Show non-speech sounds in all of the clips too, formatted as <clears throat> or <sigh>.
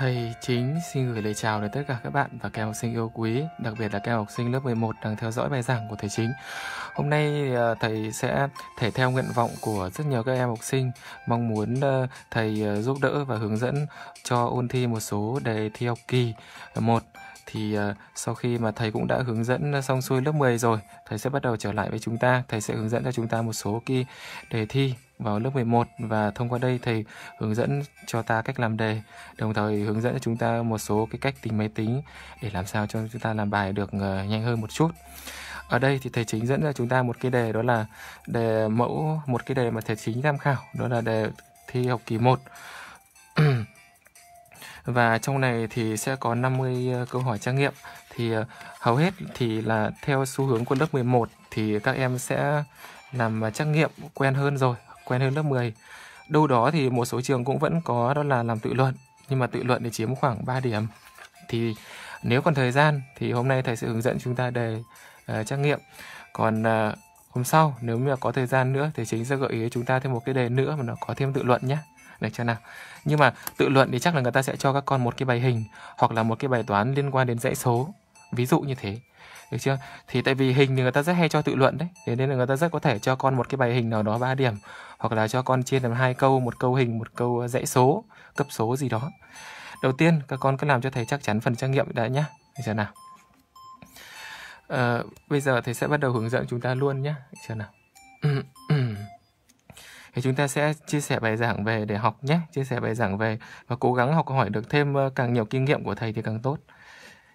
Thầy chính xin gửi lời chào đến tất cả các bạn và các em học sinh yêu quý, đặc biệt là các em học sinh lớp 11 đang theo dõi bài giảng của thầy chính. Hôm nay ờ, thầy sẽ thể theo nguyện vọng của rất nhiều các em học sinh mong muốn ờ, thầy ờ, giúp đỡ và hướng dẫn cho ôn thi một số đề thi học kỳ. Một thì sau khi mà thầy cũng đã hướng dẫn xong xuôi lớp 10 rồi thầy sẽ bắt đầu trở lại với chúng ta. Thầy sẽ hướng dẫn cho chúng ta một số cái đề thi vào lớp 11 và thông qua đây thầy hướng dẫn cho ta cách làm đề, đồng thời hướng dẫn cho chúng ta một số cái cách tính máy tính để làm sao cho chúng ta làm bài được ờ, nhanh hơn một chút. Ở đây thì thầy chính dẫn cho chúng ta một cái đề đó là đề mẫu một cái đề mà thầy chính tham khảo, đó là đề thi học kỳ 1. <clears throat> Và trong này thì sẽ có 50 ờ, câu hỏi trắc nghiệm thì ờ, hầu hết thì là theo xu hướng của lớp 11 thì các em sẽ làm trắc nghiệm quen hơn rồi, quen hơn lớp 10. Đâu đó thì một số trường cũng vẫn có đó là làm tự luận, nhưng mà tự luận thì chiếm khoảng 3 điểm. Thì nếu còn thời gian thì hôm nay thầy sẽ hướng dẫn chúng ta đề uh, ờ, trắc nghiệm. Còn uh, hôm sau nếu mà có thời gian nữa thì chính sẽ gợi ý chúng ta thêm một cái đề nữa mà nó có thêm tự luận nhé được chưa nào nhưng mà tự luận thì chắc là người ta sẽ cho các con một cái bài hình hoặc là một cái bài toán liên quan đến dãy số ví dụ như thế được chưa thì tại vì hình thì người ta rất hay cho tự luận đấy thế nên là người ta rất có thể cho con một cái bài hình nào đó 3 điểm hoặc là cho con chia làm hai câu một câu hình một câu dãy số cấp số gì đó đầu tiên các con cứ làm cho thầy chắc chắn phần trắc nghiệm đã nhá được chưa nào à, bây giờ thầy sẽ bắt đầu hướng dẫn chúng ta luôn nhé được chưa nào <clears throat> thì chúng ta sẽ chia sẻ bài giảng về để học nhé chia sẻ bài giảng về và cố gắng học hỏi được thêm ờ, càng nhiều kinh nghiệm của thầy thì càng tốt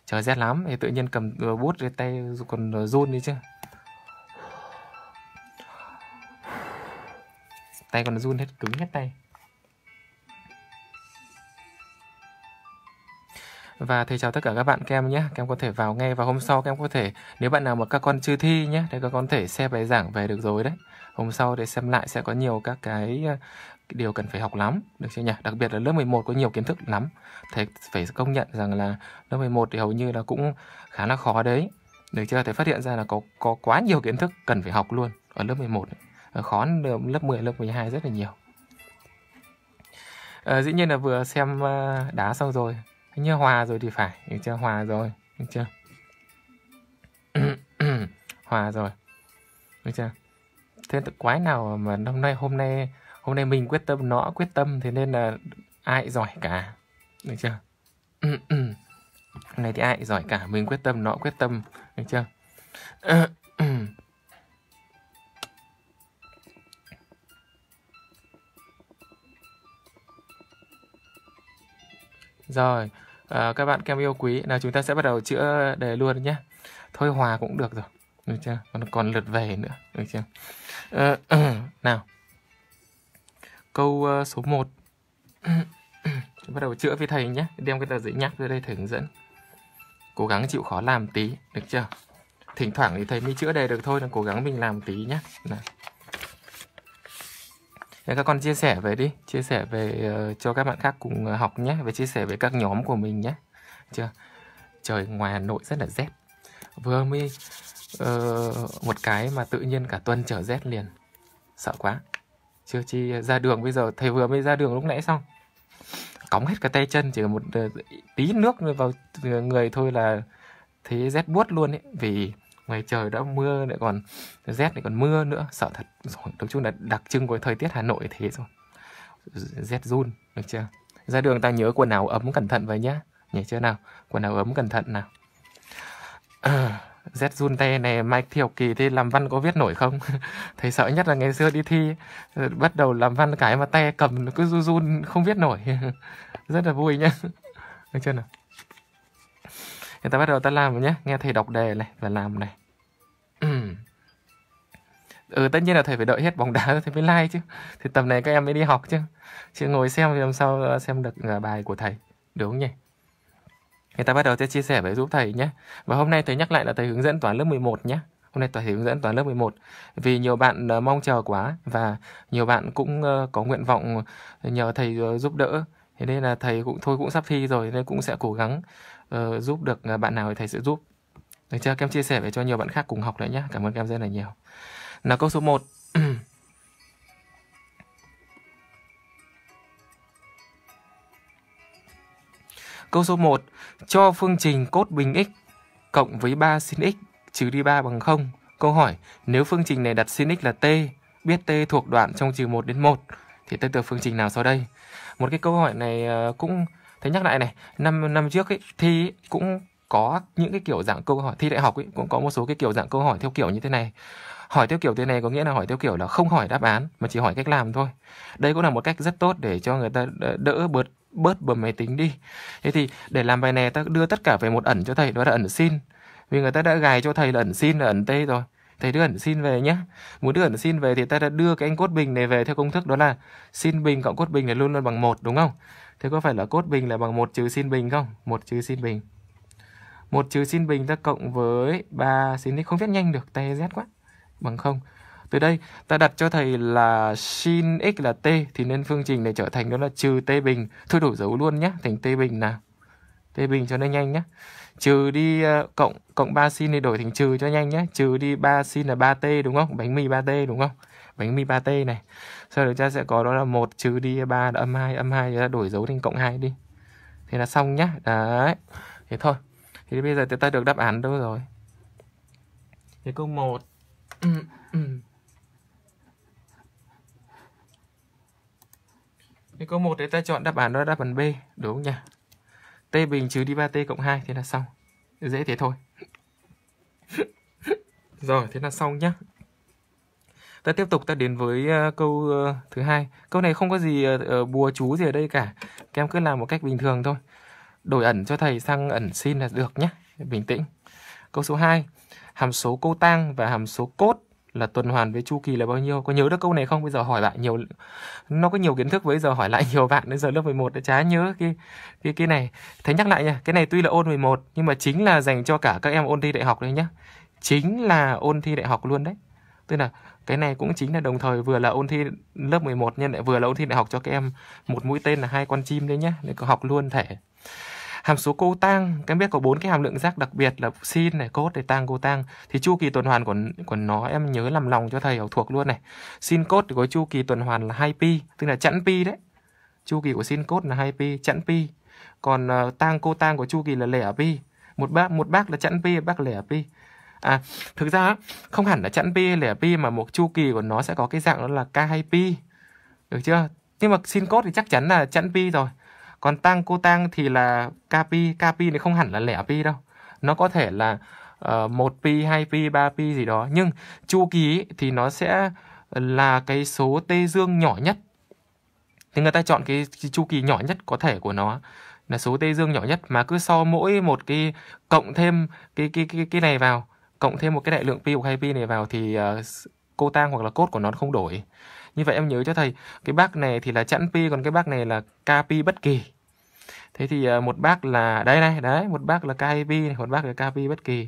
trời rét lắm thì tự nhiên cầm ờ, bút trên tay còn ờ, run đi chứ tay còn run hết cứng hết tay Và thầy chào tất cả các bạn kem nhé kem có thể vào ngay và hôm sau kem có thể Nếu bạn nào mà các con chưa thi nhé Thì các con thể xem bài giảng về được rồi đấy Hôm sau để xem lại sẽ có nhiều các cái cái điều cần phải học lắm được chưa nhỉ đặc biệt là lớp 11 có nhiều kiến thức lắm thầy phải công nhận rằng là lớp 11 thì hầu như là cũng khá là khó đấy được chưa thầy phát hiện ra là có có quá nhiều kiến thức cần phải học luôn ở lớp 11 ở ờ, khó hơn lớp 10 lớp 12 rất là nhiều à, dĩ nhiên là vừa xem ờ, đá xong rồi như hòa rồi thì phải được chưa hòa rồi được chưa <clears throat> hòa rồi được chưa thế quái nào mà hôm nay hôm nay hôm nay mình quyết tâm nó quyết tâm thế nên là ai giỏi cả được chưa hôm nay thì ai giỏi cả mình quyết tâm nó quyết tâm được chưa Rồi, à, các bạn kem yêu quý, nào chúng ta sẽ bắt đầu chữa đề luôn nhé. Thôi hòa cũng được rồi, được chưa? Còn còn lượt về nữa, được chưa? À, nào câu ờ, số 1 <clears throat> bắt đầu chữa với thầy nhé Đem cái tờ giấy nhắc ra đây thầy hướng dẫn Cố gắng chịu khó làm tí Được chưa Thỉnh thoảng thì thầy mới chữa đề được thôi Cố gắng mình làm tí nhé Nào. Các con chia sẻ về đi Chia sẻ về uh, cho các bạn khác cùng ờ, học nhé Và chia sẻ với các nhóm của mình nhé chưa Trời ngoài Hà Nội rất là rét Vừa mới uh, một cái mà tự nhiên cả tuần trở rét liền Sợ quá chưa chi ra đường bây giờ thầy vừa mới ra đường lúc nãy xong cóng hết cả tay chân chỉ một ờ, tí nước vào ờ, người thôi là thấy rét buốt luôn ấy vì ngoài trời đã mưa lại còn rét lại còn mưa nữa sợ thật rồi nói chung là đặc trưng của thời tiết hà nội thế rồi rét run được chưa ra đường ta nhớ quần áo ấm cẩn thận vậy nhá nhỉ chưa nào quần áo ấm cẩn thận nào <clears throat> à. Zunte này, Mike Thiệu Kỳ thì làm văn có viết nổi không? <laughs> Thầy sợ nhất là ngày xưa đi thi, bắt đầu làm văn cái mà te cầm cứ run run không viết nổi. <laughs> Rất là vui nhá. <laughs> Được chưa nào? Người ta bắt đầu ta làm rồi nhé, nghe thầy đọc đề này và làm này. Ừ, tất nhiên là thầy phải đợi hết bóng đá rồi thầy mới like chứ. Thì tầm này các em mới đi học chứ. Chứ ngồi xem thì làm sao ờ, xem được ờ, bài của thầy. Đúng nhỉ? người ta bắt đầu sẽ chia sẻ với giúp thầy nhé. Và hôm nay thầy nhắc lại là thầy hướng dẫn toán lớp 11 nhé. Hôm nay thầy hướng dẫn toán lớp 11 vì nhiều bạn ờ, mong chờ quá và nhiều bạn cũng ờ, có nguyện vọng ờ, nhờ thầy giúp đỡ. Thế nên là thầy cũng thôi cũng sắp thi rồi nên cũng sẽ cố gắng uh, giúp được bạn nào thì thầy sẽ giúp. Được chưa? Các em chia sẻ về cho nhiều bạn khác cùng học đấy nhé. Cảm ơn các em rất là nhiều. Nào câu số 1. <clears throat> Câu số 1, cho phương trình cốt bình x cộng với 3 sin x trừ đi 3 bằng 0. Câu hỏi, nếu phương trình này đặt sin x là t, biết t thuộc đoạn trong trừ 1 đến 1 thì t thuộc phương trình nào sau đây? Một cái câu hỏi này ờ, cũng thấy nhắc lại này, năm năm trước ấy, thi cũng có những cái kiểu dạng câu hỏi thi đại học ấy cũng có một số cái kiểu dạng câu hỏi theo kiểu như thế này. Hỏi theo kiểu thế này có nghĩa là hỏi theo kiểu là không hỏi đáp án mà chỉ hỏi cách làm thôi. Đây cũng là một cách rất tốt để cho người ta đỡ bớt bớt bấm máy tính đi thế thì để làm bài này ta đưa tất cả về một ẩn cho thầy đó là ẩn sin vì người ta đã gài cho thầy là ẩn sin là ẩn tê rồi thầy đưa ẩn sin về nhé muốn đưa ẩn sin về thì ta đã đưa cái anh cốt bình này về theo công thức đó là sin bình cộng cốt bình là luôn luôn bằng một đúng không thế có phải là cốt bình là bằng một trừ sin bình không một trừ sin bình một trừ sin bình ta cộng với ba xin x không viết nhanh được tay rét e quá bằng không từ đây ta đặt cho thầy là sin x là t thì nên phương trình này trở thành đó là trừ t bình. Thôi đổi dấu luôn nhé, thành t bình nào. T bình cho nên nhanh nhé. Trừ đi ờ, cộng cộng 3 sin thì đổi thành trừ cho nhanh nhé. Trừ đi 3 sin là 3t đúng không? Bánh mì 3t đúng không? Bánh mì 3t này. Sau đó ta sẽ có đó là một trừ đi 3 là âm 2, âm 2 là đổi dấu thành cộng 2 đi. Thế là xong nhá. Đấy. Thế thôi. Thì bây giờ chúng ta được đáp án đâu rồi? Thế câu 1. <clears throat> Thế câu 1 thì ta chọn đáp án đó là đáp án B, đúng không nhỉ? T bình trừ đi 3T cộng 2 thì là xong. Dễ thế thôi. <laughs> Rồi, thế là xong nhá. Ta tiếp tục ta đến với uh, câu uh, thứ hai. Câu này không có gì uh, bùa chú gì ở đây cả. Các em cứ làm một cách bình thường thôi. Đổi ẩn cho thầy sang ẩn sin là được nhá Bình tĩnh. Câu số 2. Hàm số cô tăng và hàm số cốt là tuần hoàn với chu kỳ là bao nhiêu có nhớ được câu này không bây giờ hỏi lại nhiều nó có nhiều kiến thức bây giờ hỏi lại nhiều bạn Bây giờ lớp 11 đã chả nhớ cái cái cái này Thấy nhắc lại nha cái này tuy là ôn 11 nhưng mà chính là dành cho cả các em ôn thi đại học đấy nhá chính là ôn thi đại học luôn đấy tức là cái này cũng chính là đồng thời vừa là ôn thi lớp 11 nhưng lại vừa là ôn thi đại học cho các em một mũi tên là hai con chim đấy nhá để học luôn thể hàm số cô tăng các em biết có bốn cái hàm lượng rác đặc biệt là sin này cốt này tăng cô tăng thì chu kỳ tuần hoàn của của nó em nhớ làm lòng cho thầy học thuộc luôn này sin cốt thì có chu kỳ tuần hoàn là 2 pi tức là chẵn pi đấy chu kỳ của sin cốt là 2 pi chẵn pi còn uh, ờ, tăng cô tăng của chu kỳ là lẻ pi một bác một bác là chẵn pi bác lẻ pi à thực ra không hẳn là chẵn pi lẻ pi mà một chu kỳ của nó sẽ có cái dạng đó là k 2 pi được chưa nhưng mà sin cốt thì chắc chắn là chẵn pi rồi còn tăng cô tăng thì là kpi kpi này không hẳn là lẻ pi đâu nó có thể là uh, pi 2 pi 3 pi gì đó nhưng chu kỳ thì nó sẽ là cái số tê dương nhỏ nhất thì người ta chọn cái, cái chu kỳ nhỏ nhất có thể của nó là số tê dương nhỏ nhất mà cứ so mỗi một cái cộng thêm cái cái cái cái này vào cộng thêm một cái đại lượng pi hoặc hai pi này vào thì uh, cô tang hoặc là cốt của nó không đổi như vậy em nhớ cho thầy cái bác này thì là chẵn pi còn cái bác này là kpi bất kỳ thế thì ờ, một bác là đây này đấy một bác là kpi này một bác là kpi bất kỳ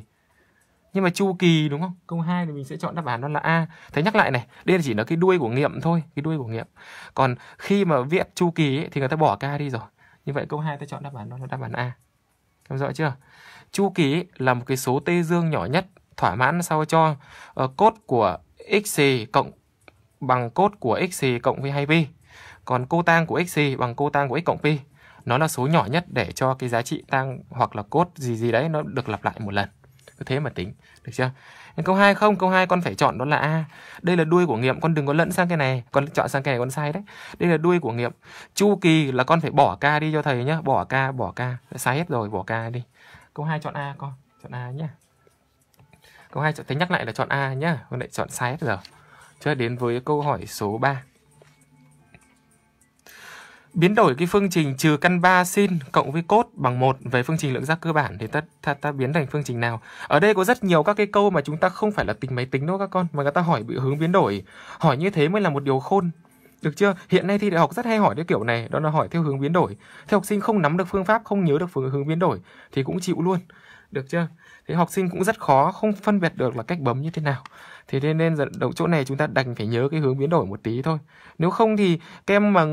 nhưng mà chu kỳ đúng không? Câu 2 thì mình sẽ chọn đáp án đó là A. Thế nhắc lại này, đây là chỉ là cái đuôi của nghiệm thôi, cái đuôi của nghiệm. Còn khi mà viết chu kỳ ấy, thì người ta bỏ ca đi rồi. Như vậy câu 2 ta chọn đáp án đó là đáp án A. Em rõ chưa? Chu kỳ là một cái số tê dương nhỏ nhất thỏa mãn sao cho uh, cốt của xc cộng bằng cốt của x cộng với 2pi. Còn cotang của x bằng cotang của x cộng pi. Nó là số nhỏ nhất để cho cái giá trị tang hoặc là cốt gì gì đấy nó được lặp lại một lần. Cứ thế mà tính, được chưa? Câu 2 không, câu 2 con phải chọn đó là A. Đây là đuôi của nghiệm, con đừng có lẫn sang cái này, con chọn sang cái này con sai đấy. Đây là đuôi của nghiệm. Chu kỳ là con phải bỏ K đi cho thầy nhá, bỏ K, bỏ K. sai hết rồi, bỏ K đi. Câu 2 chọn A con, chọn A nhá. Câu 2 chọn thấy nhắc lại là chọn A nhá, con lại chọn sai hết rồi. Chúng ta đến với câu hỏi số 3. Biến đổi cái phương trình trừ căn 3 sin cộng với cos bằng 1 về phương trình lượng giác cơ bản thì ta, ta ta biến thành phương trình nào? Ở đây có rất nhiều các cái câu mà chúng ta không phải là tính máy tính đâu các con mà người ta hỏi bị hướng biến đổi. Hỏi như thế mới là một điều khôn. Được chưa? Hiện nay thì đại học rất hay hỏi cái kiểu này, đó là hỏi theo hướng biến đổi. Thế học sinh không nắm được phương pháp, không nhớ được phương hướng biến đổi thì cũng chịu luôn. Được chưa? Thế học sinh cũng rất khó không phân biệt được là cách bấm như thế nào thế nên nên chỗ này chúng ta đành phải nhớ cái hướng biến đổi một tí thôi nếu không thì các em mà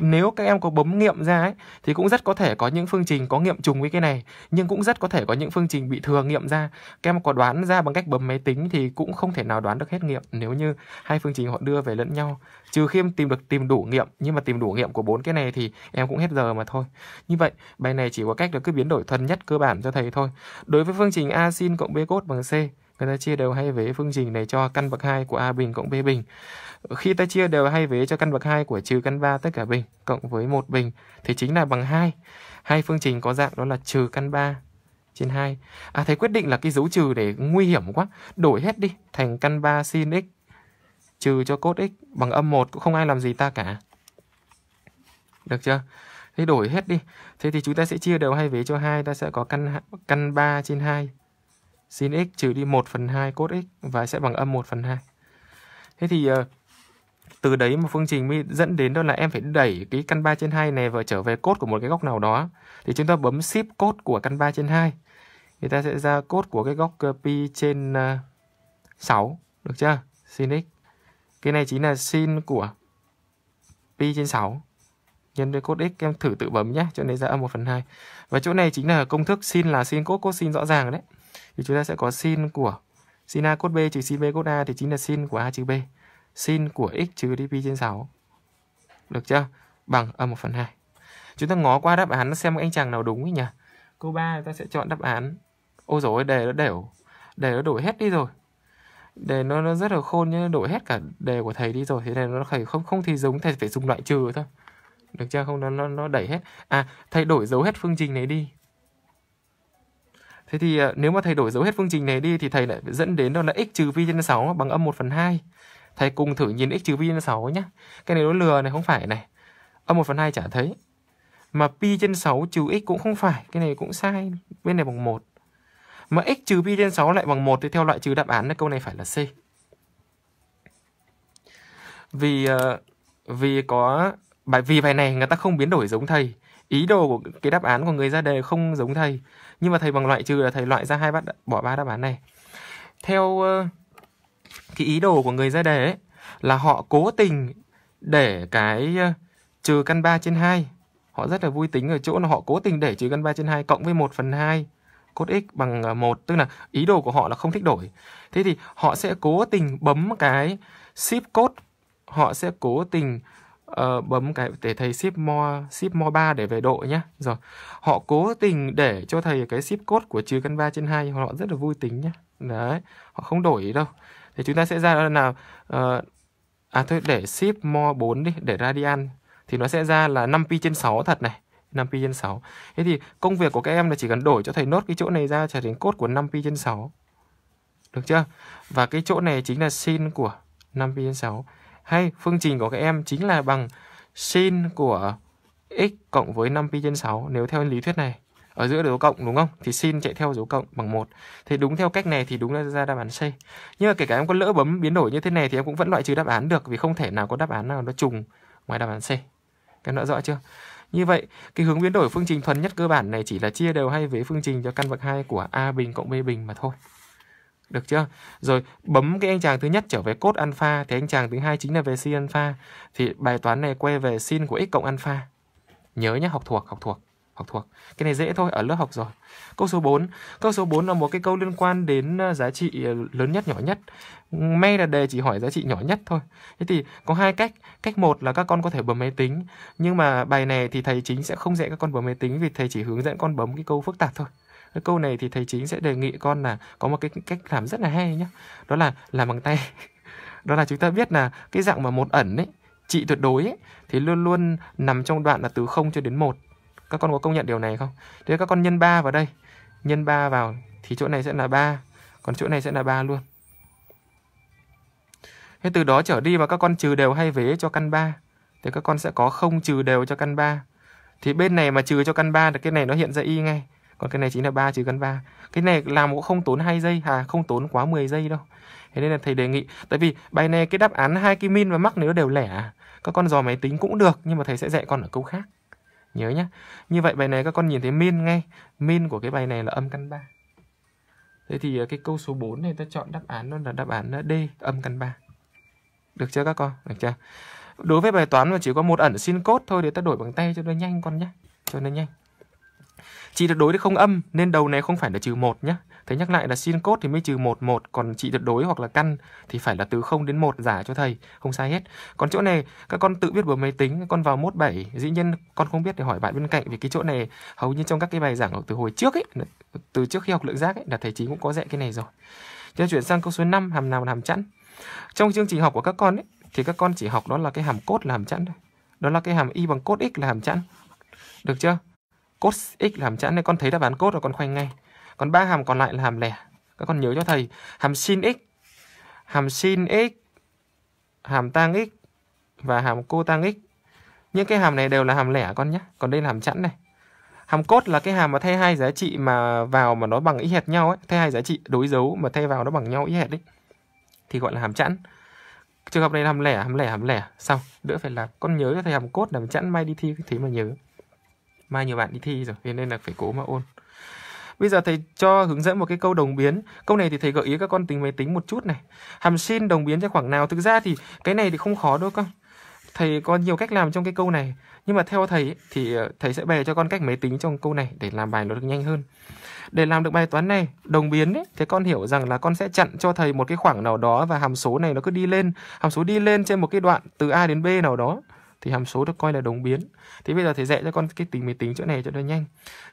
nếu các em có bấm nghiệm ra ấy, thì cũng rất có thể có những phương trình có nghiệm trùng với cái này nhưng cũng rất có thể có những phương trình bị thừa nghiệm ra các em có đoán ra bằng cách bấm máy tính thì cũng không thể nào đoán được hết nghiệm nếu như hai phương trình họ đưa về lẫn nhau trừ khi em tìm được tìm đủ nghiệm nhưng mà tìm đủ nghiệm của bốn cái này thì em cũng hết giờ mà thôi như vậy bài này chỉ có cách là cứ biến đổi thuần nhất cơ bản cho thầy thôi đối với phương trình a sin cộng b cốt bằng c người ta chia đều hai vế phương trình này cho căn bậc 2 của A bình cộng B bình. Khi ta chia đều hai vế cho căn bậc 2 của trừ căn 3 tất cả bình cộng với một bình thì chính là bằng 2. Hai phương trình có dạng đó là trừ căn 3 trên 2. À thầy quyết định là cái dấu trừ để nguy hiểm quá, đổi hết đi thành căn 3 sin x trừ cho cos x bằng âm 1 cũng không ai làm gì ta cả. Được chưa? Thế đổi hết đi. Thế thì chúng ta sẽ chia đều hai vế cho hai ta sẽ có căn căn 3 trên 2 sin x trừ đi 1 phần 2 cos x và sẽ bằng âm 1 phần 2. Thế thì ờ, từ đấy mà phương trình mới dẫn đến đó là em phải đẩy cái căn 3 trên 2 này vào trở về cốt của một cái góc nào đó. Thì chúng ta bấm shift cốt của căn 3 trên 2. người ta sẽ ra cốt của cái góc ờ, pi trên 6. Ờ, Được chưa? Sin x. Cái này chính là sin của pi trên 6 nhân với cốt x em thử tự bấm nhé. cho nên ra âm 1 phần 2. Và chỗ này chính là công thức sin là sin cốt cosin rõ ràng đấy thì chúng ta sẽ có sin của sin A cốt B trừ sin B cốt A thì chính là sin của A trừ B sin của x trừ đi pi trên 6 được chưa bằng âm 1 phần 2 chúng ta ngó qua đáp án xem anh chàng nào đúng ấy nhỉ câu 3 ta sẽ chọn đáp án ôi dồi đề nó đều đề nó đổi hết đi rồi đề nó, nó rất là khôn nhưng đổi hết cả đề của thầy đi rồi thế này nó phải không không thì giống thầy phải dùng loại trừ thôi được chưa không nó nó nó đẩy hết à thầy đổi dấu hết phương trình này đi Thế thì à, nếu mà thầy đổi dấu hết phương trình này đi thì thầy lại dẫn đến đó là x trừ vi nhân 6 bằng âm 1 phần 2. Thầy cùng thử nhìn x trừ vi nhân 6 nhé. Cái này nó lừa này không phải này. Âm 1 phần 2 chả thấy. Mà pi trên 6 trừ x cũng không phải. Cái này cũng sai. Bên này bằng 1. Mà x trừ pi trên 6 lại bằng 1 thì theo loại trừ đáp án là câu này phải là C. Vì à, vì có bài vì bài này người ta không biến đổi giống thầy ý đồ của cái đáp án của người ra đề không giống thầy nhưng mà thầy bằng loại trừ là thầy loại ra hai bắt bỏ ba đáp án này theo cái ý đồ của người ra đề ấy, là họ cố tình để cái trừ căn 3 trên 2 họ rất là vui tính ở chỗ là họ cố tình để trừ căn 3 trên 2 cộng với 1 phần 2 cốt x bằng 1 ờ, tức là ý đồ của họ là không thích đổi thế thì họ sẽ cố tình bấm cái ship code họ sẽ cố tình uh, bấm cái để thầy ship more ship more 3 để về độ nhé Rồi. Họ cố tình để cho thầy cái ship code của trừ căn 3 trên 2 họ rất là vui tính nhé Đấy, họ không đổi ý đâu. Thì chúng ta sẽ ra là nào uh, à thôi để ship more 4 đi để radian thì nó sẽ ra là 5pi trên 6 thật này. 5 pi trên 6. Thế thì công việc của các em là chỉ cần đổi cho thầy nốt cái chỗ này ra trở thành cốt của 5 pi trên 6. Được chưa? Và cái chỗ này chính là sin của 5 pi trên 6. Hay phương trình của các em chính là bằng sin của x cộng với 5pi trên 6 nếu theo lý thuyết này. Ở giữa dấu cộng đúng không? Thì sin chạy theo dấu cộng bằng 1. thì đúng theo cách này thì đúng là ra đáp án C. Nhưng mà kể cả em có lỡ bấm biến đổi như thế này thì em cũng vẫn loại trừ đáp án được vì không thể nào có đáp án nào nó trùng ngoài đáp án C. Các em đã rõ chưa? Như vậy, cái hướng biến đổi phương trình thuần nhất cơ bản này chỉ là chia đều hay vế phương trình cho căn bậc 2 của A bình cộng B bình mà thôi. Được chưa? Rồi bấm cái anh chàng thứ nhất trở về cốt alpha thì anh chàng thứ hai chính là về sin alpha. Thì bài toán này quay về sin của x cộng alpha. Nhớ nhé, học thuộc, học thuộc, học thuộc. Cái này dễ thôi, ở lớp học rồi. Câu số 4. Câu số 4 là một cái câu liên quan đến ờ, giá trị ờ, lớn nhất, nhỏ nhất. May là đề chỉ hỏi giá trị nhỏ nhất thôi. Thế thì có hai cách. Cách một là các con có thể bấm máy tính. Nhưng mà bài này thì thầy chính sẽ không dạy các con bấm máy tính vì thầy chỉ hướng dẫn con bấm cái câu phức tạp thôi cái câu này thì thầy chính sẽ đề nghị con là có một cái cách làm rất là hay nhá đó là làm bằng tay <laughs> đó là chúng ta biết là cái dạng mà một ẩn ấy trị tuyệt đối ấy, thì luôn luôn nằm trong đoạn là từ 0 cho đến 1 các con có công nhận điều này không thế các con nhân 3 vào đây nhân 3 vào thì chỗ này sẽ là 3 còn chỗ này sẽ là 3 luôn Thế từ đó trở đi và các con trừ đều hay vế cho căn 3 Thì các con sẽ có không trừ đều cho căn 3 Thì bên này mà trừ cho căn 3 thì cái này nó hiện ra y ngay còn cái này chính là 3 trừ căn 3 cái này làm cũng không tốn 2 giây hà không tốn quá 10 giây đâu thế nên là thầy đề nghị tại vì bài này cái đáp án hai cái min và mắc nếu đều lẻ à, các con dò máy tính cũng được nhưng mà thầy sẽ dạy con ở câu khác nhớ nhá như vậy bài này các con nhìn thấy min ngay min của cái bài này là âm căn 3 thế thì à, cái câu số 4 này ta chọn đáp án đó là đáp án à, D âm căn 3 được chưa các con được chưa đối với bài toán mà chỉ có một ẩn sin cốt thôi thì ta đổi bằng tay cho nó nhanh con nhé cho nó nhanh Trị tuyệt đối thì không âm nên đầu này không phải là trừ 1 nhé. Thầy nhắc lại là sin cốt thì mới trừ 1 1 còn trị tuyệt đối hoặc là căn thì phải là từ 0 đến 1 giả cho thầy, không sai hết. Còn chỗ này các con tự biết bấm máy tính, con vào mốt 7, dĩ nhiên con không biết thì hỏi bạn bên cạnh vì cái chỗ này hầu như trong các cái bài giảng từ hồi trước ấy, từ trước khi học lượng giác ấy là thầy Chí cũng có dạy cái này rồi. Chúng chuyển sang câu số 5 hàm nào là hàm chẵn. Trong chương trình học của các con ấy thì các con chỉ học đó là cái hàm cốt là hàm chẵn thôi. Đó là cái hàm y bằng cốt x là hàm chẵn. Được chưa? cos x là hàm chẵn nên con thấy đáp án cos rồi con khoanh ngay. Còn ba hàm còn lại là hàm lẻ. Các con nhớ cho thầy, hàm sin x, hàm sin x, hàm tang x và hàm cô tang x. Những cái hàm này đều là hàm lẻ con nhé. Còn đây là hàm chẵn này. Hàm cốt là cái hàm mà thay hai giá trị mà vào mà nó bằng y hệt nhau ấy, thay hai giá trị đối dấu mà thay vào nó bằng nhau y hệt đấy. Thì gọi là hàm chẵn. Trường hợp này là hàm lẻ, hàm lẻ, hàm lẻ. Xong, đỡ phải là con nhớ cho thầy hàm cốt làm chẵn mai đi thi thấy mà nhớ mai nhiều bạn đi thi rồi thế nên là phải cố mà ôn Bây giờ thầy cho hướng dẫn một cái câu đồng biến. Câu này thì thầy gợi ý các con tính máy tính một chút này. Hàm sin đồng biến trong khoảng nào? Thực ra thì cái này thì không khó đâu con. Thầy có nhiều cách làm trong cái câu này. Nhưng mà theo thầy thì ờ, thầy sẽ bày cho con cách máy tính trong câu này để làm bài nó được nhanh hơn. Để làm được bài toán này, đồng biến ấy, thì con hiểu rằng là con sẽ chặn cho thầy một cái khoảng nào đó và hàm số này nó cứ đi lên. Hàm số đi lên trên một cái đoạn từ A đến B nào đó thì hàm số được coi là đồng biến. Thì bây giờ thầy dạy cho con cái tính máy tính chỗ này cho nó nhanh.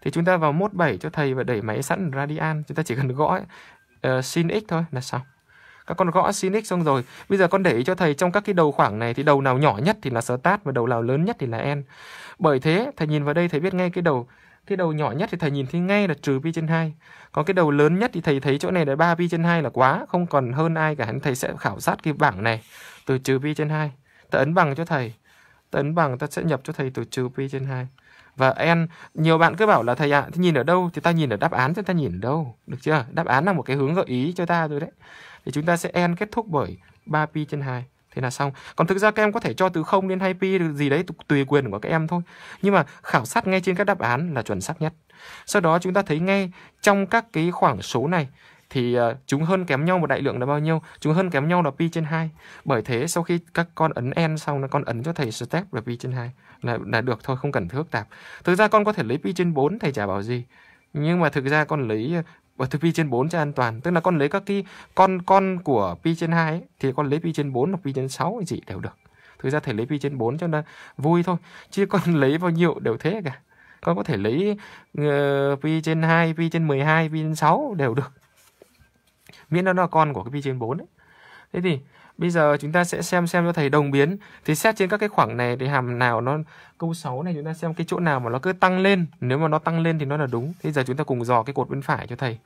Thì chúng ta vào mốt 7 cho thầy và đẩy máy sẵn radian, chúng ta chỉ cần gõ uh, sin x thôi là xong. Các con gõ sin x xong rồi, bây giờ con để ý cho thầy trong các cái đầu khoảng này thì đầu nào nhỏ nhất thì là start và đầu nào lớn nhất thì là n. Bởi thế thầy nhìn vào đây thầy biết ngay cái đầu cái đầu nhỏ nhất thì thầy nhìn thấy ngay là trừ pi trên 2. Còn cái đầu lớn nhất thì thầy thấy chỗ này là 3 pi trên 2 là quá, không còn hơn ai cả. Thầy sẽ khảo sát cái bảng này từ trừ pi trên 2. Thầy ấn bằng cho thầy ta bằng ta sẽ nhập cho thầy từ trừ pi trên 2. Và n, nhiều bạn cứ bảo là thầy ạ, à, thì nhìn ở đâu thì ta nhìn ở đáp án chứ ta nhìn ở đâu, được chưa? Đáp án là một cái hướng gợi ý cho ta rồi đấy. Thì chúng ta sẽ n kết thúc bởi 3 pi trên 2. Thế là xong. Còn thực ra các em có thể cho từ 0 đến 2 pi gì đấy tùy quyền của các em thôi. Nhưng mà khảo sát ngay trên các đáp án là chuẩn xác nhất. Sau đó chúng ta thấy ngay trong các cái khoảng số này thì uh, chúng hơn kém nhau một đại lượng là bao nhiêu chúng hơn kém nhau là pi trên hai bởi thế sau khi các con ấn n xong là con ấn cho thầy step là pi trên hai là là được thôi không cần thước tạp thực ra con có thể lấy pi trên 4 thầy chả bảo gì nhưng mà thực ra con lấy và thực pi trên 4 cho an toàn tức là con lấy các cái con con của pi trên 2 ấy, thì con lấy pi trên 4 hoặc pi trên 6 gì đều được thực ra thầy lấy pi trên 4 cho nó vui thôi chứ con lấy bao nhiêu đều thế cả con có thể lấy uh, pi trên 2, pi trên 12, pi trên 6 đều được miễn nó là con của cái pi trên 4 ấy. Thế thì bây giờ chúng ta sẽ xem xem cho thầy đồng biến thì xét trên các cái khoảng này thì hàm nào nó câu 6 này chúng ta xem cái chỗ nào mà nó cứ tăng lên, nếu mà nó tăng lên thì nó là đúng. Thế giờ chúng ta cùng dò cái cột bên phải cho thầy.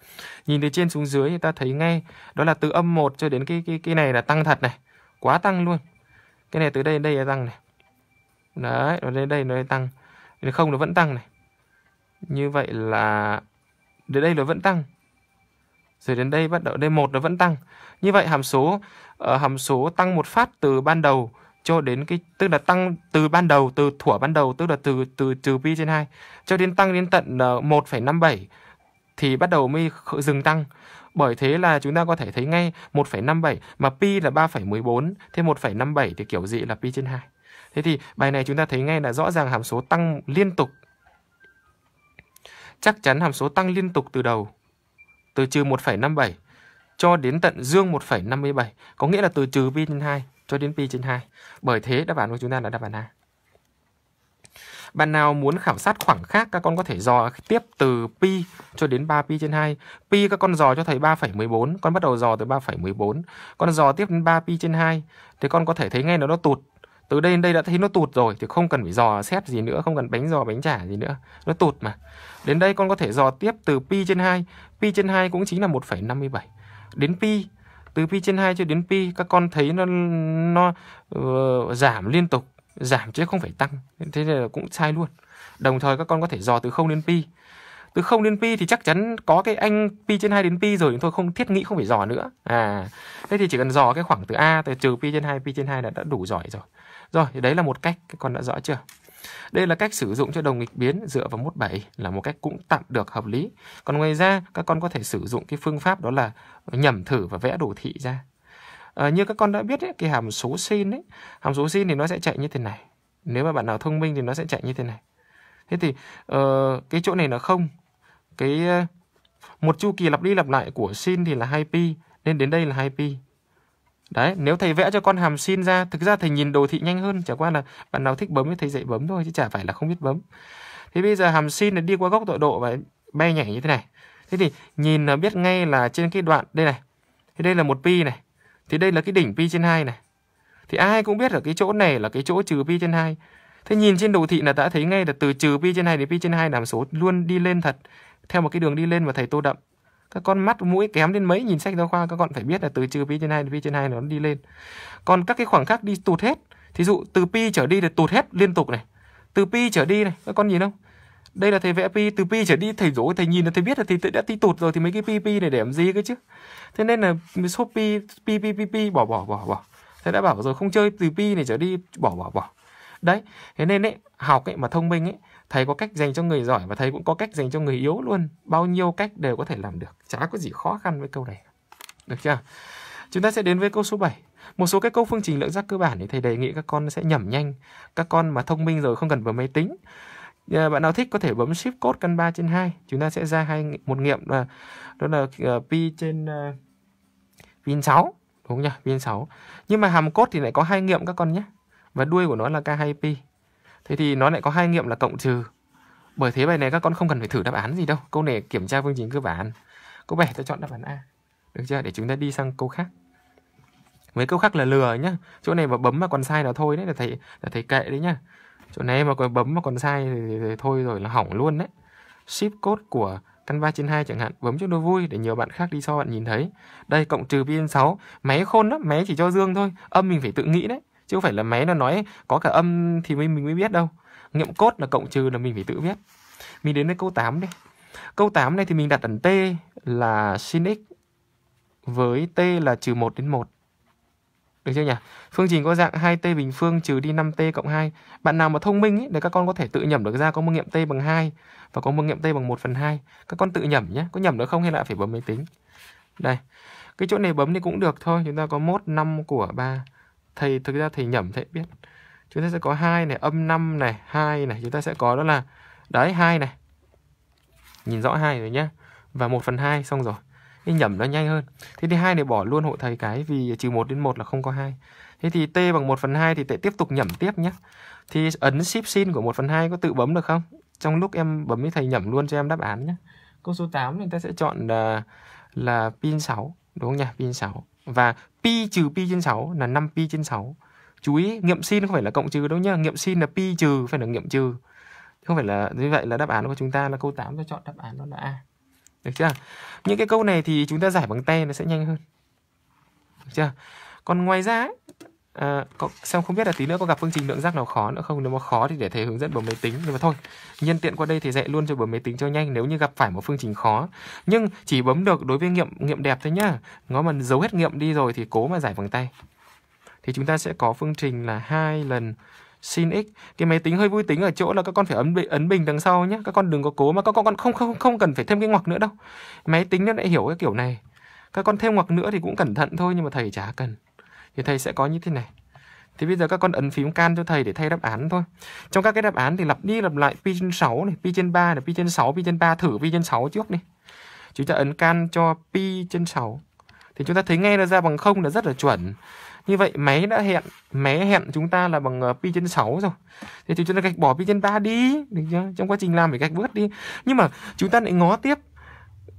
Nhìn từ trên xuống dưới thì ta thấy ngay đó là từ âm 1 cho đến cái cái cái này là tăng thật này, quá tăng luôn. Cái này từ đây đến đây là tăng này. Đấy, rồi đến đây nó tăng. Đến không nó vẫn tăng này. Như vậy là đến đây nó vẫn tăng rồi đến đây bắt đầu D1 nó vẫn tăng. Như vậy hàm số uh, hàm số tăng một phát từ ban đầu cho đến cái tức là tăng từ ban đầu từ thuở ban đầu tức là từ từ trừ pi trên 2 cho đến tăng đến tận uh, ờ, 1,57 thì bắt đầu mới dừng tăng. Bởi thế là chúng ta có thể thấy ngay 1,57 mà pi là 3,14 thế 1,57 thì kiểu gì là pi trên 2. Thế thì bài này chúng ta thấy ngay là rõ ràng hàm số tăng liên tục. Chắc chắn hàm số tăng liên tục từ đầu từ trừ 1,57 cho đến tận dương 1,57, có nghĩa là từ trừ pi trên 2 cho đến pi trên 2. Bởi thế đáp án của chúng ta là đáp án A. Bạn nào muốn khảo sát khoảng khác các con có thể dò tiếp từ pi cho đến 3 pi trên 2. Pi các con dò cho thấy 3,14, con bắt đầu dò từ 3,14. Con dò tiếp đến 3 pi trên 2 thì con có thể thấy ngay nó nó tụt từ đây đến đây đã thấy nó tụt rồi thì không cần phải dò xét gì nữa không cần bánh dò bánh chả gì nữa nó tụt mà đến đây con có thể dò tiếp từ pi trên 2 pi trên 2 cũng chính là 1,57 đến pi từ pi trên 2 cho đến pi các con thấy nó nó uh, giảm liên tục giảm chứ không phải tăng thế nên là cũng sai luôn đồng thời các con có thể dò từ 0 đến pi từ 0 đến pi thì chắc chắn có cái anh pi trên 2 đến pi rồi chúng tôi không thiết nghĩ không phải dò nữa. À, thế thì chỉ cần dò cái khoảng từ a từ trừ pi trên 2 pi trên 2 là đã đủ giỏi rồi. Rồi, thì đấy là một cách, các con đã rõ chưa? Đây là cách sử dụng cho đồng nghịch biến dựa vào mốt 7 là một cách cũng tạm được hợp lý. Còn ngoài ra, các con có thể sử dụng cái phương pháp đó là nhẩm thử và vẽ đồ thị ra. À, như các con đã biết ấy, cái hàm số sin ấy, hàm số sin thì nó sẽ chạy như thế này. Nếu mà bạn nào thông minh thì nó sẽ chạy như thế này. Thế thì uh, cái chỗ này là không. Cái uh, một chu kỳ lặp đi lặp lại của sin thì là 2pi nên đến đây là 2pi. Đấy, nếu thầy vẽ cho con hàm sin ra, thực ra thầy nhìn đồ thị nhanh hơn, chả qua là bạn nào thích bấm thì thầy dạy bấm thôi chứ chả phải là không biết bấm. Thế bây giờ hàm sin là đi qua góc tọa độ và bay nhảy như thế này. Thế thì nhìn là biết ngay là trên cái đoạn đây này. Thì đây là một pi này. Thì đây là cái đỉnh pi trên 2 này. Thì ai cũng biết ở cái chỗ này là cái chỗ trừ pi trên 2. Thế nhìn trên đồ thị là đã thấy ngay là từ trừ pi trên 2 đến pi trên 2 là hàm số luôn đi lên thật theo một cái đường đi lên mà thầy tô đậm các con mắt mũi kém đến mấy nhìn sách giáo khoa các con phải biết là từ trừ pi trên hai đến pi trên hai nó đi lên còn các cái khoảng khác đi tụt hết thí dụ từ pi trở đi là tụt hết liên tục này từ pi trở đi này các con nhìn không đây là thầy vẽ pi từ pi trở đi thầy dối thầy nhìn là thầy biết là thầy đã ti tụt rồi thì mấy cái pi pi này để làm gì cơ chứ thế nên là số pi pi pi pi pi bỏ bỏ bỏ bỏ thầy đã bảo rồi không chơi từ pi này trở đi bỏ bỏ bỏ đấy thế nên ấy học ấy mà thông minh ấy thầy có cách dành cho người giỏi và thầy cũng có cách dành cho người yếu luôn bao nhiêu cách đều có thể làm được chả có gì khó khăn với câu này được chưa chúng ta sẽ đến với câu số 7 một số các câu phương trình lượng giác cơ bản thì thầy đề nghị các con sẽ nhẩm nhanh các con mà thông minh rồi không cần vào máy tính ờ, bạn nào thích có thể bấm shift code căn 3 trên 2 chúng ta sẽ ra hai một nghiệm là đó là ờ, pi trên uh, pin 6 đúng không nhỉ pin 6 nhưng mà hàm cốt thì lại có hai nghiệm các con nhé và đuôi của nó là k2 pi Thế thì nó lại có hai nghiệm là cộng trừ. Bởi thế bài này các con không cần phải thử đáp án gì đâu. Câu này kiểm tra phương trình cơ bản. Câu 7 tôi chọn đáp án A. Được chưa? Để chúng ta đi sang câu khác. Mấy câu khác là lừa nhá. Chỗ này mà bấm mà còn sai là thôi đấy là thầy là thầy kệ đấy nhá. Chỗ này mà còn bấm mà còn sai thì, thì, thì thôi rồi là hỏng luôn đấy. Ship code của căn Canva trên 2 chẳng hạn Bấm cho nó vui để nhiều bạn khác đi so bạn nhìn thấy Đây cộng trừ pin 6 Máy khôn lắm, máy chỉ cho dương thôi Âm mình phải tự nghĩ đấy chứ không phải là máy nó nói có cả âm thì mình, mình mới biết đâu nghiệm cốt là cộng trừ là mình phải tự biết mình đến với câu 8 đi câu 8 này thì mình đặt ẩn t là sin x với t là trừ một đến một được chưa nhỉ? Phương trình có dạng 2t bình phương trừ đi 5t cộng 2. Bạn nào mà thông minh ấy, để các con có thể tự nhẩm được ra có một nghiệm t bằng 2 và có một nghiệm t bằng 1 phần hai Các con tự nhẩm nhé. Có nhẩm được không hay là phải bấm máy tính? Đây. Cái chỗ này bấm thì cũng được thôi. Chúng ta có mốt 5 của 3 thầy thực ra thầy nhẩm thầy biết chúng ta sẽ có hai này âm 5 này hai này chúng ta sẽ có đó là đấy hai này nhìn rõ hai rồi nhá và 1 phần hai xong rồi cái nhẩm nó nhanh hơn thế thì hai này bỏ luôn hộ thầy cái vì trừ 1 đến 1 là không có hai thế thì t bằng 1 phần hai thì tệ tiếp tục nhẩm tiếp nhé thì ấn shift sin của 1 phần hai có tự bấm được không trong lúc em bấm với thầy nhẩm luôn cho em đáp án nhé câu số 8 thì ta sẽ chọn là, là pin 6 đúng không nhỉ pin 6 và pi trừ pi trên 6 là 5 pi trên 6. Chú ý, nghiệm sin không phải là cộng trừ đâu nhá, nghiệm sin là pi trừ phải là nghiệm trừ. Không phải là như vậy là đáp án của chúng ta là câu 8 ta chọn đáp án đó là A. Được chưa? Những cái câu này thì chúng ta giải bằng tay nó sẽ nhanh hơn. Được chưa? Còn ngoài ra À, xem không biết là tí nữa có gặp phương trình lượng giác nào khó nữa không nếu mà khó thì để thầy hướng dẫn bấm máy tính nhưng mà thôi nhân tiện qua đây thì dạy luôn cho bấm máy tính cho nhanh nếu như gặp phải một phương trình khó nhưng chỉ bấm được đối với nghiệm nghiệm đẹp thôi nhá nó mà giấu hết nghiệm đi rồi thì cố mà giải bằng tay thì chúng ta sẽ có phương trình là hai lần sin x cái máy tính hơi vui tính ở chỗ là các con phải ấn ấn bình đằng sau nhé các con đừng có cố mà các con con không không không cần phải thêm cái ngoặc nữa đâu máy tính nó lại hiểu cái kiểu này các con thêm ngoặc nữa thì cũng cẩn thận thôi nhưng mà thầy chả cần thì thầy sẽ có như thế này thì bây giờ các con ấn phím can cho thầy để thay đáp án thôi. Trong các cái đáp án thì lặp đi lặp lại pi trên 6 này, pi trên 3 này, pi trên 6, pi trên 3 thử pi trên 6 trước đi. Chúng ta ấn can cho pi trên 6. Thì chúng ta thấy ngay nó ra bằng không là rất là chuẩn. Như vậy máy đã hẹn, máy hẹn chúng ta là bằng ờ, pi trên 6 rồi. thì chúng ta gạch bỏ pi trên 3 đi, được chưa? Trong quá trình làm phải gạch bớt đi. Nhưng mà chúng ta lại ngó tiếp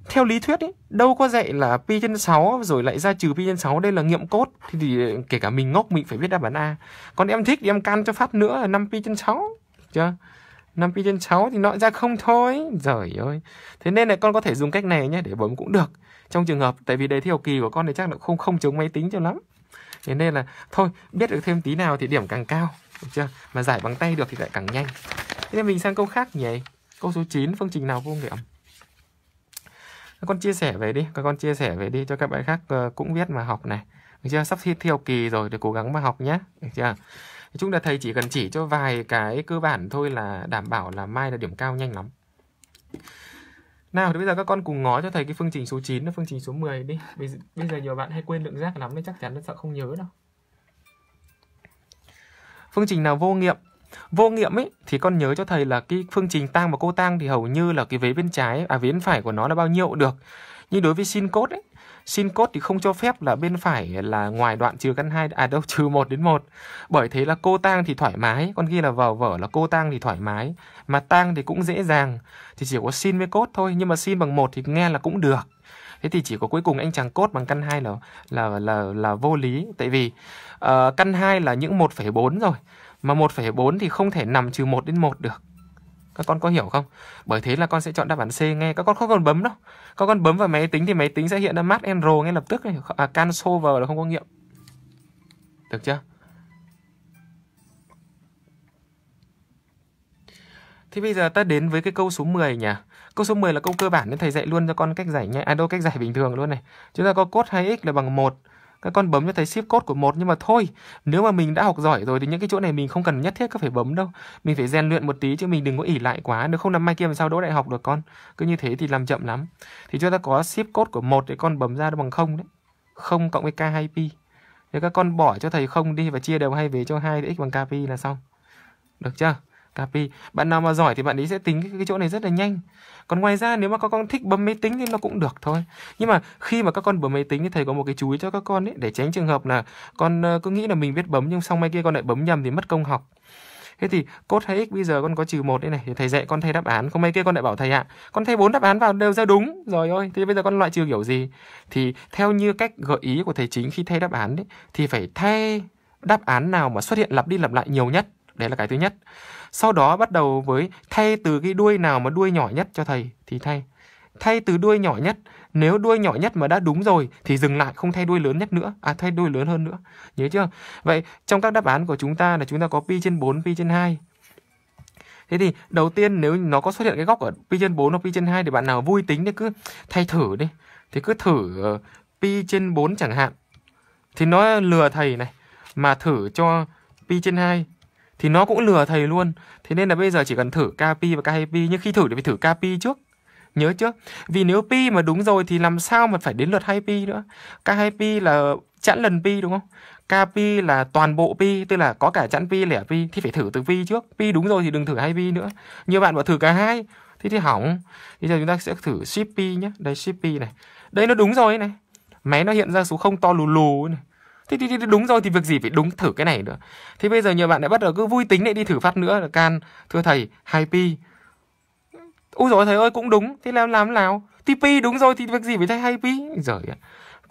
theo lý thuyết ấy, đâu có dạy là pi trên 6 rồi lại ra trừ pi trên 6 đây là nghiệm cốt thì, thì ờ, kể cả mình ngốc mình phải biết đáp án A. Còn em thích thì em căn cho phát nữa là 5 pi trên 6 chưa? 5 pi trên 6 thì nó ra không thôi. Giời ơi. Thế nên là con có thể dùng cách này nhé để bấm cũng được. Trong trường hợp tại vì đề thi học kỳ của con thì chắc là không không chống máy tính cho lắm. Thế nên là thôi biết được thêm tí nào thì điểm càng cao được chưa? Mà giải bằng tay được thì lại càng nhanh. Thế nên mình sang câu khác nhỉ? Câu số 9 phương trình nào vô nghiệm? con chia sẻ về đi các con chia sẻ về đi cho các bạn khác ờ, cũng biết mà học này được chưa sắp thi theo kỳ rồi thì cố gắng mà học nhé được chưa chúng là thầy chỉ cần chỉ cho vài cái cơ bản thôi là đảm bảo là mai là điểm cao nhanh lắm nào thì bây giờ các con cùng ngó cho thầy cái phương trình số 9 và phương trình số 10 đi bây, bây giờ nhiều bạn hay quên lượng giác lắm nên chắc chắn nó sợ không nhớ đâu phương trình nào vô nghiệm vô nghiệm ấy thì con nhớ cho thầy là cái phương trình tăng và cô tăng thì hầu như là cái vế bên trái à vế bên phải của nó là bao nhiêu cũng được nhưng đối với sin cốt ấy sin cốt thì không cho phép là bên phải là ngoài đoạn trừ căn hai à đâu <laughs> trừ một đến một Bởi thế là cô tang thì thoải mái, con ghi là vào vở là cô tang thì thoải mái, mà tang thì cũng dễ dàng thì chỉ có sin với cốt thôi, nhưng mà sin bằng một thì nghe là cũng được. Thế thì chỉ có cuối cùng anh chàng cốt bằng căn hai là là là là vô lý tại vì uh, căn hai là những 1,4 rồi mà 1,4 thì không thể nằm trừ 1 đến 1 được các con có hiểu không? Bởi thế là con sẽ chọn đáp án C nghe Các con không cần bấm đâu Các con bấm vào máy tính thì máy tính sẽ hiện ra mát and ngay lập tức này. À, cancel vào là không có nghiệm Được chưa? Thì bây giờ ta đến với cái câu số 10 nhỉ Câu số 10 là câu cơ bản nên thầy dạy luôn cho con cách giải nhé À đâu cách giải bình thường luôn này Chúng ta có cốt 2x là bằng 1 các con bấm cho thầy ship code của một nhưng mà thôi nếu mà mình đã học giỏi rồi thì những cái chỗ này mình không cần nhất thiết cứ phải bấm đâu mình phải rèn luyện một tí chứ mình đừng có ỉ lại quá nếu không năm mai kia làm sao đỗ đại học được con cứ như thế thì làm chậm lắm thì chúng ta có ship code của một để con bấm ra bằng không đấy không cộng với k hai pi nếu các con bỏ cho thầy không đi và chia đều hai về cho hai x bằng kp là xong được chưa Tapi. Bạn nào mà giỏi thì bạn ấy sẽ tính cái, cái chỗ này rất là nhanh. Còn ngoài ra nếu mà các con thích bấm máy tính thì nó cũng được thôi. Nhưng mà khi mà các con bấm máy tính thì thầy có một cái chú ý cho các con ấy để tránh trường hợp là con ờ, cứ nghĩ là mình biết bấm nhưng xong mai kia con lại bấm nhầm thì mất công học. Thế thì cốt hay x bây giờ con có trừ một đây này thì thầy dạy con thay đáp án, không may kia con lại bảo thầy ạ, à, con thay bốn đáp án vào đều ra đúng. Rồi ơi, thì bây giờ con loại trừ kiểu gì? Thì theo như cách gợi ý của thầy chính khi thay đáp án đấy thì phải thay đáp án nào mà xuất hiện lặp đi lặp lại nhiều nhất Đấy là cái thứ nhất. Sau đó bắt đầu với thay từ cái đuôi nào mà đuôi nhỏ nhất cho thầy thì thay. Thay từ đuôi nhỏ nhất, nếu đuôi nhỏ nhất mà đã đúng rồi thì dừng lại không thay đuôi lớn nhất nữa, à thay đuôi lớn hơn nữa. Nhớ chưa? Vậy trong các đáp án của chúng ta là chúng ta có pi trên 4, pi trên 2. Thế thì đầu tiên nếu nó có xuất hiện cái góc ở pi trên 4 hoặc pi trên 2 thì bạn nào vui tính thì cứ thay thử đi. Thì cứ thử ờ, pi trên 4 chẳng hạn. Thì nó lừa thầy này mà thử cho pi trên 2 thì nó cũng lừa thầy luôn thế nên là bây giờ chỉ cần thử KPI và KPI nhưng khi thử thì phải thử KPI trước nhớ trước vì nếu pi mà đúng rồi thì làm sao mà phải đến lượt hai pi nữa k2 pi là chẵn lần pi đúng không k là toàn bộ pi tức là có cả chẵn pi lẻ pi thì phải thử từ pi trước pi đúng rồi thì đừng thử hai pi nữa như bạn bảo thử cả hai thì thì hỏng bây giờ chúng ta sẽ thử ship pi nhé đây ship pi này đây nó đúng rồi này máy nó hiện ra số không to lù lù này thế thì, đúng rồi thì việc gì phải đúng thử cái này nữa thế bây giờ nhiều bạn đã bắt đầu cứ vui tính lại đi thử phát nữa là can thưa thầy hai pi ui rồi thầy ơi cũng đúng thế làm làm nào thì pi đúng rồi thì việc gì phải thay hai pi giời ạ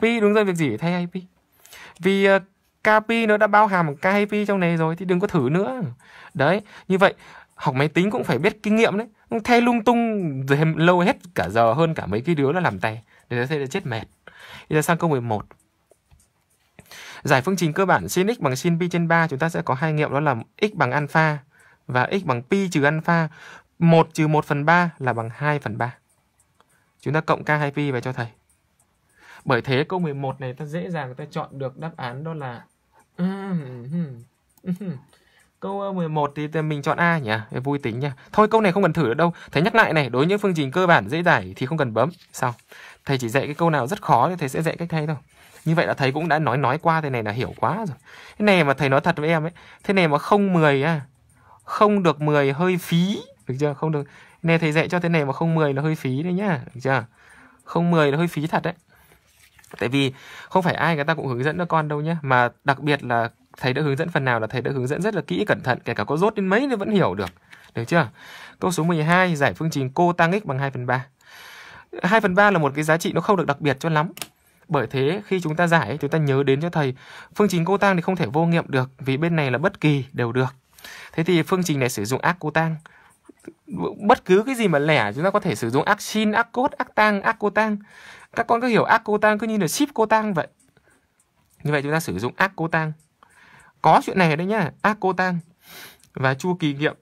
pi đúng rồi việc gì phải thay hai pi vì uh, ờ, kp nó đã bao hàm k hay pi trong này rồi thì đừng có thử nữa đấy như vậy học máy tính cũng phải biết kinh nghiệm đấy thay lung tung rồi lâu hết cả giờ hơn cả mấy cái đứa nó làm tay để sẽ chết mệt bây giờ sang câu 11 Giải phương trình cơ bản sin x bằng sin pi trên 3 chúng ta sẽ có hai nghiệm đó là x bằng alpha và x bằng pi trừ alpha. 1 trừ 1 phần 3 là bằng 2 phần 3. Chúng ta cộng k2 pi về cho thầy. Bởi thế câu 11 này ta dễ dàng ta chọn được đáp án đó là Câu 11 ờ, thì mình chọn A nhỉ, vui tính nha. Thôi câu này không cần thử đâu. Thầy nhắc lại này, đối với những phương trình cơ bản dễ giải thì không cần bấm. Sao? Thầy chỉ dạy cái câu nào rất khó thì thầy sẽ dạy cách thay thôi như vậy là thầy cũng đã nói nói qua thế này là hiểu quá rồi thế này mà thầy nói thật với em ấy thế này mà không 10 à không được 10 hơi phí được chưa không được nè thầy dạy cho thế này mà không 10 là hơi phí đấy nhá được chưa không 10 là hơi phí thật đấy tại vì không phải ai người ta cũng hướng dẫn cho con đâu nhá mà đặc biệt là thầy đã hướng dẫn phần nào là thầy đã hướng dẫn rất là kỹ cẩn thận kể cả có rốt đến mấy nó vẫn hiểu được được chưa câu số 12 giải phương trình cô tăng x bằng 2 phần 3 2 phần 3 là một cái giá trị nó không được đặc biệt cho lắm bởi thế khi chúng ta giải chúng ta nhớ đến cho thầy Phương trình cô tang thì không thể vô nghiệm được Vì bên này là bất kỳ đều được Thế thì phương trình này sử dụng ác cô tang bất cứ cái gì mà lẻ chúng ta có thể sử dụng ác xin, ác cốt, ác tang, ác cô tang. Các con cứ hiểu ác cô tang cứ như là ship cô tang vậy. Như vậy chúng ta sử dụng ác cô tang. Có chuyện này đấy nhá, ác cô tang. Và chu kỳ nghiệm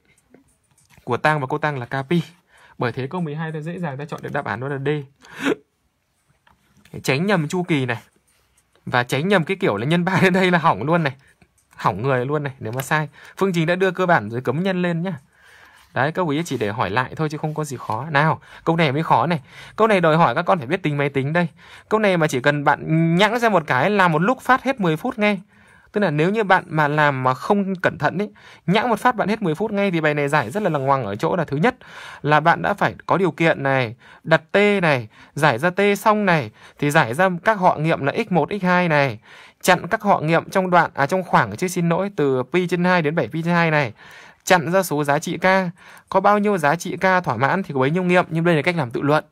của tang và cô tang là capi. Bởi thế câu 12 ta dễ dàng ta chọn được đáp án đó là D tránh nhầm chu kỳ này và tránh nhầm cái kiểu là nhân ba lên đây là hỏng luôn này hỏng người luôn này nếu mà sai phương trình đã đưa cơ bản rồi cấm nhân lên nhá đấy các quý chỉ để hỏi lại thôi chứ không có gì khó nào câu này mới khó này câu này đòi hỏi các con phải biết tính máy tính đây câu này mà chỉ cần bạn nhẵng ra một cái là một lúc phát hết 10 phút nghe Tức là nếu như bạn mà làm mà không cẩn thận ấy, nhãng một phát bạn hết 10 phút ngay thì bài này giải rất là lằng ngoằng ở chỗ là thứ nhất là bạn đã phải có điều kiện này, đặt T này, giải ra T xong này thì giải ra các họ nghiệm là x1, x2 này, chặn các họ nghiệm trong đoạn à trong khoảng chứ xin lỗi từ pi trên 2 đến 7 pi trên 2 này chặn ra số giá trị k có bao nhiêu giá trị k thỏa mãn thì có bấy nhiêu nghiệm nhưng đây là cách làm tự luận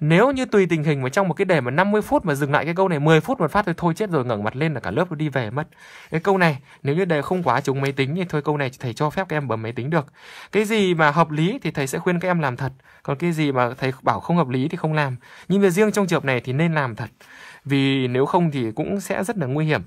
nếu như tùy tình hình mà trong một cái đề mà 50 phút mà dừng lại cái câu này 10 phút một phát thì thôi chết rồi ngẩng mặt lên là cả lớp đi về mất cái câu này nếu như đề không quá trúng máy tính thì thôi câu này thầy cho phép các em bấm máy tính được cái gì mà hợp lý thì thầy sẽ khuyên các em làm thật còn cái gì mà thầy bảo không hợp lý thì không làm nhưng về riêng trong trường hợp này thì nên làm thật vì nếu không thì cũng sẽ rất là nguy hiểm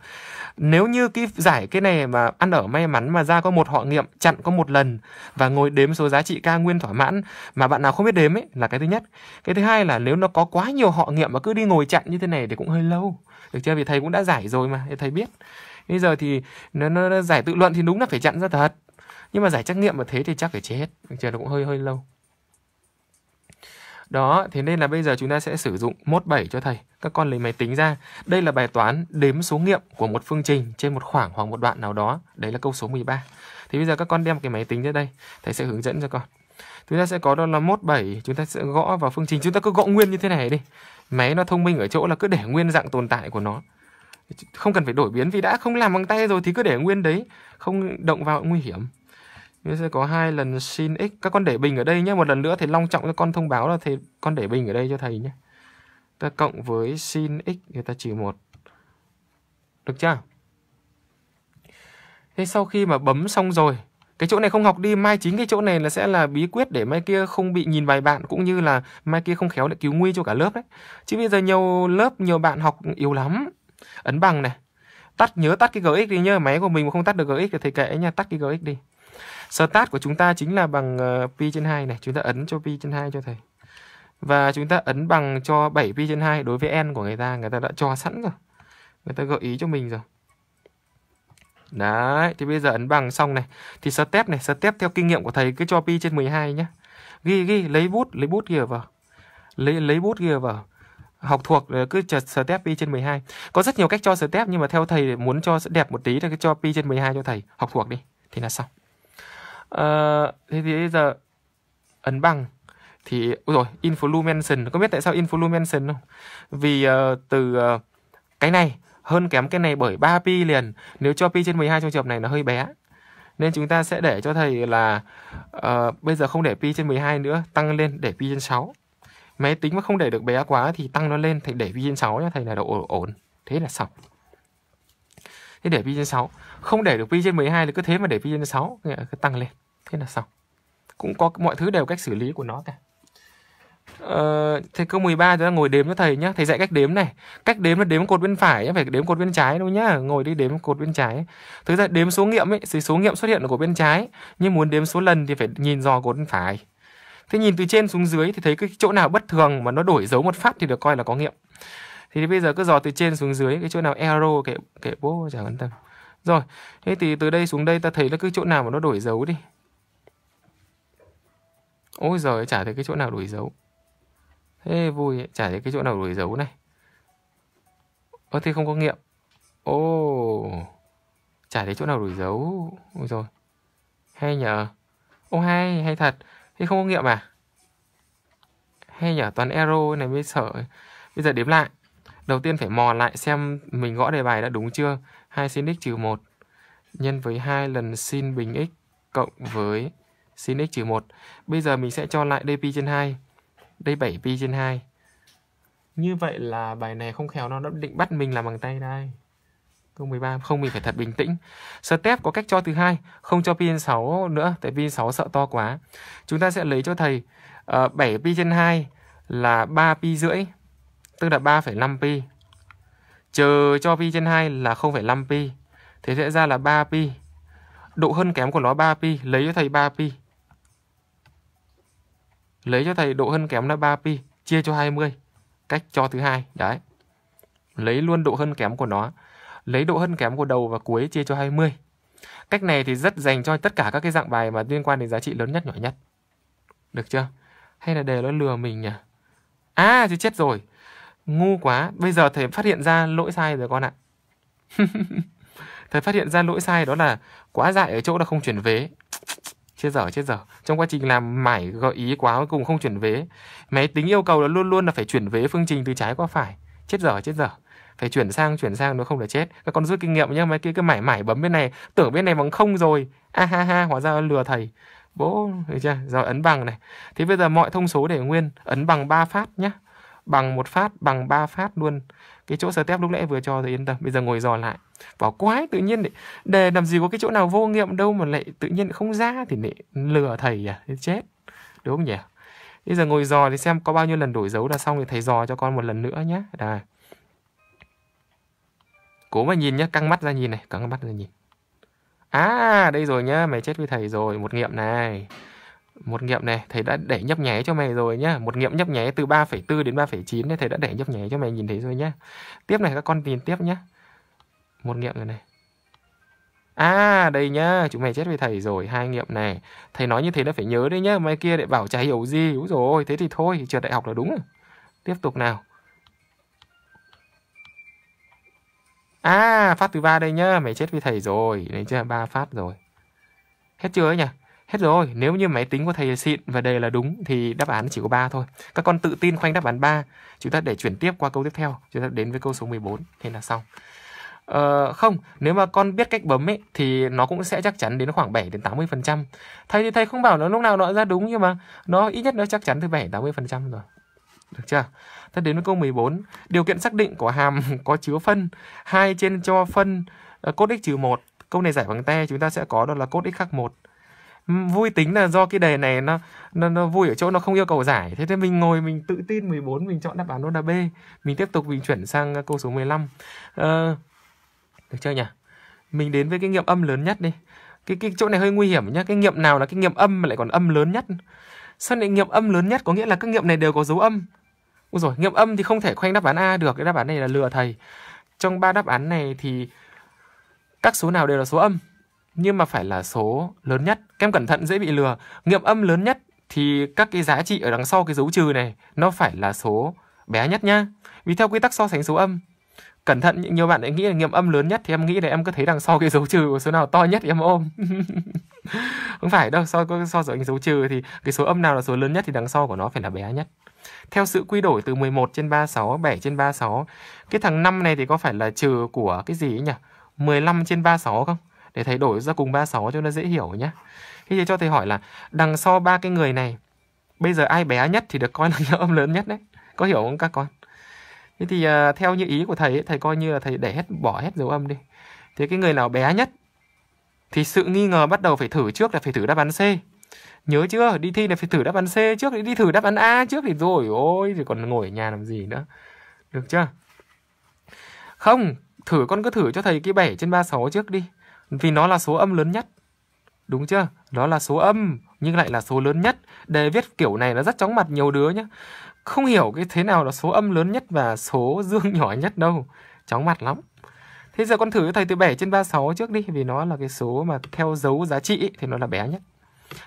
nếu như cái giải cái này mà ăn ở may mắn mà ra có một họ nghiệm chặn có một lần và ngồi đếm số giá trị ca nguyên thỏa mãn mà bạn nào không biết đếm ấy là cái thứ nhất cái thứ hai là nếu nó có quá nhiều họ nghiệm mà cứ đi ngồi chặn như thế này thì cũng hơi lâu được chưa vì thầy cũng đã giải rồi mà thầy biết bây giờ thì nó, nó, nó giải tự luận thì đúng là phải chặn ra thật nhưng mà giải trắc nghiệm mà thế thì chắc phải chết được chưa nó cũng hơi hơi lâu đó, thế nên là bây giờ chúng ta sẽ sử dụng mốt 7 cho thầy. Các con lấy máy tính ra. Đây là bài toán đếm số nghiệm của một phương trình trên một khoảng hoặc một đoạn nào đó. Đấy là câu số 13. Thì bây giờ các con đem cái máy tính ra đây. Thầy sẽ hướng dẫn cho con. Chúng ta sẽ có đó là mốt 7. Chúng ta sẽ gõ vào phương trình. Chúng ta cứ gõ nguyên như thế này đi. Máy nó thông minh ở chỗ là cứ để nguyên dạng tồn tại của nó. Không cần phải đổi biến vì đã không làm bằng tay rồi thì cứ để nguyên đấy. Không động vào nguy hiểm. Nghĩa sẽ có hai lần sin x. Các con để bình ở đây nhé. Một lần nữa thì long trọng cho con thông báo là thầy con để bình ở đây cho thầy nhé. Ta cộng với sin x người ta trừ một Được chưa? Thế sau khi mà bấm xong rồi cái chỗ này không học đi mai chính cái chỗ này là sẽ là bí quyết để mai kia không bị nhìn bài bạn cũng như là mai kia không khéo để cứu nguy cho cả lớp đấy chứ bây giờ nhiều lớp nhiều bạn học yếu lắm ấn bằng này tắt nhớ tắt cái gx đi nhá máy của mình mà không tắt được gx thì thầy kệ nha tắt cái gx đi Start của chúng ta chính là bằng ờ, pi trên 2 này. Chúng ta ấn cho pi trên 2 cho thầy. Và chúng ta ấn bằng cho 7 pi trên 2 đối với n của người ta. Người ta đã cho sẵn rồi. Người ta gợi ý cho mình rồi. Đấy, thì bây giờ ấn bằng xong này Thì step này, step theo kinh nghiệm của thầy cứ cho pi trên 12 nhé Ghi, ghi, lấy bút, lấy bút ghi vào Lấy lấy bút ghi vào Học thuộc ờ, cứ chật step pi trên 12 Có rất nhiều cách cho step nhưng mà theo thầy muốn cho đẹp một tí thì cứ cho pi trên 12 cho thầy Học thuộc đi, thì là xong Ờ, thế thì bây giờ ấn bằng thì ôi rồi influmention có biết tại sao influmention không vì uh, từ uh, cái này hơn kém cái này bởi 3 pi liền nếu cho pi trên 12 trong trường hợp này nó hơi bé nên chúng ta sẽ để cho thầy là uh, bây giờ không để pi trên 12 nữa tăng lên để pi trên 6 máy tính mà không để được bé quá thì tăng nó lên thành để pi trên 6 nhá thầy là độ ổn thế là xong thế để pi trên 6 không để được pi trên 12 thì cứ thế mà để pi trên 6 tăng lên thế là xong cũng có mọi thứ đều cách xử lý của nó cả Ờ, thầy câu 13 chúng ta ngồi đếm cho thầy nhá Thầy dạy cách đếm này Cách đếm là đếm cột bên phải nhá, phải đếm cột bên trái đâu nhá Ngồi đi đếm cột bên trái Thực ra đếm số nghiệm ấy, thì số nghiệm xuất hiện ở cột bên trái Nhưng muốn đếm số lần thì phải nhìn dò cột bên phải Thế nhìn từ trên xuống dưới thì thấy cái chỗ nào bất thường mà nó đổi dấu một phát thì được coi là có nghiệm Thì bây giờ cứ dò từ trên xuống dưới Cái chỗ nào arrow kệ, kệ bố chẳng quan tâm Rồi, thế thì từ đây xuống đây ta thấy là cứ chỗ nào mà nó đổi dấu đi Ôi giời chả thấy cái chỗ nào đuổi dấu Thế vui ấy, chả thấy cái chỗ nào đuổi dấu này Ơ thì không có nghiệm Ô oh, Chả thấy chỗ nào đuổi dấu Ôi rồi Hay nhờ Ô hay hay thật Thế không có nghiệm à Hay nhờ toàn arrow này mới sợ Bây giờ đếm lại Đầu tiên phải mò lại xem mình gõ đề bài đã đúng chưa 2 sin x trừ 1 Nhân với 2 lần sin bình x Cộng với sin x 1. Bây giờ mình sẽ cho lại đây pi trên 2. Đây 7 pi trên 2. Như vậy là bài này không khéo nó đã định bắt mình làm bằng tay đây. Câu 13 không mình phải thật bình tĩnh. Step có cách cho thứ hai, không cho pin 6 nữa tại pin 6 sợ to quá. Chúng ta sẽ lấy cho thầy uh, ờ, 7 pi trên 2 là 3 pi rưỡi, tức là 3,5 pi. Trừ cho pi trên 2 là 0,5 pi. Thế sẽ ra là 3 pi. Độ hơn kém của nó 3 pi, lấy cho thầy 3 pi lấy cho thầy độ hơn kém là 3 pi chia cho 20 cách cho thứ hai đấy lấy luôn độ hơn kém của nó lấy độ hơn kém của đầu và cuối chia cho 20 cách này thì rất dành cho tất cả các cái dạng bài mà liên quan đến giá trị lớn nhất nhỏ nhất được chưa hay là đề nó lừa mình nhỉ à thì chết rồi ngu quá bây giờ thầy phát hiện ra lỗi sai rồi con ạ <laughs> thầy phát hiện ra lỗi sai đó là quá dại ở chỗ là không chuyển vế chết dở chết dở trong quá trình làm mải gợi ý quá cuối cùng không chuyển vế máy tính yêu cầu là luôn luôn là phải chuyển vế phương trình từ trái qua phải chết dở chết dở phải chuyển sang chuyển sang nó không là chết các con rút kinh nghiệm nhá mấy kia cứ mải mải bấm bên này tưởng bên này bằng không rồi a ha ha hóa ra lừa thầy bố chưa rồi ấn bằng này thế bây giờ mọi thông số để nguyên ấn bằng ba phát nhá bằng một phát bằng ba phát luôn cái chỗ step lúc nãy vừa cho rồi yên tâm bây giờ ngồi dò lại bảo quái tự nhiên đấy đề làm gì có cái chỗ nào vô nghiệm đâu mà lại tự nhiên không ra thì lại lừa thầy à chết đúng không nhỉ bây giờ ngồi dò thì xem có bao nhiêu lần đổi dấu là xong thì thầy dò cho con một lần nữa nhé đây cố mà nhìn nhá căng mắt ra nhìn này căng mắt ra nhìn à đây rồi nhá mày chết với thầy rồi một nghiệm này một nghiệm này thầy đã để nhấp nháy cho mày rồi nhá một nghiệm nhấp nháy từ 3,4 đến 3,9 này thầy đã để nhấp nháy cho mày nhìn thấy rồi nhá tiếp này các con nhìn tiếp nhá một nghiệm rồi này À đây nhá, chúng mày chết với thầy rồi, hai nghiệm này Thầy nói như thế là phải nhớ đấy nhá, mai kia lại bảo chả hiểu gì Úi rồi thế thì thôi, trượt đại học là đúng rồi. Tiếp tục nào À, phát thứ ba đây nhá, mày chết với thầy rồi Đấy chưa, ba phát rồi Hết chưa ấy nhỉ Hết rồi, nếu như máy tính của thầy xịn và đề là đúng thì đáp án chỉ có 3 thôi. Các con tự tin khoanh đáp án 3, chúng ta để chuyển tiếp qua câu tiếp theo, chúng ta đến với câu số 14, thế là xong. Ờ, không, nếu mà con biết cách bấm ấy thì nó cũng sẽ chắc chắn đến khoảng 7 đến 80%. Thầy thì thầy không bảo nó lúc nào nó ra đúng nhưng mà nó ít nhất nó chắc chắn từ 7 phần trăm rồi. Được chưa? Ta đến với câu 14, điều kiện xác định của hàm <laughs> có chứa phân hai trên cho phân ờ, cốt x trừ một Câu này giải bằng tay chúng ta sẽ có đó là cốt x khác một vui tính là do cái đề này nó nó nó vui ở chỗ nó không yêu cầu giải thế thế mình ngồi mình tự tin 14 mình chọn đáp án đó là B mình tiếp tục mình chuyển sang câu số 15 ờ, được chưa nhỉ mình đến với cái nghiệm âm lớn nhất đi cái cái chỗ này hơi nguy hiểm nhá cái nghiệm nào là cái nghiệm âm mà lại còn âm lớn nhất sao lại nghiệm âm lớn nhất có nghĩa là các nghiệm này đều có dấu âm Ôi rồi nghiệm âm thì không thể khoanh đáp án A được cái đáp án này là lừa thầy trong ba đáp án này thì các số nào đều là số âm nhưng mà phải là số lớn nhất. Các em cẩn thận dễ bị lừa. Nghiệm âm lớn nhất thì các cái giá trị ở đằng sau cái dấu trừ này nó phải là số bé nhất nhá. Vì theo quy tắc so sánh số âm, cẩn thận nhiều bạn lại nghĩ là nghiệm âm lớn nhất thì em nghĩ là em cứ thấy đằng sau cái dấu trừ của số nào to nhất thì em ôm. <laughs> không phải đâu, so so với dấu trừ thì cái số âm nào là số lớn nhất thì đằng sau của nó phải là bé nhất. Theo sự quy đổi từ 11 trên 36, 7 trên 36, cái thằng 5 này thì có phải là trừ của cái gì nhỉ? 15 trên 36 không? để thầy đổi ra cùng 36 cho nó dễ hiểu nhé. Thế thì cho thầy hỏi là đằng sau ba cái người này bây giờ ai bé nhất thì được coi là cái <laughs> âm lớn nhất đấy. Có hiểu không các con? Thế thì uh, theo như ý của thầy thầy coi như là thầy để hết bỏ hết dấu âm đi. Thế cái người nào bé nhất thì sự nghi ngờ bắt đầu phải thử trước là phải thử đáp án C. Nhớ chưa? Đi thi là phải thử đáp án C trước đi thử đáp án A trước thì rồi ôi thì còn ngồi ở nhà làm gì nữa. Được chưa? Không, thử con cứ thử cho thầy cái 7 trên 36 trước đi. Vì nó là số âm lớn nhất. Đúng chưa? Nó là số âm nhưng lại là số lớn nhất. Đề viết kiểu này nó rất chóng mặt nhiều đứa nhá. Không hiểu cái thế nào là số âm lớn nhất và số dương <laughs> nhỏ nhất đâu. Chóng mặt lắm. Thế giờ con thử thầy từ 7 trên 36 trước đi Vì nó là cái số mà theo dấu giá trị Thì nó là bé nhất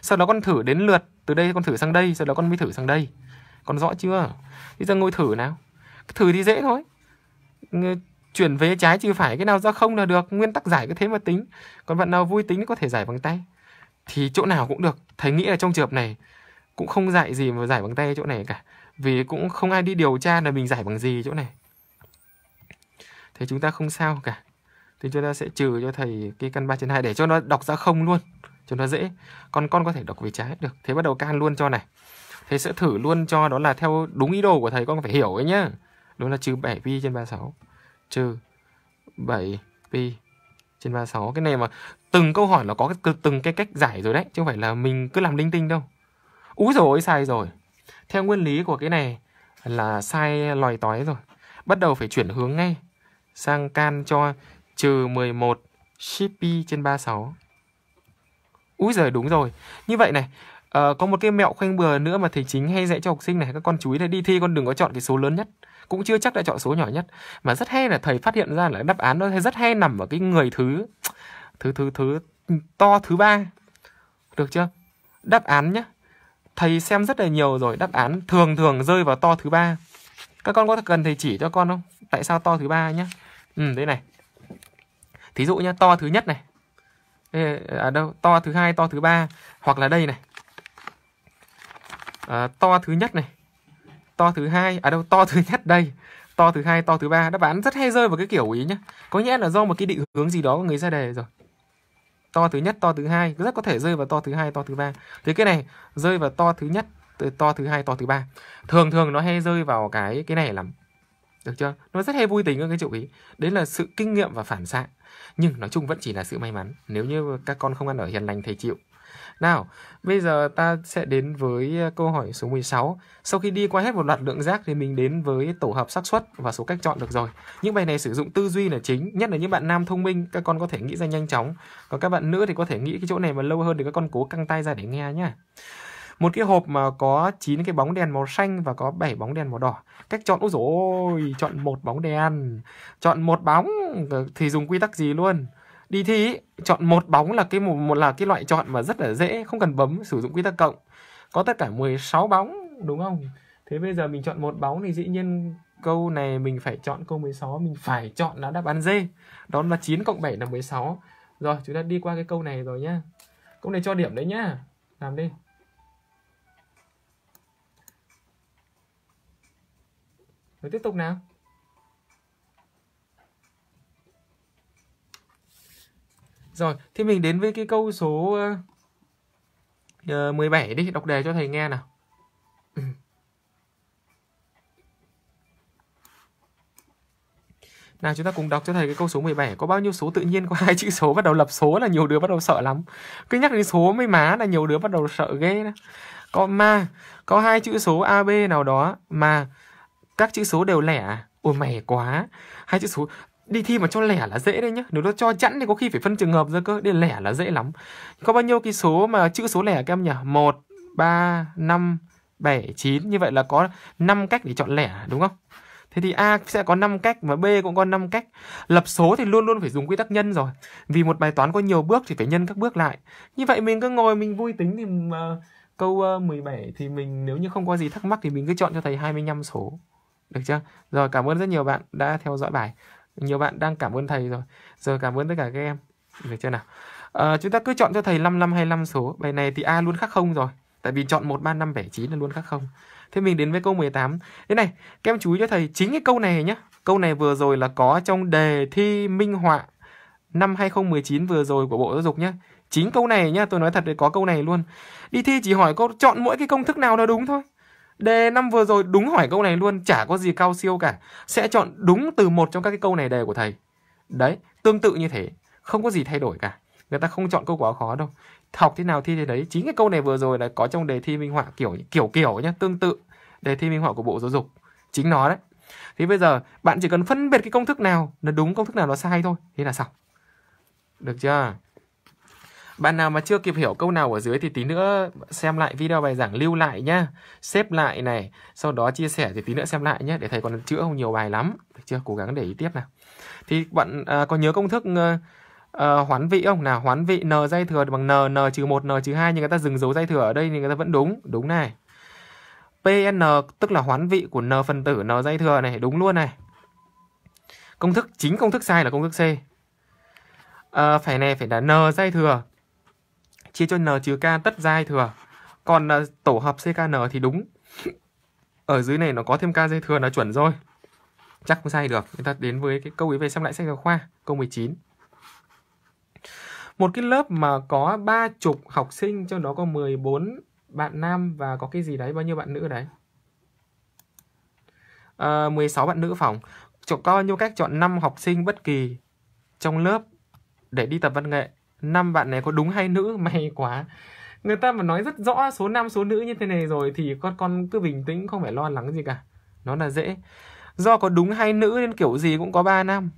Sau đó con thử đến lượt Từ đây con thử sang đây Sau đó con mới thử sang đây Con rõ chưa Bây giờ ngồi thử nào Thử thì dễ thôi chuyển về trái trừ phải cái nào ra không là được nguyên tắc giải cứ thế mà tính còn bạn nào vui tính có thể giải bằng tay thì chỗ nào cũng được thầy nghĩ là trong trường hợp này cũng không dạy gì mà giải bằng tay chỗ này cả vì cũng không ai đi điều tra là mình giải bằng gì chỗ này thế chúng ta không sao cả thì chúng ta sẽ trừ cho thầy cái căn 3 trên 2 để cho nó đọc ra không luôn cho nó dễ còn con có thể đọc về trái được thế bắt đầu can luôn cho này thế sẽ thử luôn cho đó là theo đúng ý đồ của thầy con phải hiểu ấy nhá đó là trừ 7 pi trên 36 trừ 7 pi trên 36. Cái này mà từng câu hỏi nó có cái, từng cái cách giải rồi đấy, chứ không phải là mình cứ làm linh tinh đâu. Úi rồi sai rồi. Theo nguyên lý của cái này là sai lòi tói rồi. Bắt đầu phải chuyển hướng ngay sang can cho trừ 11 pi trên 36. Úi giời đúng rồi. Như vậy này, uh, có một cái mẹo khoanh bừa nữa mà thầy chính hay dạy cho học sinh này, các con chú ý là đi thi con đừng có chọn cái số lớn nhất cũng chưa chắc đã chọn số nhỏ nhất mà rất hay là thầy phát hiện ra là đáp án nó rất hay nằm ở cái người thứ thứ thứ thứ to thứ ba được chưa đáp án nhá thầy xem rất là nhiều rồi đáp án thường thường rơi vào to thứ ba các con có cần thầy chỉ cho con không tại sao to thứ ba nhá ừ đây này thí dụ nhá to thứ nhất này đây, à đâu to thứ hai to thứ ba hoặc là đây này à, to thứ nhất này to thứ hai à đâu to thứ nhất đây to thứ hai to thứ ba đáp án rất hay rơi vào cái kiểu ý nhá có nghĩa là do một cái định hướng gì đó của người ra đề rồi to thứ nhất to thứ hai rất có thể rơi vào to thứ hai to thứ ba thế cái này rơi vào to thứ nhất to thứ hai to thứ ba thường thường nó hay rơi vào cái cái này lắm được chưa nó rất hay vui tính ở cái chỗ ý đấy là sự kinh nghiệm và phản xạ nhưng nói chung vẫn chỉ là sự may mắn nếu như các con không ăn ở hiền lành thầy chịu nào, bây giờ ta sẽ đến với ờ, câu hỏi số 16. Sau khi đi qua hết một loạt lượng giác thì mình đến với tổ hợp xác suất và số cách chọn được rồi. Những bài này sử dụng tư duy là chính, nhất là những bạn nam thông minh, các con có thể nghĩ ra nhanh chóng. Còn các bạn nữ thì có thể nghĩ cái chỗ này mà lâu hơn thì các con cố căng tay ra để nghe nhá. Một cái hộp mà có 9 cái bóng đèn màu xanh và có 7 bóng đèn màu đỏ. Cách chọn ôi dồi ôi, chọn một bóng đèn, chọn một bóng ờ, thì dùng quy tắc gì luôn đi thi chọn một bóng là cái một, một là cái loại chọn mà rất là dễ không cần bấm sử dụng quy tắc cộng có tất cả 16 bóng đúng không thế bây giờ mình chọn một bóng thì dĩ nhiên câu này mình phải chọn câu 16 mình phải chọn là đáp án D đó là 9 cộng 7 là 16 rồi chúng ta đi qua cái câu này rồi nhá câu này cho điểm đấy nhá làm đi rồi tiếp tục nào Rồi, thì mình đến với cái câu số uh, ờ, 17 ờ, đi, đọc đề cho thầy nghe nào. Nào chúng ta cùng đọc cho thầy cái câu số 17 Có bao nhiêu số tự nhiên có hai chữ số bắt đầu lập số là nhiều đứa bắt đầu sợ lắm Cứ nhắc đến số mấy má là nhiều đứa bắt đầu sợ ghê đó Có ma Có hai chữ số AB nào đó mà các chữ số đều lẻ Ôi mẻ quá Hai chữ số đi thi mà cho lẻ là dễ đấy nhá nếu nó cho chẵn thì có khi phải phân trường hợp ra cơ để lẻ là dễ lắm có bao nhiêu cái số mà chữ số lẻ các em nhỉ một ba năm bảy chín như vậy là có 5 cách để chọn lẻ đúng không Thế thì A sẽ có 5 cách và B cũng có 5 cách. Lập số thì luôn luôn phải dùng quy tắc nhân rồi. Vì một bài toán có nhiều bước thì phải nhân các bước lại. Như vậy mình cứ ngồi mình vui tính thì uh, câu uh, ờ, 17 thì mình nếu như không có gì thắc mắc thì mình cứ chọn cho thầy 25 số. Được chưa? Rồi cảm ơn rất nhiều bạn đã theo dõi bài nhiều bạn đang cảm ơn thầy rồi giờ cảm ơn tất cả các em được chưa nào à, chúng ta cứ chọn cho thầy 55 25 số bài này thì a luôn khác không rồi tại vì chọn một ba năm bảy chín là luôn khác không thế mình đến với câu 18 thế này các em chú ý cho thầy chính cái câu này nhá câu này vừa rồi là có trong đề thi minh họa năm 2019 vừa rồi của Bộ Giáo dục nhé. Chính câu này nhá, tôi nói thật đấy có câu này luôn. Đi thi chỉ hỏi cô chọn mỗi cái công thức nào là đúng thôi. Đề năm vừa rồi đúng hỏi câu này luôn, chả có gì cao siêu cả. Sẽ chọn đúng từ một trong các cái câu này đề của thầy. Đấy, tương tự như thế, không có gì thay đổi cả. Người ta không chọn câu quá khó đâu. Học thế nào thi thế đấy. Chính cái câu này vừa rồi là có trong đề thi minh họa kiểu kiểu kiểu nhá, tương tự đề thi minh họa của Bộ Giáo dục. Chính nó đấy. Thì bây giờ bạn chỉ cần phân biệt cái công thức nào là đúng, công thức nào là sai thôi. Thế là xong. Được chưa? Bạn nào mà chưa kịp hiểu câu nào ở dưới thì tí nữa xem lại video bài giảng lưu lại nhá. Xếp lại này, sau đó chia sẻ thì tí nữa xem lại nhé để thầy còn chữa không nhiều bài lắm. Được chưa? Cố gắng để ý tiếp nào. Thì bạn à, có nhớ công thức à, hoán vị không? Nào, hoán vị n dây thừa bằng n, n trừ 1, n trừ 2 nhưng người ta dừng dấu dây thừa ở đây thì người ta vẫn đúng, đúng này. PN tức là hoán vị của n phân tử n dây thừa này, đúng luôn này. Công thức chính công thức sai là công thức C. À, phải này phải là n dây thừa chia cho n trừ k tất giai thừa. Còn uh, tổ hợp ckn thì đúng. Ở dưới này nó có thêm k dây thừa là chuẩn rồi. Chắc không sai được. Chúng ta đến với cái câu ý về xem lại sách giáo khoa, câu 19. Một cái lớp mà có ba chục học sinh trong đó có 14 bạn nam và có cái gì đấy bao nhiêu bạn nữ đấy? À, ờ, 16 bạn nữ phòng. Có bao nhiêu cách chọn 5 học sinh bất kỳ trong lớp để đi tập văn nghệ năm bạn này có đúng hay nữ <laughs> may quá người ta mà nói rất rõ số nam số nữ như thế này rồi thì con con cứ bình tĩnh không phải lo lắng gì cả nó là dễ do có đúng hay nữ nên kiểu gì cũng có ba nam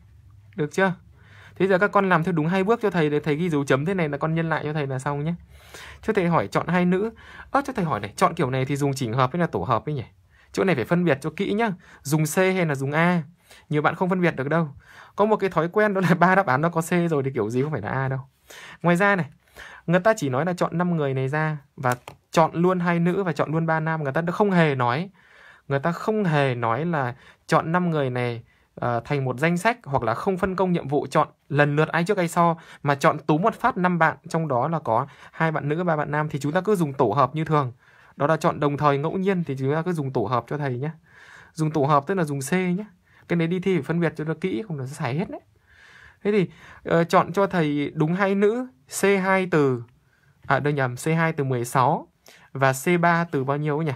được chưa thế giờ các con làm theo đúng hai bước cho thầy để thầy ghi dấu chấm thế này là con nhân lại cho thầy là xong nhé cho thầy hỏi chọn hai nữ ơ cho thầy hỏi này chọn kiểu này thì dùng chỉnh hợp hay là tổ hợp ấy nhỉ chỗ này phải phân biệt cho kỹ nhá dùng c hay là dùng a nhiều bạn không phân biệt được đâu có một cái thói quen đó là <laughs> ba đáp án nó có c rồi thì kiểu gì không phải là a đâu Ngoài ra này, người ta chỉ nói là chọn 5 người này ra và chọn luôn hai nữ và chọn luôn ba nam, người ta đã không hề nói người ta không hề nói là chọn 5 người này uh, thành một danh sách hoặc là không phân công nhiệm vụ chọn lần lượt ai trước ai sau mà chọn tú một phát năm bạn trong đó là có hai bạn nữ ba bạn nam thì chúng ta cứ dùng tổ hợp như thường đó là chọn đồng thời ngẫu nhiên thì chúng ta cứ dùng tổ hợp cho thầy nhé dùng tổ hợp tức là dùng c nhé cái đấy đi thi phải phân biệt cho nó kỹ không là sẽ xảy hết đấy thế thì uh, chọn cho thầy đúng hai nữ C2 từ à đâu nhầm C2 từ 16 và C3 từ bao nhiêu nhỉ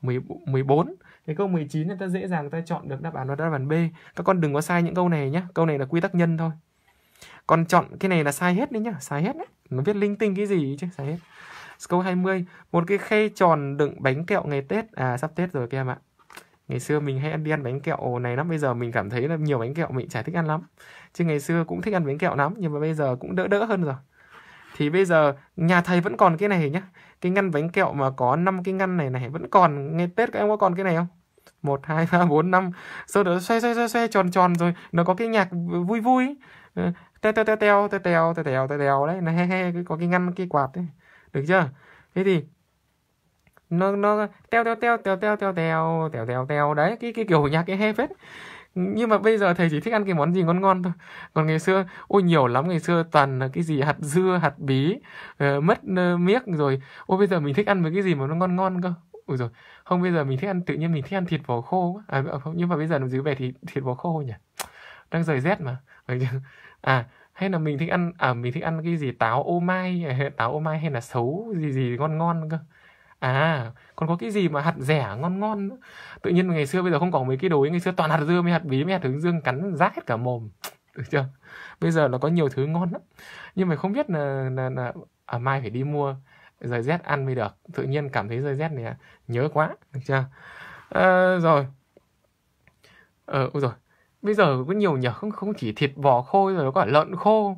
14 cái câu 19 người ta dễ dàng ta chọn được đáp án là đáp án B các con đừng có sai những câu này nhé câu này là quy tắc nhân thôi còn chọn cái này là sai hết đấy nhá sai hết đấy nó viết linh tinh cái gì chứ sai hết câu 20 một cái khay tròn đựng bánh kẹo ngày Tết à sắp Tết rồi các em ạ ngày xưa mình hay ăn đi ăn bánh kẹo này lắm bây giờ mình cảm thấy là nhiều bánh kẹo mình chả thích ăn lắm chứ ngày xưa cũng thích ăn bánh kẹo lắm nhưng mà bây giờ cũng đỡ đỡ hơn rồi thì bây giờ nhà thầy vẫn còn cái này nhá cái ngăn bánh kẹo mà có 5 cái ngăn này này vẫn còn ngay tết các em có còn cái này không một hai ba bốn năm sau đó xoay xoay xoay xoay tròn tròn rồi nó có cái nhạc vui vui teo teo teo teo teo teo teo teo teo teo đấy là he he có cái ngăn cái quạt đấy được chưa thế thì nó nó teo teo teo teo teo teo teo teo teo teo đấy cái cái kiểu nhạc cái he phết nhưng mà bây giờ thầy chỉ thích ăn cái món gì ngon ngon thôi còn ngày xưa ôi nhiều lắm ngày xưa toàn là cái gì hạt dưa hạt bí uh, mất uh, miếc rồi ôi bây giờ mình thích ăn mấy cái gì mà nó ngon ngon cơ ui rồi không bây giờ mình thích ăn tự nhiên mình thích ăn thịt bò khô à ờ, không nhưng mà bây giờ làm gì về thì thịt bò khô nhỉ đang rời rét mà à hay là mình thích ăn à mình thích ăn cái gì táo ô mai táo ô mai hay là xấu gì gì ngon ngon cơ à còn có cái gì mà hạt rẻ ngon ngon tự nhiên ngày xưa bây giờ không có mấy cái đồ ấy ngày xưa toàn hạt dưa mấy hạt bí mấy hạt hướng dương cắn rát hết cả mồm được chưa bây giờ nó có nhiều thứ ngon lắm nhưng mà không biết là là, là à, mai phải đi mua rời rét ăn mới được tự nhiên cảm thấy rời rét này à, nhớ quá được chưa à, rồi ờ ôi rồi bây giờ có nhiều nhở không không chỉ thịt bò khô rồi có cả lợn khô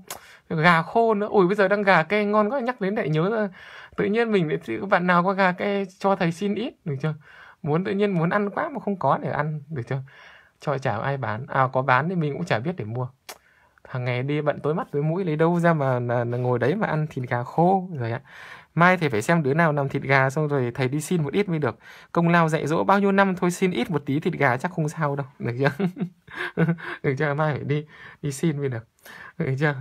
gà khô nữa ui bây giờ đang gà kê ngon quá nhắc đến lại nhớ ra tự nhiên mình lại các bạn nào có gà cái cho thầy xin ít được chưa muốn tự nhiên muốn ăn quá mà không có để ăn được chưa cho chả ai bán à có bán thì mình cũng chả biết để mua hàng ngày đi bận tối mắt tối mũi lấy đâu ra mà là, là ngồi đấy mà ăn thịt gà khô rồi ạ mai thì phải xem đứa nào làm thịt gà xong rồi thầy đi xin một ít mới được công lao dạy dỗ bao nhiêu năm thôi xin ít một tí thịt gà chắc không sao đâu được chưa <laughs> được chưa mai phải đi đi xin mới được được chưa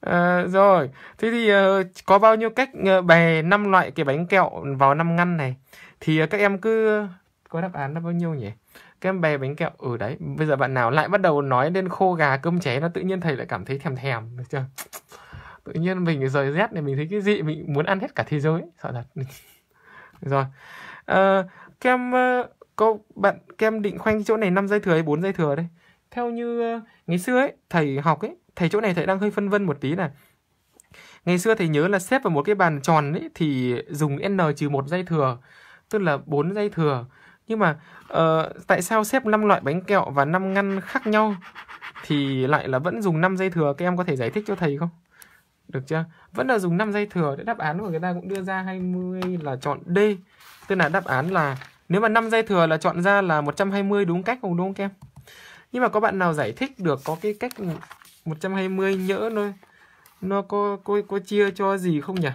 À, rồi, thế thì uh, có bao nhiêu cách uh, bè năm loại cái bánh kẹo vào năm ngăn này Thì uh, các em cứ có đáp án là bao nhiêu nhỉ? Các em bè bánh kẹo, ở ừ, đấy, bây giờ bạn nào lại bắt đầu nói đến khô gà cơm cháy Nó tự nhiên thầy lại cảm thấy thèm thèm, được chưa? <tsk> Tự nhiên mình rời rét này mình thấy cái gì mình muốn ăn hết cả thế giới Sợ thật <laughs> Rồi, uh, các em, uh, có, bạn, kem định khoanh chỗ này 5 dây thừa hay 4 giây thừa đây Theo như uh, ngày xưa ấy, thầy học ấy thầy chỗ này thầy đang hơi phân vân một tí này ngày xưa thầy nhớ là xếp vào một cái bàn tròn ấy thì dùng n trừ một dây thừa tức là bốn dây thừa nhưng mà uh, tại sao xếp 5 loại bánh kẹo và 5 ngăn khác nhau thì lại là vẫn dùng 5 dây thừa các em có thể giải thích cho thầy không được chưa vẫn là dùng 5 dây thừa để đáp án của người ta cũng đưa ra 20 là chọn D tức là đáp án là nếu mà 5 dây thừa là chọn ra là 120 đúng cách không đúng không em nhưng mà có bạn nào giải thích được có cái cách 120 nhỡ nó nó có có có chia cho gì không nhỉ?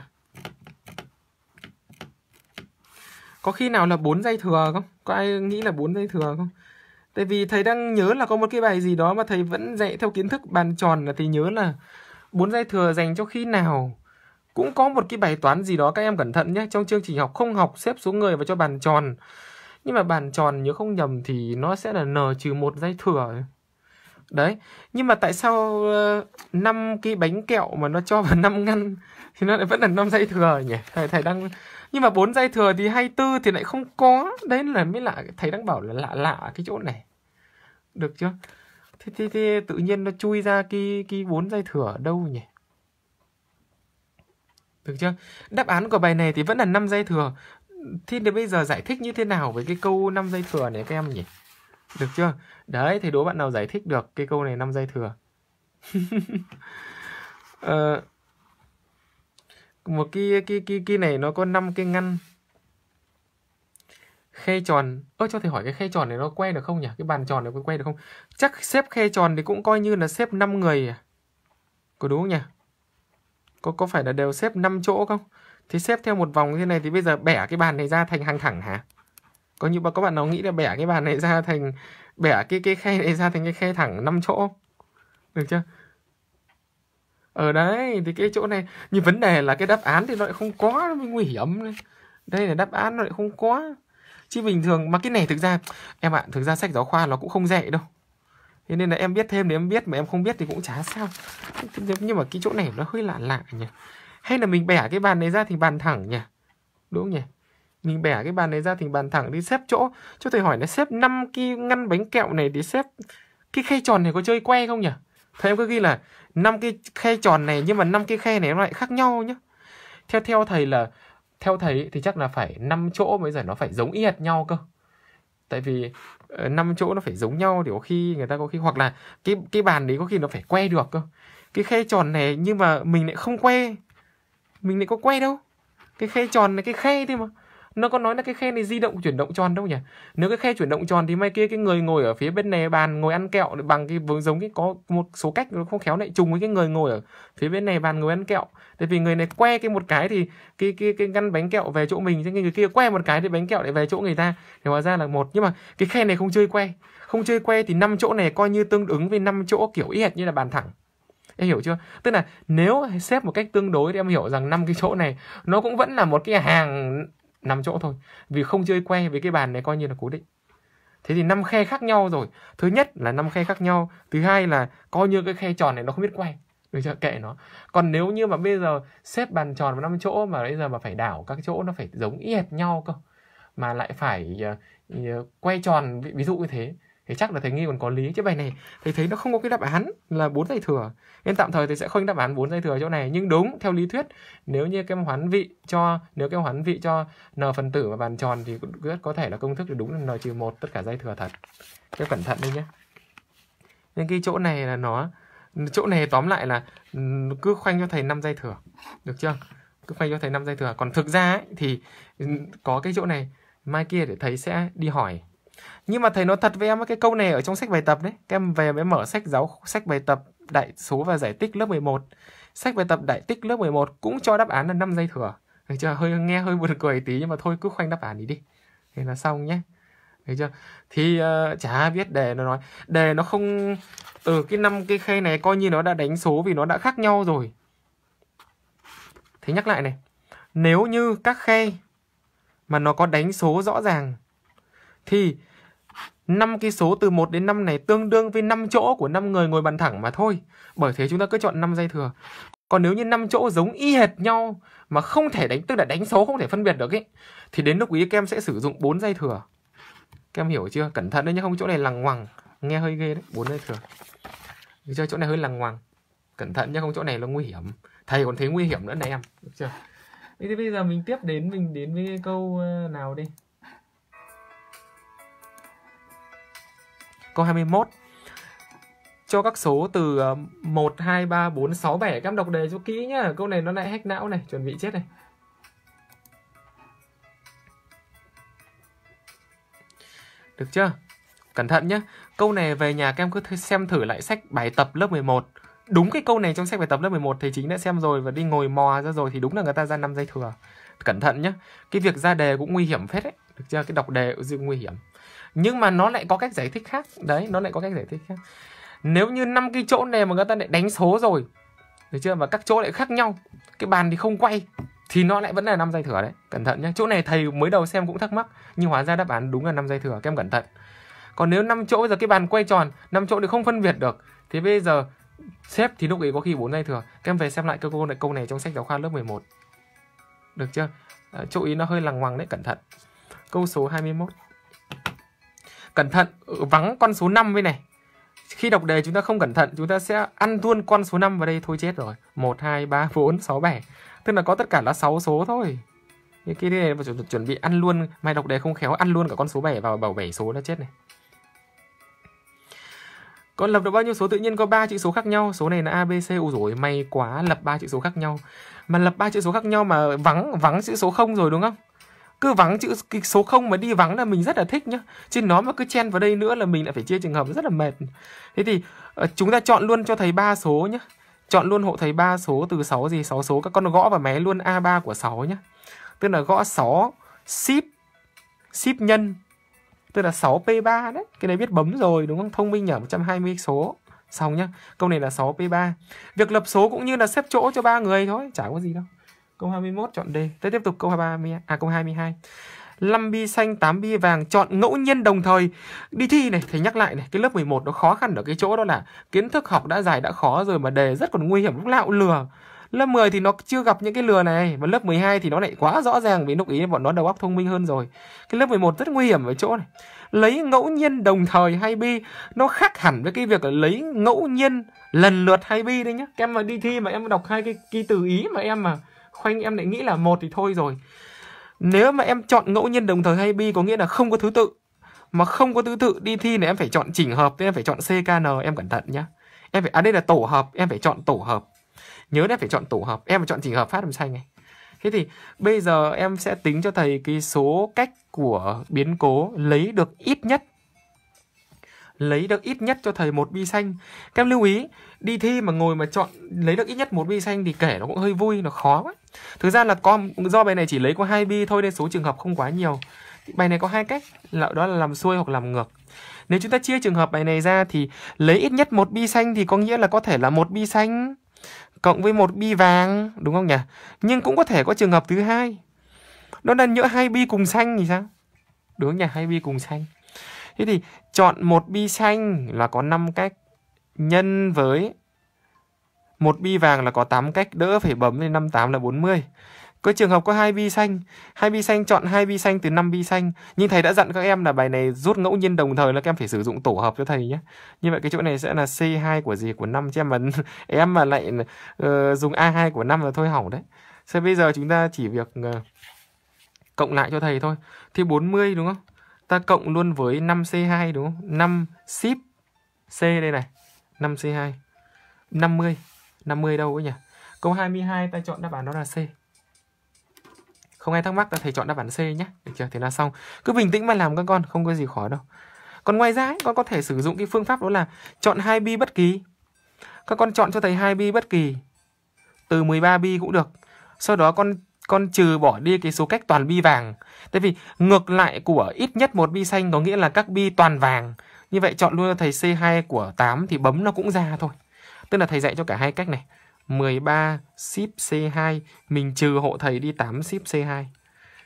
Có khi nào là 4 dây thừa không? Có ai nghĩ là 4 dây thừa không? Tại vì thầy đang nhớ là có một cái bài gì đó mà thầy vẫn dạy theo kiến thức bàn tròn là thầy nhớ là 4 dây thừa dành cho khi nào. Cũng có một cái bài toán gì đó các em cẩn thận nhé. Trong chương trình học không học xếp số người và cho bàn tròn. Nhưng mà bàn tròn nhớ không nhầm thì nó sẽ là n trừ 1 dây thừa đấy nhưng mà tại sao ờ, năm cái bánh kẹo mà nó cho vào <laughs> năm ngăn thì nó lại vẫn là năm dây thừa nhỉ thầy thầy đang nhưng mà bốn dây thừa thì tư thì lại không có đấy là mới lạ thầy đang bảo là lạ lạ cái chỗ này được chưa thế, thế, thế tự nhiên nó chui ra cái cái bốn dây thừa ở đâu nhỉ được chưa đáp án của bài này thì vẫn là năm dây thừa thì bây giờ giải thích như thế nào với cái câu năm dây thừa này các em nhỉ được chưa? Đấy, thì đố bạn nào giải thích được cái câu này năm giây thừa. <laughs> ờ, một cái, cái, cái, cái này nó có 5 cái ngăn khe tròn ơ cho thầy hỏi cái khe tròn này nó quay được không nhỉ cái bàn tròn này có quay được không chắc xếp khe tròn thì cũng coi như là xếp 5 người à có đúng không nhỉ có có phải là đều xếp 5 chỗ không thì xếp theo một vòng như thế này thì bây giờ bẻ cái bàn này ra thành hàng thẳng hả có như các bạn nào nghĩ là bẻ cái bàn này ra thành bẻ cái cái khe này ra thành cái khe thẳng 5 chỗ được chưa ở ờ, đấy thì cái chỗ này nhưng vấn đề là cái đáp án thì nó lại không có nó mới nguy hiểm đây là đáp án nó lại không có chứ bình thường mà cái này thực ra em ạ à, thực ra sách giáo khoa nó cũng không dạy đâu thế nên là em biết thêm thì em biết mà em không biết thì cũng chả sao nhưng mà cái chỗ này nó hơi lạ lạ nhỉ hay là mình bẻ cái bàn này ra thì bàn thẳng nhỉ đúng không nhỉ mình bẻ cái bàn này ra thành bàn thẳng đi xếp chỗ cho thầy hỏi là xếp 5 cái ngăn bánh kẹo này để xếp cái khay tròn này có chơi que không nhỉ thầy em cứ ghi là năm cái khay tròn này nhưng mà năm cái khay này nó lại khác nhau nhá theo theo thầy là theo thầy thì chắc là phải năm chỗ mới giờ nó phải giống y hệt nhau cơ tại vì ờ, năm chỗ nó phải giống nhau thì có khi người ta có khi hoặc là cái cái bàn đấy có khi nó phải que được cơ cái khay tròn này nhưng mà mình lại không que mình lại có que đâu cái khay tròn này cái khay thôi mà nó có nói là cái khe này di động chuyển động tròn đâu nhỉ nếu cái khe chuyển động tròn thì mai kia cái người ngồi ở phía bên này bàn ngồi ăn kẹo bằng cái giống cái có một số cách nó không khéo lại trùng với cái người ngồi ở phía bên này bàn ngồi ăn kẹo tại vì người này que cái một cái thì cái cái cái ngăn bánh kẹo về chỗ mình chứ người kia que một cái thì bánh kẹo lại về chỗ người ta thì hóa ra là một nhưng mà cái khe này không chơi que không chơi que thì năm chỗ này coi như tương ứng với năm chỗ kiểu y hệt như là bàn thẳng em hiểu chưa tức là nếu xếp một cách tương đối thì em hiểu rằng năm cái chỗ này nó cũng vẫn là một cái hàng 5 chỗ thôi vì không chơi que với cái bàn này coi như là cố định thế thì năm khe khác nhau rồi thứ nhất là năm khe khác nhau thứ hai là coi như cái khe tròn này nó không biết quay được chưa kệ nó còn nếu như mà bây giờ xếp bàn tròn vào năm chỗ mà bây giờ mà phải đảo các chỗ nó phải giống y hệt nhau cơ mà lại phải uh, ờ, ờ, quay tròn ví, ví dụ như thế thì chắc là thầy nghi còn có lý chứ bài này thầy thấy nó không có cái đáp án là bốn dây thừa nên tạm thời thầy sẽ khoanh đáp án bốn dây thừa chỗ này nhưng đúng theo lý thuyết nếu như cái hoán vị cho nếu cái hoán vị cho n phần tử và bàn tròn thì rất có thể là công thức đúng là n trừ một tất cả dây thừa thật các cẩn thận đấy nhé nên cái chỗ này là nó chỗ này tóm lại là cứ khoanh cho thầy 5 dây thừa được chưa cứ khoanh cho thầy 5 dây thừa còn thực ra ấy, thì có cái chỗ này mai kia để thầy sẽ đi hỏi nhưng mà thầy nói thật với em cái câu này ở trong sách bài tập đấy các em về mới mở sách giáo sách bài tập đại số và giải tích lớp 11 sách bài tập đại tích lớp 11 cũng cho đáp án là 5 giây thừa được chưa hơi nghe hơi buồn cười tí nhưng mà thôi cứ khoanh đáp án đi đi thế là xong nhé được chưa thì uh, chả biết đề nó nói đề nó không từ cái năm cái khe này coi như nó đã đánh số vì nó đã khác nhau rồi thế nhắc lại này nếu như các khe mà nó có đánh số rõ ràng thì năm cái số từ 1 đến 5 này tương đương với 5 chỗ của 5 người ngồi bàn thẳng mà thôi. Bởi thế chúng ta cứ chọn 5 dây thừa. Còn nếu như 5 chỗ giống y hệt nhau mà không thể đánh tức là đánh số không thể phân biệt được ấy thì đến lúc ý các em sẽ sử dụng 4 dây thừa. Các em hiểu chưa? Cẩn thận đấy nhé, không chỗ này lằng ngoằng, nghe hơi ghê đấy, 4 dây thừa. Được chưa? Chỗ này hơi lằng ngoằng. Cẩn thận nhé, không chỗ này nó nguy hiểm. Thầy còn thấy nguy hiểm nữa này em, được chưa? Thế thì bây giờ mình tiếp đến mình đến với câu ờ, nào đi? câu 21 cho các số từ 1, 2, 3, 4, 6, 7 Các em đọc đề cho kỹ nhá Câu này nó lại hack não này, chuẩn bị chết này Được chưa? Cẩn thận nhá Câu này về nhà các em cứ xem thử lại sách bài tập lớp 11 Đúng cái câu này trong sách bài tập lớp 11 Thầy chính đã xem rồi và đi ngồi mò ra rồi Thì đúng là người ta ra năm giây thừa Cẩn thận nhá Cái việc ra đề cũng nguy hiểm phết đấy được chưa cái đọc đề dương nguy hiểm nhưng mà nó lại có cách giải thích khác đấy nó lại có cách giải thích khác nếu như năm cái chỗ này mà người ta lại đánh số rồi được chưa và các chỗ lại khác nhau cái bàn thì không quay thì nó lại vẫn là năm giây thừa đấy cẩn thận nhé chỗ này thầy mới đầu xem cũng thắc mắc nhưng hóa ra đáp án đúng là năm giây thừa các em cẩn thận còn nếu năm chỗ bây giờ cái bàn quay tròn năm chỗ thì không phân biệt được thì bây giờ xếp thì lúc ấy có khi bốn giây thừa các em về xem lại câu này câu này trong sách giáo khoa lớp 11 được chưa à, chỗ ý nó hơi lằng ngoằng đấy cẩn thận Câu số 21. Cẩn thận, ừ, vắng con số 5 với này. Khi đọc đề chúng ta không cẩn thận, chúng ta sẽ ăn luôn con số 5 vào đây thôi chết rồi. 1, 2, 3, 4, 6, 7. Tức là có tất cả là 6 số thôi. Những cái này chuẩn, chuẩn bị ăn luôn, mai đọc đề không khéo ăn luôn cả con số 7 vào bảo 7 số đã chết này. Con lập được bao nhiêu số tự nhiên có 3 chữ số khác nhau? Số này là A, B, C. Ôi may quá, lập 3 chữ số khác nhau. Mà lập 3 chữ số khác nhau mà vắng vắng chữ số không rồi đúng không? cứ vắng chữ cái số 0 mà đi vắng là mình rất là thích nhá chứ nó mà cứ chen vào đây nữa là mình lại phải chia trường hợp rất là mệt thế thì ờ, chúng ta chọn luôn cho thầy ba số nhá chọn luôn hộ thầy ba số từ 6 gì 6 số các con gõ vào máy luôn A3 của 6 nhá tức là gõ 6 ship ship nhân tức là 6P3 đấy cái này biết bấm rồi đúng không thông minh nhở 120 số xong nhá câu này là 6P3 việc lập số cũng như là xếp chỗ cho ba người thôi chả có gì đâu Câu 21 chọn D. Tới tiếp tục câu 30 à câu 22. 5 bi xanh, 8 bi vàng chọn ngẫu nhiên đồng thời. Đi thi này, thầy nhắc lại này, cái lớp 11 nó khó khăn ở cái chỗ đó là kiến thức học đã dài đã khó rồi mà đề rất còn nguy hiểm lúc lạo lừa. Lớp 10 thì nó chưa gặp những cái lừa này Và lớp 12 thì nó lại quá rõ ràng Vì lúc ý bọn nó đầu óc thông minh hơn rồi Cái lớp 11 rất nguy hiểm ở chỗ này Lấy ngẫu nhiên đồng thời hay bi Nó khác hẳn với cái việc là lấy ngẫu nhiên Lần lượt hay bi đấy nhá em mà đi thi mà em đọc hai cái, cái từ ý mà em mà khoanh em lại nghĩ là một thì thôi rồi nếu mà em chọn ngẫu nhiên đồng thời hay bi có nghĩa là không có thứ tự mà không có thứ tự đi thi này em phải chọn chỉnh hợp thì em phải chọn ckn em cẩn thận nhá em phải à đây là tổ hợp em phải chọn tổ hợp nhớ là phải chọn tổ hợp em mà chọn chỉnh hợp phát làm xanh này thế thì bây giờ em sẽ tính cho thầy cái số cách của biến cố lấy được ít nhất lấy được ít nhất cho thầy một bi xanh các em lưu ý đi thi mà ngồi mà chọn lấy được ít nhất một bi xanh thì kể nó cũng hơi vui nó khó quá Thực ra là có do bài này chỉ lấy có hai bi thôi nên số trường hợp không quá nhiều. Bài này có hai cách, là đó là làm xuôi hoặc làm ngược. Nếu chúng ta chia trường hợp bài này ra thì lấy ít nhất một bi xanh thì có nghĩa là có thể là một bi xanh cộng với một bi vàng, đúng không nhỉ? Nhưng cũng có thể có trường hợp thứ hai. Đó là nhỡ hai bi cùng xanh thì sao? Đúng nhỉ? Hai bi cùng xanh. Thế thì chọn một bi xanh là có 5 cách nhân với một bi vàng là có 8 cách đỡ phải bấm lên 58 là 40. Có trường hợp có hai bi xanh, hai bi xanh chọn hai bi xanh từ 5 bi xanh, nhưng thầy đã dặn các em là bài này rút ngẫu nhiên đồng thời là các em phải sử dụng tổ hợp cho thầy nhé. Như vậy cái chỗ này sẽ là C2 của gì của 5 cho em mà <laughs> em mà lại uh, dùng A2 của 5 là thôi hỏng đấy. Thế bây giờ chúng ta chỉ việc uh, cộng lại cho thầy thôi. Thì 40 đúng không? Ta cộng luôn với 5C2 đúng không? 5 ship C đây này, 5C2. 50 50 đâu ấy nhỉ? Câu 22 ta chọn đáp án đó là C. Không ai thắc mắc ta thầy chọn đáp án C nhé. Được chưa? Thế là xong. Cứ bình tĩnh mà làm các con, không có gì khó đâu. Còn ngoài ra ấy, con có thể sử dụng cái phương pháp đó là chọn hai bi bất kỳ. Các con chọn cho thầy hai bi bất kỳ. Từ 13 bi cũng được. Sau đó con con trừ bỏ đi cái số cách toàn bi vàng. Tại vì ngược lại của ít nhất một bi xanh có nghĩa là các bi toàn vàng. Như vậy chọn luôn cho thầy C2 của 8 thì bấm nó cũng ra thôi. Tức là thầy dạy cho cả hai cách này. 13 ship C2 mình trừ hộ thầy đi 8 ship C2.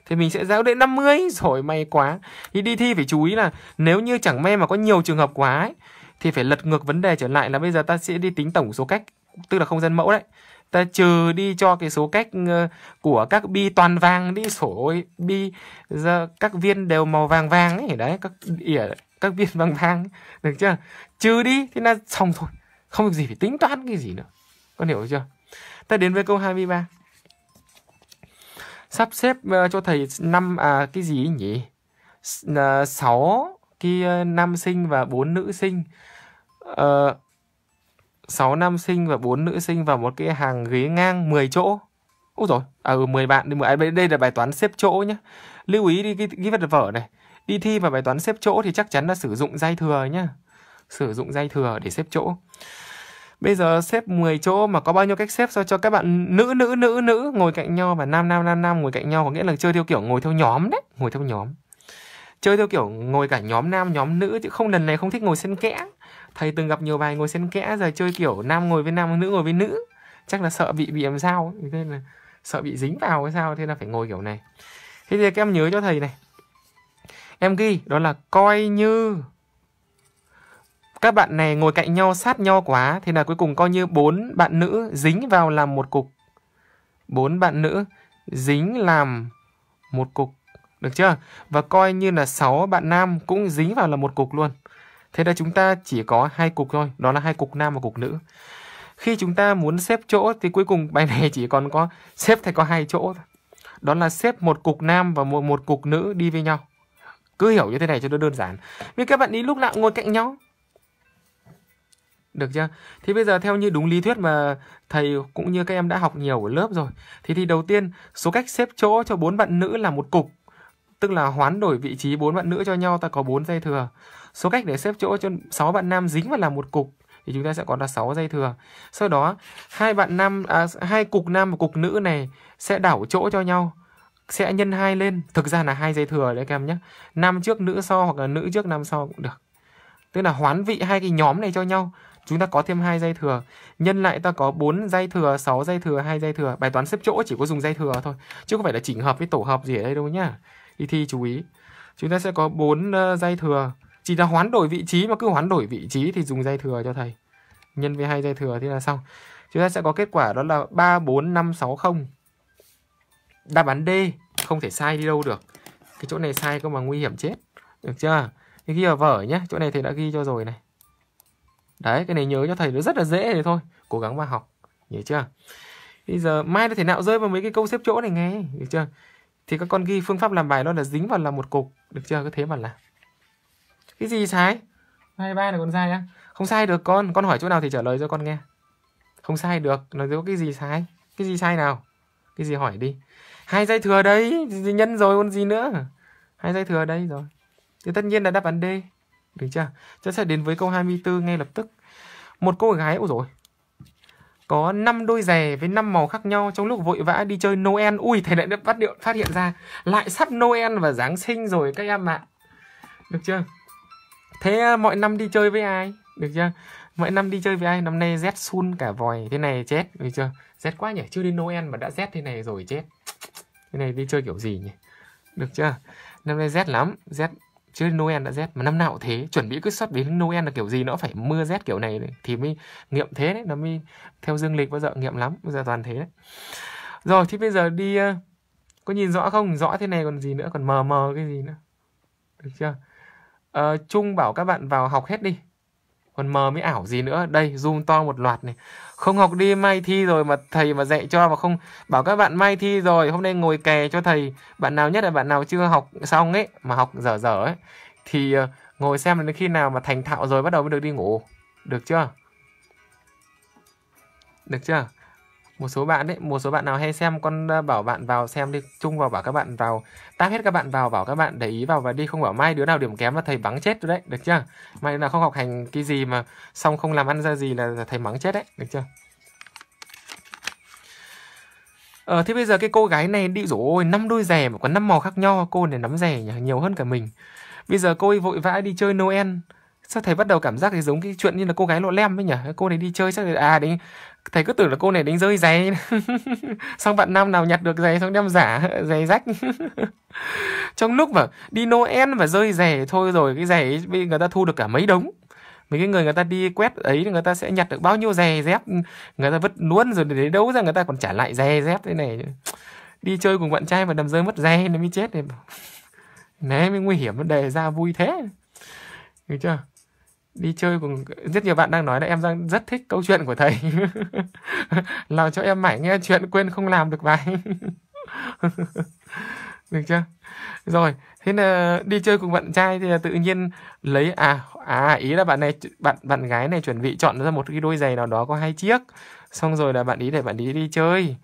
Thì mình sẽ giáo đến 50 rồi may quá. Thì đi thi phải chú ý là nếu như chẳng may mà có nhiều trường hợp quá ấy, thì phải lật ngược vấn đề trở lại là bây giờ ta sẽ đi tính tổng số cách, tức là không gian mẫu đấy. Ta trừ đi cho cái số cách ờ, của các bi toàn vàng đi sổ bi giờ các viên đều màu vàng vàng ấy đấy, các ỉa các viên vàng vàng, được chưa? Trừ đi thì là xong thôi không gì phải tính toán cái gì nữa con hiểu chưa ta đến với câu 23 sắp xếp uh, cho thầy năm à cái gì nhỉ ờ, sáu cái ờ, nam sinh và bốn nữ sinh uh, 6 nam sinh và 4 nữ sinh vào một cái hàng ghế ngang 10 chỗ. Úi rồi, à ừ, 10 bạn đi đây là bài toán xếp chỗ nhá. Lưu ý đi cái, ghi vật vở này. Đi thi vào bài toán xếp chỗ thì chắc chắn là sử dụng dây thừa nhá sử dụng dây thừa để xếp chỗ. Bây giờ xếp 10 chỗ mà có bao nhiêu cách xếp sao cho các bạn nữ nữ nữ nữ ngồi cạnh nhau và nam nam nam nam ngồi cạnh nhau có nghĩa là chơi theo kiểu ngồi theo nhóm đấy, ngồi theo nhóm. Chơi theo kiểu ngồi cả nhóm nam nhóm nữ chứ không lần này không thích ngồi xen kẽ. Thầy từng gặp nhiều bài ngồi xen kẽ giờ chơi kiểu nam ngồi với nam, nữ ngồi với nữ. Chắc là sợ bị bị làm sao, thế là sợ bị dính vào hay sao thế là phải ngồi kiểu này. Thế thì các em nhớ cho thầy này. Em ghi đó là coi như các bạn này ngồi cạnh nhau sát nhau quá thì là cuối cùng coi như bốn bạn nữ dính vào làm một cục bốn bạn nữ dính làm một cục được chưa và coi như là sáu bạn nam cũng dính vào là một cục luôn thế là chúng ta chỉ có hai cục thôi đó là hai cục nam và cục nữ khi chúng ta muốn xếp chỗ thì cuối cùng bài này chỉ còn có xếp thì có hai chỗ đó là xếp một cục nam và một một cục nữ đi với nhau cứ hiểu như thế này cho nó đơn giản vì các bạn ý lúc nào ngồi cạnh nhau được chưa? Thì bây giờ theo như đúng lý thuyết mà thầy cũng như các em đã học nhiều ở lớp rồi. Thì thì đầu tiên, số cách xếp chỗ cho bốn bạn nữ là một cục. Tức là hoán đổi vị trí bốn bạn nữ cho nhau ta có bốn dây thừa. Số cách để xếp chỗ cho sáu bạn nam dính vào là một cục thì chúng ta sẽ có là 6 dây thừa. Sau đó hai bạn nam à, hai cục nam và cục nữ này sẽ đảo chỗ cho nhau sẽ nhân hai lên, thực ra là hai dây thừa đấy các em nhé. Nam trước nữ sau hoặc là nữ trước nam sau cũng được. Tức là hoán vị hai cái nhóm này cho nhau chúng ta có thêm hai dây thừa nhân lại ta có 4 dây thừa 6 dây thừa hai dây thừa bài toán xếp chỗ chỉ có dùng dây thừa thôi chứ không phải là chỉnh hợp với tổ hợp gì ở đây đâu nhá đi thi chú ý chúng ta sẽ có 4 ờ, dây thừa chỉ là hoán đổi vị trí mà cứ hoán đổi vị trí thì dùng dây thừa cho thầy nhân với hai dây thừa thế là xong chúng ta sẽ có kết quả đó là 3 4 5 6 0 đáp án D không thể sai đi đâu được cái chỗ này sai cơ mà nguy hiểm chết được chưa thì ghi ở vở nhé chỗ này thầy đã ghi cho rồi này Đấy, cái này nhớ cho thầy nó rất là dễ thế thôi. Cố gắng mà học, nhớ chưa? Bây giờ mai nó thể nào rơi vào mấy cái câu xếp chỗ này nghe, được chưa? Thì các con ghi phương pháp làm bài nó là dính vào là một cục, được chưa? Cứ thế mà làm. Cái gì sai? hai ba là con sai á? Không sai được con, con hỏi chỗ nào thì trả lời cho con nghe. Không sai được, nó có cái gì sai? Cái gì sai nào? Cái gì hỏi đi. Hai dây thừa đấy, nhân rồi còn gì nữa. Hai dây thừa đây rồi. Thì tất nhiên là đáp án D. Được chưa? Chúng sẽ đến với câu 24 ngay lập tức. Một cô gái, ôi rồi có 5 đôi giày với 5 màu khác nhau trong lúc vội vã đi chơi Noel. Ui, thầy lại bắt điện phát hiện ra lại sắp Noel và Giáng sinh rồi các em ạ. À. Được chưa? Thế à, mọi năm đi chơi với ai? Được chưa? Mọi năm đi chơi với ai? Năm nay rét sun cả vòi thế này chết, được chưa? Rét quá nhỉ, chưa đến Noel mà đã rét thế này rồi chết. Thế này đi chơi kiểu gì nhỉ? Được chưa? Năm nay rét lắm, rét chứ Noel đã rét mà năm nào cũng thế chuẩn bị cứ sắp đến Noel là kiểu gì nó phải mưa rét kiểu này thì mới nghiệm thế đấy nó mới theo dương lịch bao giờ nghiệm lắm bây giờ toàn thế đấy rồi thì bây giờ đi ờ, có nhìn rõ không rõ thế này còn gì nữa còn mờ mờ cái gì nữa được chưa à, Trung bảo các bạn vào học hết đi còn mờ mới ảo gì nữa đây zoom to một loạt này không học đi mai thi rồi mà thầy mà dạy cho mà không bảo các bạn mai thi rồi hôm nay ngồi kè cho thầy bạn nào nhất là bạn nào chưa học xong ấy mà học dở dở ấy thì ờ, ngồi xem đến khi nào mà thành thạo rồi bắt đầu mới được đi ngủ được chưa được chưa một số bạn đấy một số bạn nào hay xem con bảo bạn vào xem đi chung vào bảo các bạn vào tag hết các bạn vào bảo các bạn để ý vào và đi không bảo mai đứa nào điểm kém là thầy bắn chết rồi đấy được chưa mai đứa nào không học hành cái gì mà xong không làm ăn ra gì là thầy mắng chết đấy được chưa Ờ, thế bây giờ cái cô gái này đi rủ ôi năm đôi rẻ mà có năm màu khác nhau cô này nắm rẻ nhỉ? nhiều hơn cả mình bây giờ cô ấy vội vã đi chơi Noel sao thầy bắt đầu cảm giác thì giống cái chuyện như là cô gái lộ lem ấy nhỉ cô này đi chơi chắc là à đấy thầy cứ tưởng là cô này đánh rơi giày xong <laughs> bạn nam nào nhặt được giày xong đem giả giày rách <laughs> trong lúc mà đi noel và rơi giày thôi rồi cái giày bị người ta thu được cả mấy đống mấy cái người người ta đi quét ấy người ta sẽ nhặt được bao nhiêu giày dép người ta vứt luôn rồi để đấu ra người ta còn trả lại giày dép thế này đi chơi cùng bạn trai mà đầm rơi mất giày nó mới chết này <laughs> này mới nguy hiểm vấn đề ra vui thế được chưa đi chơi cùng rất nhiều bạn đang nói là em đang rất thích câu chuyện của thầy <laughs> làm cho em mãi nghe chuyện quên không làm được bài <laughs> được chưa rồi thế là đi chơi cùng bạn trai thì tự nhiên lấy à à ý là bạn này bạn bạn gái này chuẩn bị chọn ra một cái đôi giày nào đó có hai chiếc xong rồi là bạn ý để bạn ý đi chơi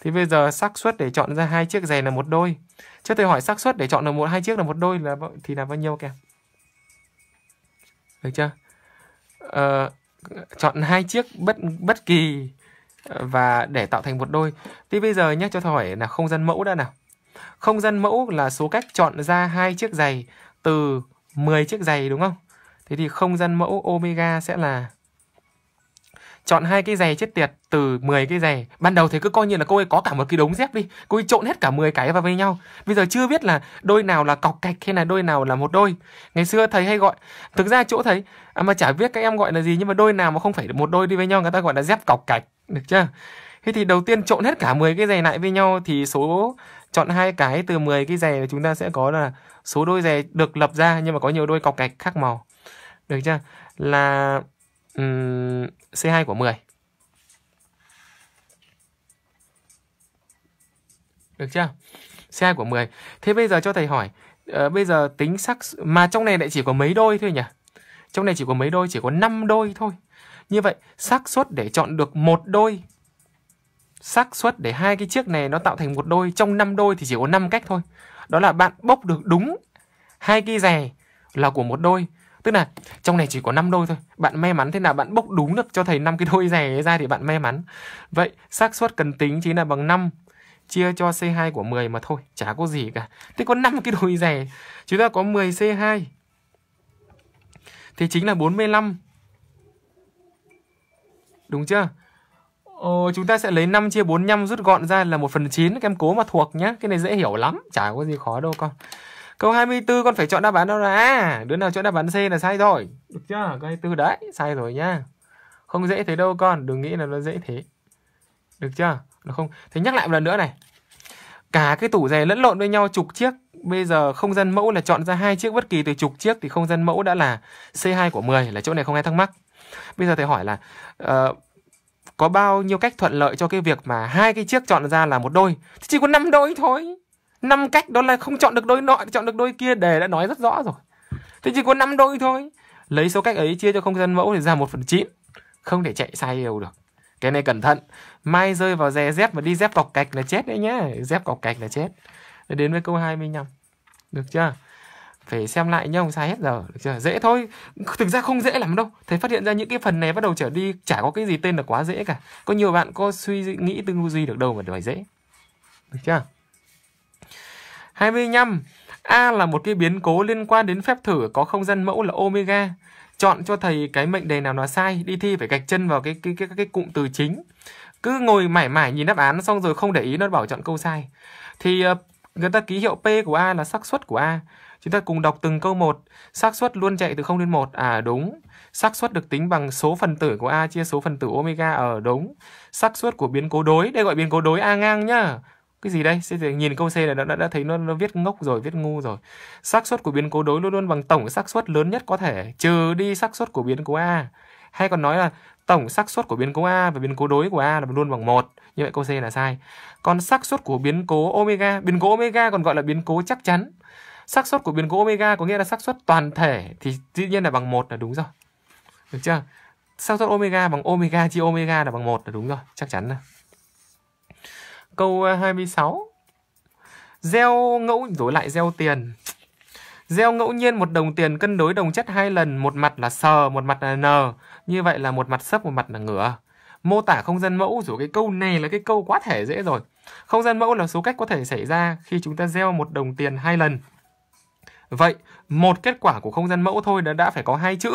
thì bây giờ xác suất để chọn ra hai chiếc giày là một đôi chứ tôi hỏi xác suất để chọn được một hai chiếc là một đôi là thì là bao nhiêu kìa được chưa uh, chọn hai chiếc bất bất kỳ ờ, và để tạo thành một đôi. thì bây giờ nhé cho hỏi là không gian mẫu đã nào. Không gian mẫu là số cách chọn ra hai chiếc giày từ 10 chiếc giày đúng không? Thế thì không gian mẫu omega sẽ là chọn hai cái giày chết tiệt từ 10 cái giày ban đầu thì cứ coi như là cô ấy có cả một cái đống dép đi cô ấy trộn hết cả 10 cái vào với nhau bây giờ chưa biết là đôi nào là cọc cạch hay là đôi nào là một đôi ngày xưa thầy hay gọi thực ra chỗ thầy à mà chả biết các em gọi là gì nhưng mà đôi nào mà không phải một đôi đi với nhau người ta gọi là dép cọc cạch được chưa thế thì đầu tiên trộn hết cả 10 cái giày lại với nhau thì số chọn hai cái từ 10 cái giày là chúng ta sẽ có là số đôi giày được lập ra nhưng mà có nhiều đôi cọc cạch khác màu được chưa là C2 của 10. Được chưa? C2 của 10. Thế bây giờ cho thầy hỏi, uh, bây giờ tính sắc mà trong này lại chỉ có mấy đôi thôi nhỉ? Trong này chỉ có mấy đôi, chỉ có 5 đôi thôi. Như vậy, xác suất để chọn được một đôi xác suất để hai cái chiếc này nó tạo thành một đôi trong 5 đôi thì chỉ có 5 cách thôi. Đó là bạn bốc được đúng hai cái rè là của một đôi Tức là trong này chỉ có 5 đôi thôi. Bạn may mắn thế nào bạn bốc đúng được cho thầy năm cái đôi giày <laughs> ra thì bạn may mắn. Vậy xác suất cần tính chính là bằng 5 chia cho C2 của 10 mà thôi, chả có gì cả. Thế có 5 cái <laughs> đôi giày Chúng ta có 10 C2. Thì chính là 45. Đúng chưa? Ờ, chúng ta sẽ lấy 5 chia 45 rút gọn ra là 1 phần 9 Các em cố mà thuộc nhé Cái này dễ hiểu lắm Chả có gì khó đâu con Câu 24 con phải chọn đáp án đó ra. À, đứa nào chọn đáp án C là sai rồi. Được chưa? Câu 24 đấy, sai rồi nha Không dễ thế đâu con, đừng nghĩ là nó dễ thế. Được chưa? Nó không. Thế nhắc lại một lần nữa này. Cả cái tủ giày lẫn lộn với nhau chục chiếc, bây giờ không gian mẫu là chọn ra hai chiếc bất kỳ từ chục chiếc thì không gian mẫu đã là C2 của 10 là chỗ này không ai thắc mắc. Bây giờ thầy hỏi là uh, có bao nhiêu cách thuận lợi cho cái việc mà hai cái chiếc chọn ra là một đôi? Thì chỉ có năm đôi thôi năm cách đó là không chọn được đôi nọ chọn được đôi kia đề đã nói rất rõ rồi thế chỉ có năm đôi thôi lấy số cách ấy chia cho không gian mẫu thì ra một phần chín không thể chạy sai đều được cái này cẩn thận mai rơi vào dè dép mà đi dép cọc cạch là chết đấy nhé. dép cọc cạch là chết đến với câu 25 được chưa phải xem lại nhau sai hết giờ được chưa dễ thôi thực ra không dễ lắm đâu thầy phát hiện ra những cái phần này bắt đầu trở đi chả có cái gì tên là quá dễ cả có nhiều bạn có suy nghĩ tư duy được đâu mà đòi dễ được chưa 25. A là một cái biến cố liên quan đến phép thử có không gian mẫu là omega. Chọn cho thầy cái mệnh đề nào là sai, đi thi phải gạch chân vào cái cái cái, cái cụm từ chính. Cứ ngồi mải mải nhìn đáp án xong rồi không để ý nó bảo chọn câu sai. Thì ờ, người ta ký hiệu P của A là xác suất của A. Chúng ta cùng đọc từng câu một. xác suất luôn chạy từ 0 đến 1. À đúng. xác suất được tính bằng số phần tử của A chia số phần tử omega ở à, đúng. xác suất của biến cố đối, đây gọi biến cố đối A ngang nhá cái gì đây sẽ nhìn câu C này nó đã, đã thấy nó nó viết ngốc rồi viết ngu rồi xác suất của biến cố đối luôn luôn bằng tổng xác suất lớn nhất có thể trừ đi xác suất của biến cố a hay còn nói là tổng xác suất của biến cố a và biến cố đối của a là luôn bằng một như vậy câu C là sai còn xác suất của biến cố omega biến cố omega còn gọi là biến cố chắc chắn xác suất của biến cố omega có nghĩa là xác suất toàn thể thì tự nhiên là bằng một là đúng rồi được chưa xác suất omega bằng omega chia omega là bằng một là đúng rồi chắc chắn là Câu 26 ờ, Gieo ngẫu rồi lại gieo tiền Gieo ngẫu nhiên một đồng tiền cân đối đồng chất hai lần Một mặt là sờ, một mặt là n Như vậy là một mặt sấp, một mặt là ngửa Mô tả không gian mẫu rồi cái câu này là cái câu quá thể dễ rồi Không gian mẫu là số cách có thể xảy ra khi chúng ta gieo một đồng tiền hai lần Vậy, một kết quả của không gian mẫu thôi đã, đã phải có hai chữ.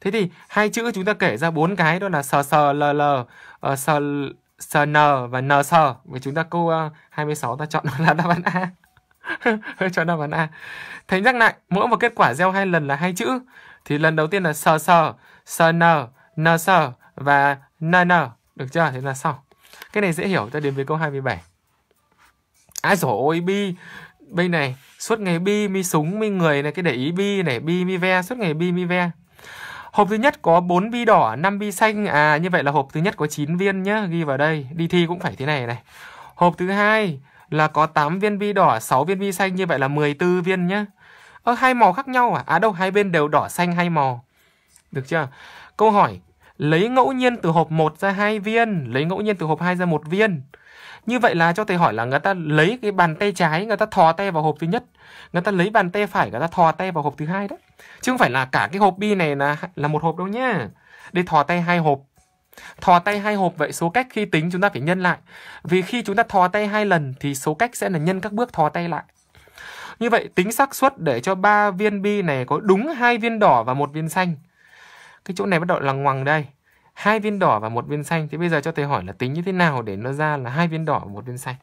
Thế thì hai chữ chúng ta kể ra bốn cái đó là sờ sờ lờ lờ, uh, sờ SN và NS và chúng ta câu ờ, 26 ta chọn là đáp án A. chọn đáp án A. Thầy rằng lại, mỗi một kết quả gieo hai lần là hai chữ thì lần đầu tiên là sờ sờ, SN, NS và NN, được chưa? Thế là xong. Cái này dễ hiểu, ta đến với câu 27. Ai dồi ôi bi Bên này suốt ngày bi mi súng mi người này Cái để ý bi này bi mi ve Suốt ngày bi mi ve Hộp thứ nhất có 4 bi đỏ, 5 bi xanh. À như vậy là hộp thứ nhất có 9 viên nhá, ghi vào đây. Đi thi cũng phải thế này này. Hộp thứ hai là có 8 viên bi đỏ, 6 viên bi xanh như vậy là 14 viên nhá. Ơ hai màu khác nhau à? À đâu, hai bên đều đỏ xanh hai màu. Được chưa? Câu hỏi lấy ngẫu nhiên từ hộp 1 ra hai viên, lấy ngẫu nhiên từ hộp 2 ra một viên. Như vậy là cho thầy hỏi là người ta lấy cái bàn tay trái, người ta thò tay vào hộp thứ nhất, người ta lấy bàn tay phải người ta thò tay vào hộp thứ hai đấy, chứ không phải là cả cái hộp bi này là là một hộp đâu nhá để thò tay hai hộp thò tay hai hộp vậy số cách khi tính chúng ta phải nhân lại vì khi chúng ta thò tay hai lần thì số cách sẽ là nhân các bước thò tay lại như vậy tính xác suất để cho ba viên bi này có đúng hai viên đỏ và một viên xanh cái chỗ này bắt đầu là ngoằng đây hai viên đỏ và một viên xanh thì bây giờ cho thầy hỏi là tính như thế nào để nó ra là hai viên đỏ và một viên xanh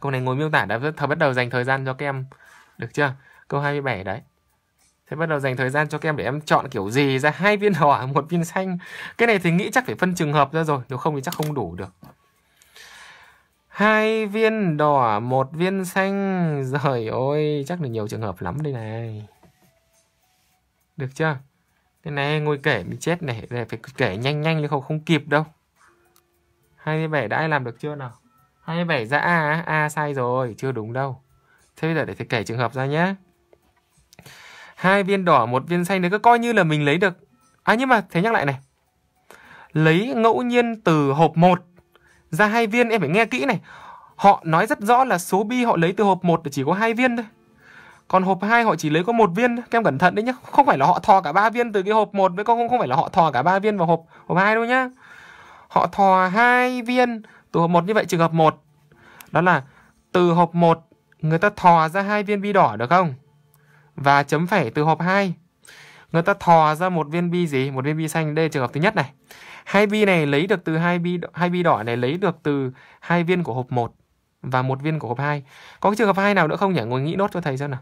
Câu này ngồi miêu tả đã rất thật bắt đầu dành thời gian cho các em. Được chưa? Câu 27 đấy. Thế bắt đầu dành thời gian cho các em để em chọn kiểu gì ra <laughs> hai viên đỏ, một viên xanh. Cái này thì nghĩ chắc phải phân trường hợp ra rồi, nếu không thì chắc không đủ được. Hai viên đỏ, một viên xanh. Rồi ôi, chắc là nhiều trường hợp lắm đây này. Được chưa? cái này ngồi kể mình chết này, này phải kể nhanh nhanh chứ không không kịp đâu. 27 đã ai làm được chưa nào? 27 ra A A sai rồi, chưa đúng đâu. Thế bây giờ để thầy kể trường hợp ra nhé. hai viên đỏ, một viên xanh đấy cứ coi như là mình lấy được. À nhưng mà thế nhắc lại này. Lấy ngẫu nhiên từ hộp 1 ra hai viên em phải nghe kỹ này. Họ nói rất rõ là số bi họ lấy từ hộp 1 chỉ có hai viên thôi. Còn hộp 2 họ chỉ lấy có một viên Các em cẩn thận đấy nhá. Không phải là họ thò cả ba viên từ cái hộp 1 với con không phải là họ thò cả ba viên vào hộp hộp hai đâu nhá. Họ thò hai viên từ hộp 1 như vậy trường hợp 1. Đó là từ hộp 1 người ta thò ra hai viên bi đỏ được không? Và chấm phẩy từ hộp 2. Người ta thò ra một viên bi gì? Một viên bi xanh đây trường hợp thứ nhất này. Hai bi này lấy được từ hai bi hai bi đỏ này lấy được từ hai viên của hộp 1 và một viên của hộp 2. Có cái trường hợp hai nào nữa không nhỉ? Ngồi nghĩ nốt cho thầy xem nào.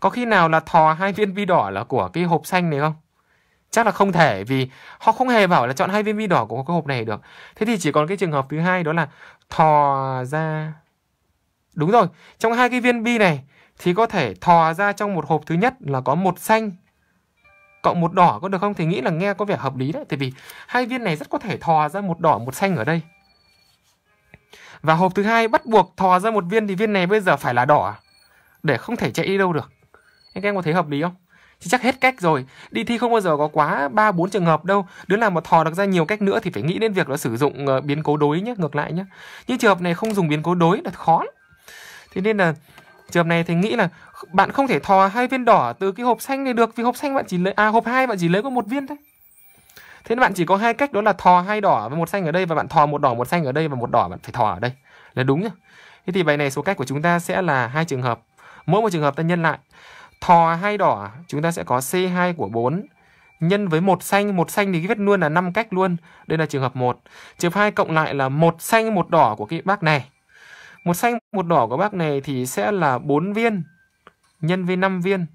Có khi nào là thò hai viên bi đỏ là của cái hộp xanh này không? chắc là không thể vì họ không hề bảo là chọn hai viên bi đỏ của cái hộp này được thế thì chỉ còn cái trường hợp thứ hai đó là thò ra đúng rồi trong hai cái viên bi này thì có thể thò ra trong một hộp thứ nhất là có một xanh cộng một đỏ có được không thì nghĩ là nghe có vẻ hợp lý đấy tại vì hai viên này rất có thể thò ra một đỏ một xanh ở đây và hộp thứ hai bắt buộc thò ra một viên thì viên này bây giờ phải là đỏ à? để không thể chạy đi đâu được anh em có thấy hợp lý không thì chắc hết cách rồi. Đi thi không bao giờ có quá ba bốn trường hợp đâu. Đứa nào mà thò được ra nhiều cách nữa thì phải nghĩ đến việc là sử dụng ờ, biến cố đối nhé, ngược lại nhé. Những trường hợp này không dùng biến cố đối là khó lắm. Thế nên là trường hợp này thì nghĩ là bạn không thể thò hai viên đỏ từ cái hộp xanh này được vì hộp xanh bạn chỉ lấy à hộp hai bạn chỉ lấy có một viên thôi. Thế nên bạn chỉ có hai cách đó là thò hai đỏ và một xanh ở đây và bạn thò một đỏ một xanh ở đây và một đỏ bạn phải thò ở đây. Là đúng nhá. Thế thì bài này số cách của chúng ta sẽ là hai trường hợp. Mỗi một trường hợp ta nhân lại Thò hai đỏ, chúng ta sẽ có C2 của 4 nhân với một xanh, một xanh thì cái vết luôn là 5 cách luôn. Đây là trường hợp 1. Trường hợp 2 cộng lại là một xanh một đỏ của cái bác này. Một xanh một đỏ của bác này thì sẽ là 4 viên nhân với 5 viên.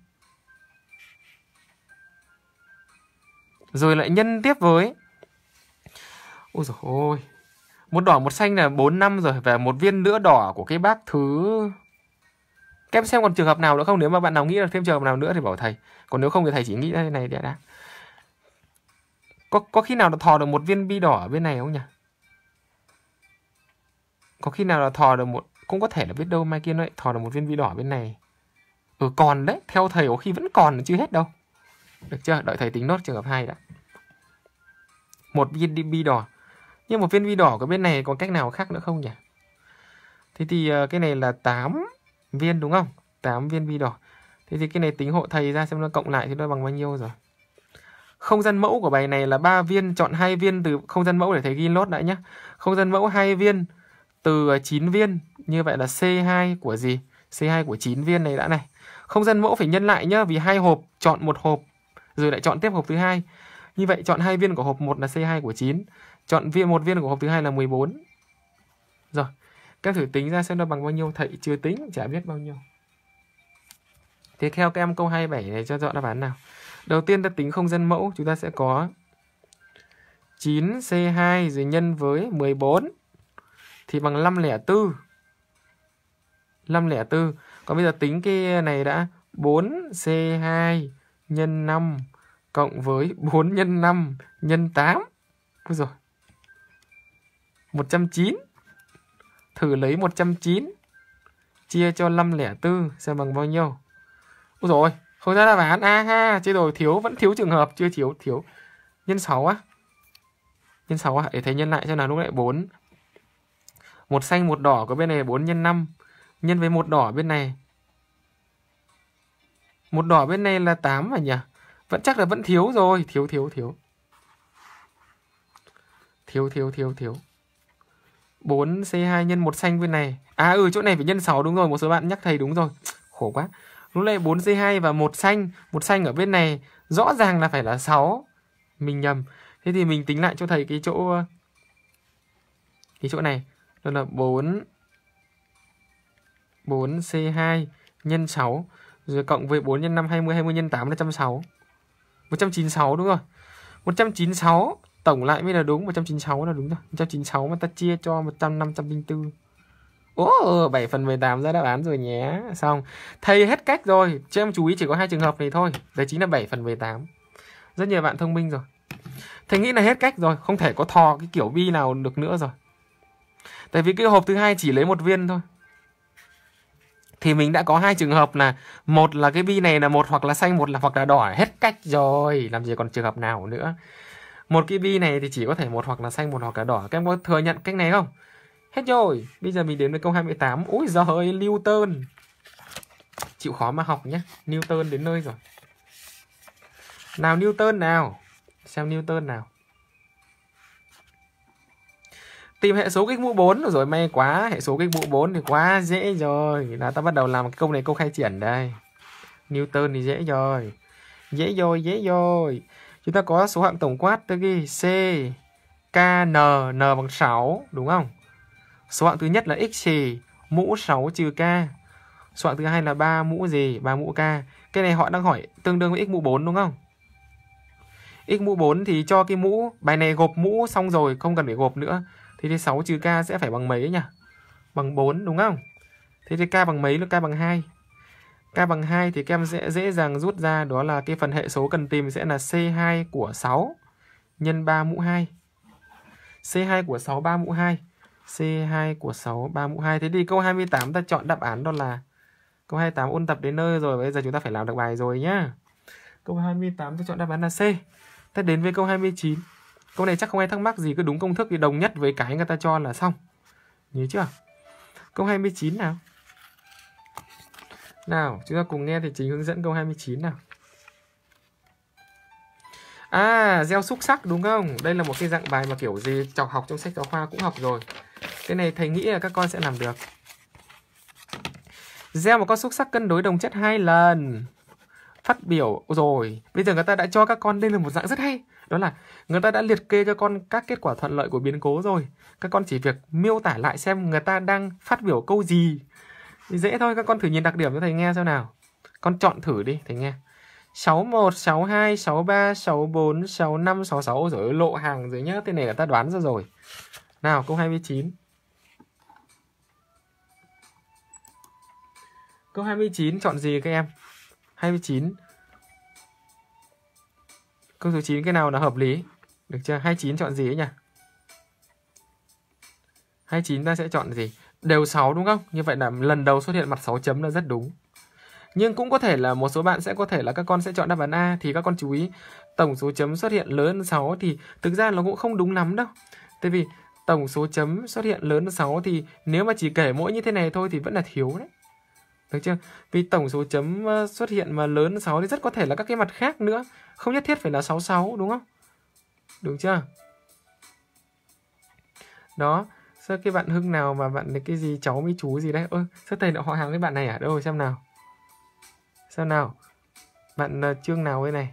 Rồi lại nhân tiếp với Ôi dồi ôi. Một đỏ một xanh là 4 năm rồi và một viên nữa đỏ của cái bác thứ các em xem còn trường hợp nào nữa không? Nếu mà bạn nào nghĩ là thêm trường hợp nào nữa thì bảo thầy. Còn nếu không thì thầy chỉ nghĩ thế này đã đã. Có có khi nào là thò được một viên bi đỏ ở bên này không nhỉ? Có khi nào là thò được một cũng có thể là biết đâu mai kia nó lại thò được một viên bi đỏ bên này. Ừ còn đấy, theo thầy có khi vẫn còn chưa hết đâu. Được chưa? Đợi thầy tính nốt trường hợp 2 đã. Một viên bi đỏ. Nhưng một viên bi đỏ của bên này còn cách nào khác nữa không nhỉ? Thế thì ờ, cái này là 8 viên đúng không 8 viên bi đỏ thế thì cái này tính hộ thầy ra xem nó cộng lại thì nó bằng bao nhiêu rồi không gian mẫu của bài này là 3 viên chọn hai viên từ không gian mẫu để thầy ghi lốt lại nhé không gian mẫu hai viên từ 9 à, viên như vậy là C2 của gì C2 của 9 viên này đã này không gian mẫu phải nhân lại nhá vì hai hộp chọn một hộp rồi lại chọn tiếp hộp thứ hai như vậy chọn hai viên của hộp 1 là C2 của 9 chọn viên một viên của hộp thứ hai là 14 rồi các thử tính ra xem nó bằng bao nhiêu, thầy chưa tính, chả biết bao nhiêu. Tiếp theo các em câu 27 này cho dọn đáp án nào. Đầu tiên ta tính không dân mẫu, chúng ta sẽ có 9C2 rồi nhân với 14 thì bằng 504. 504. Còn bây giờ tính cái này đã 4C2 nhân 5 cộng với 4 nhân 5 nhân 8. Ôi rồi 190. Thử lấy 109 chia cho 504 xem bằng bao nhiêu. Úi rồi không ra đáp án. A à ha, chế rồi thiếu vẫn thiếu trường hợp chưa thiếu thiếu nhân 6 á. Nhân 6 á, để thấy nhân lại cho nào lúc lại 4. Một xanh một đỏ có bên này 4 nhân 5 nhân với một đỏ bên này. Một đỏ bên này là 8 phải nhỉ? Vẫn chắc là vẫn thiếu rồi, thiếu thiếu thiếu. Thiếu thiếu thiếu thiếu. 4C2 nhân 1 xanh bên này. À ừ chỗ này phải nhân 6 đúng rồi, một số bạn nhắc thầy đúng rồi. Khổ quá. Lúc này 4C2 và 1 xanh, 1 xanh ở bên này rõ ràng là phải là 6. Mình nhầm. Thế thì mình tính lại cho thầy cái chỗ cái chỗ này. Đó là 4 4C2 nhân 6 rồi cộng với 4 nhân 5 20 20 nhân 8 là 106. 196 đúng rồi. 196 tổng lại mới là đúng 196 là đúng rồi 196 mà ta chia cho 100 504 Ồ, oh, 7 phần 18 ra đáp án rồi nhé Xong, thầy hết cách rồi Cho em chú ý chỉ có hai trường hợp này thôi Đấy chính là 7 phần 18 Rất nhiều bạn thông minh rồi Thầy nghĩ là hết cách rồi, không thể có thò cái kiểu bi nào được nữa rồi Tại vì cái hộp thứ hai chỉ lấy một viên thôi thì mình đã có hai trường hợp là một là cái bi này là một hoặc là xanh một là hoặc là đỏ hết cách rồi làm gì còn trường hợp nào nữa một cái bi này thì chỉ có thể một hoặc là xanh một hoặc là đỏ các em có thừa nhận cách này không hết rồi bây giờ mình đến với câu 28 ui giời Newton chịu khó mà học nhé Newton đến nơi rồi nào Newton nào xem Newton nào tìm hệ số kích mũ 4 rồi may quá hệ số kích mũ 4 thì quá dễ rồi là ta bắt đầu làm cái câu này câu khai triển đây Newton thì dễ rồi dễ rồi dễ rồi Chúng ta có số hạng tổng quát tôi ghi C, K, N, N bằng 6 đúng không? Số hạng thứ nhất là x trì mũ 6 trừ K. Số hạng thứ hai là 3 mũ gì? 3 mũ K. Cái này họ đang hỏi tương đương với x mũ 4 đúng không? x mũ 4 thì cho cái mũ bài này gộp mũ xong rồi không cần phải gộp nữa. thì thì 6 trừ K sẽ phải bằng mấy nhỉ? Bằng 4 đúng không? Thế thì K bằng mấy là K bằng 2. K bằng 2 thì các em sẽ dễ dàng rút ra đó là cái phần hệ số cần tìm sẽ là C2 của 6 nhân 3 mũ 2. C2 của 6 3 mũ 2. C2 của 6 3 mũ 2. Thế thì câu 28 ta chọn đáp án đó là câu 28 ôn tập đến nơi rồi. Bây giờ chúng ta phải làm được bài rồi nhá. Câu 28 ta chọn đáp án là C. Ta đến với câu 29. Câu này chắc không ai thắc mắc gì cứ đúng công thức thì đồng nhất với cái người ta cho là xong. Nhớ chưa? Câu 29 nào. Nào, chúng ta cùng nghe thầy Chính hướng dẫn câu 29 nào. À, gieo xúc sắc đúng không? Đây là một cái dạng bài mà kiểu gì chọc học trong sách giáo khoa cũng học rồi. Cái này thầy nghĩ là các con sẽ làm được. Gieo một con xúc sắc cân đối đồng chất hai lần. Phát biểu rồi. Bây giờ người ta đã cho các con đây là một dạng rất hay. Đó là người ta đã liệt kê cho con các kết quả thuận lợi của biến cố rồi. Các con chỉ việc miêu tả lại xem người ta đang phát biểu câu gì thì dễ thôi, các con thử nhìn đặc điểm cho thầy nghe xem nào. Con chọn thử đi, thầy nghe. 61, 62, 63, 64, 65, 66. Ôi dồi ôi, lộ hàng dưới nhá. Thế này là ta đoán ra rồi. Nào, câu 29. Câu 29 chọn gì các em? 29. Câu số 9 cái nào là hợp lý? Được chưa? 29 chọn gì ấy nhỉ? 29 ta sẽ chọn gì? đều 6 đúng không? Như vậy là lần đầu xuất hiện mặt 6 chấm là rất đúng. Nhưng cũng có thể là một số bạn sẽ có thể là các con sẽ chọn đáp án A thì các con chú ý tổng số chấm xuất hiện lớn hơn 6 thì thực ra nó cũng không đúng lắm đâu. Tại vì tổng số chấm xuất hiện lớn hơn 6 thì nếu mà chỉ kể mỗi như thế này thôi thì vẫn là thiếu đấy. Được chưa? Vì tổng số chấm ờ, xuất hiện mà lớn hơn 6 thì rất có thể là các cái mặt khác nữa, không nhất thiết phải là 66 đúng không? Đúng chưa? Đó, sao cái bạn hưng nào mà bạn cái gì cháu mấy chú gì đấy ơ sao thầy lại họ hàng với bạn này à đâu xem nào sao nào bạn ờ, trương nào đây này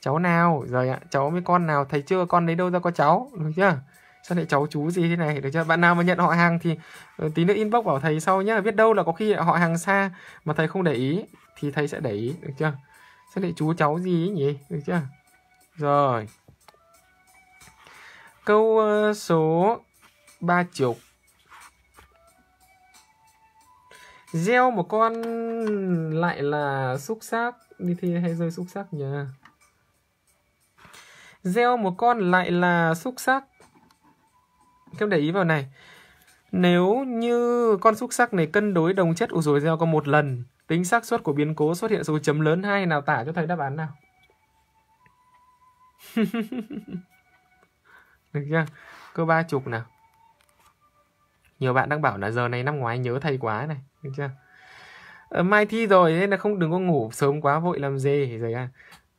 cháu nào rồi ạ cháu với con nào thầy chưa con đấy đâu ra có cháu được chưa sao lại cháu chú gì thế này được chưa bạn nào mà nhận họ hàng thì ờ, tí nữa inbox bảo thầy sau nhá biết đâu là có khi họ hàng xa mà thầy không để ý thì thầy sẽ để ý được chưa sao lại chú cháu gì ấy nhỉ được chưa rồi câu ờ, số ba chục. gieo một con lại là xúc xác đi thi hay rơi xúc xác nhỉ gieo một con lại là xúc xác các để ý vào này nếu như con xúc sắc này cân đối đồng chất của rồi gieo có một lần tính xác suất của biến cố xuất hiện số chấm lớn hai nào tả cho thấy đáp án nào <laughs> được chưa câu ba chục nào nhiều bạn đang bảo là giờ này năm ngoái nhớ thầy quá này được chưa à, mai thi rồi nên là không đừng có ngủ sớm quá vội làm gì rồi à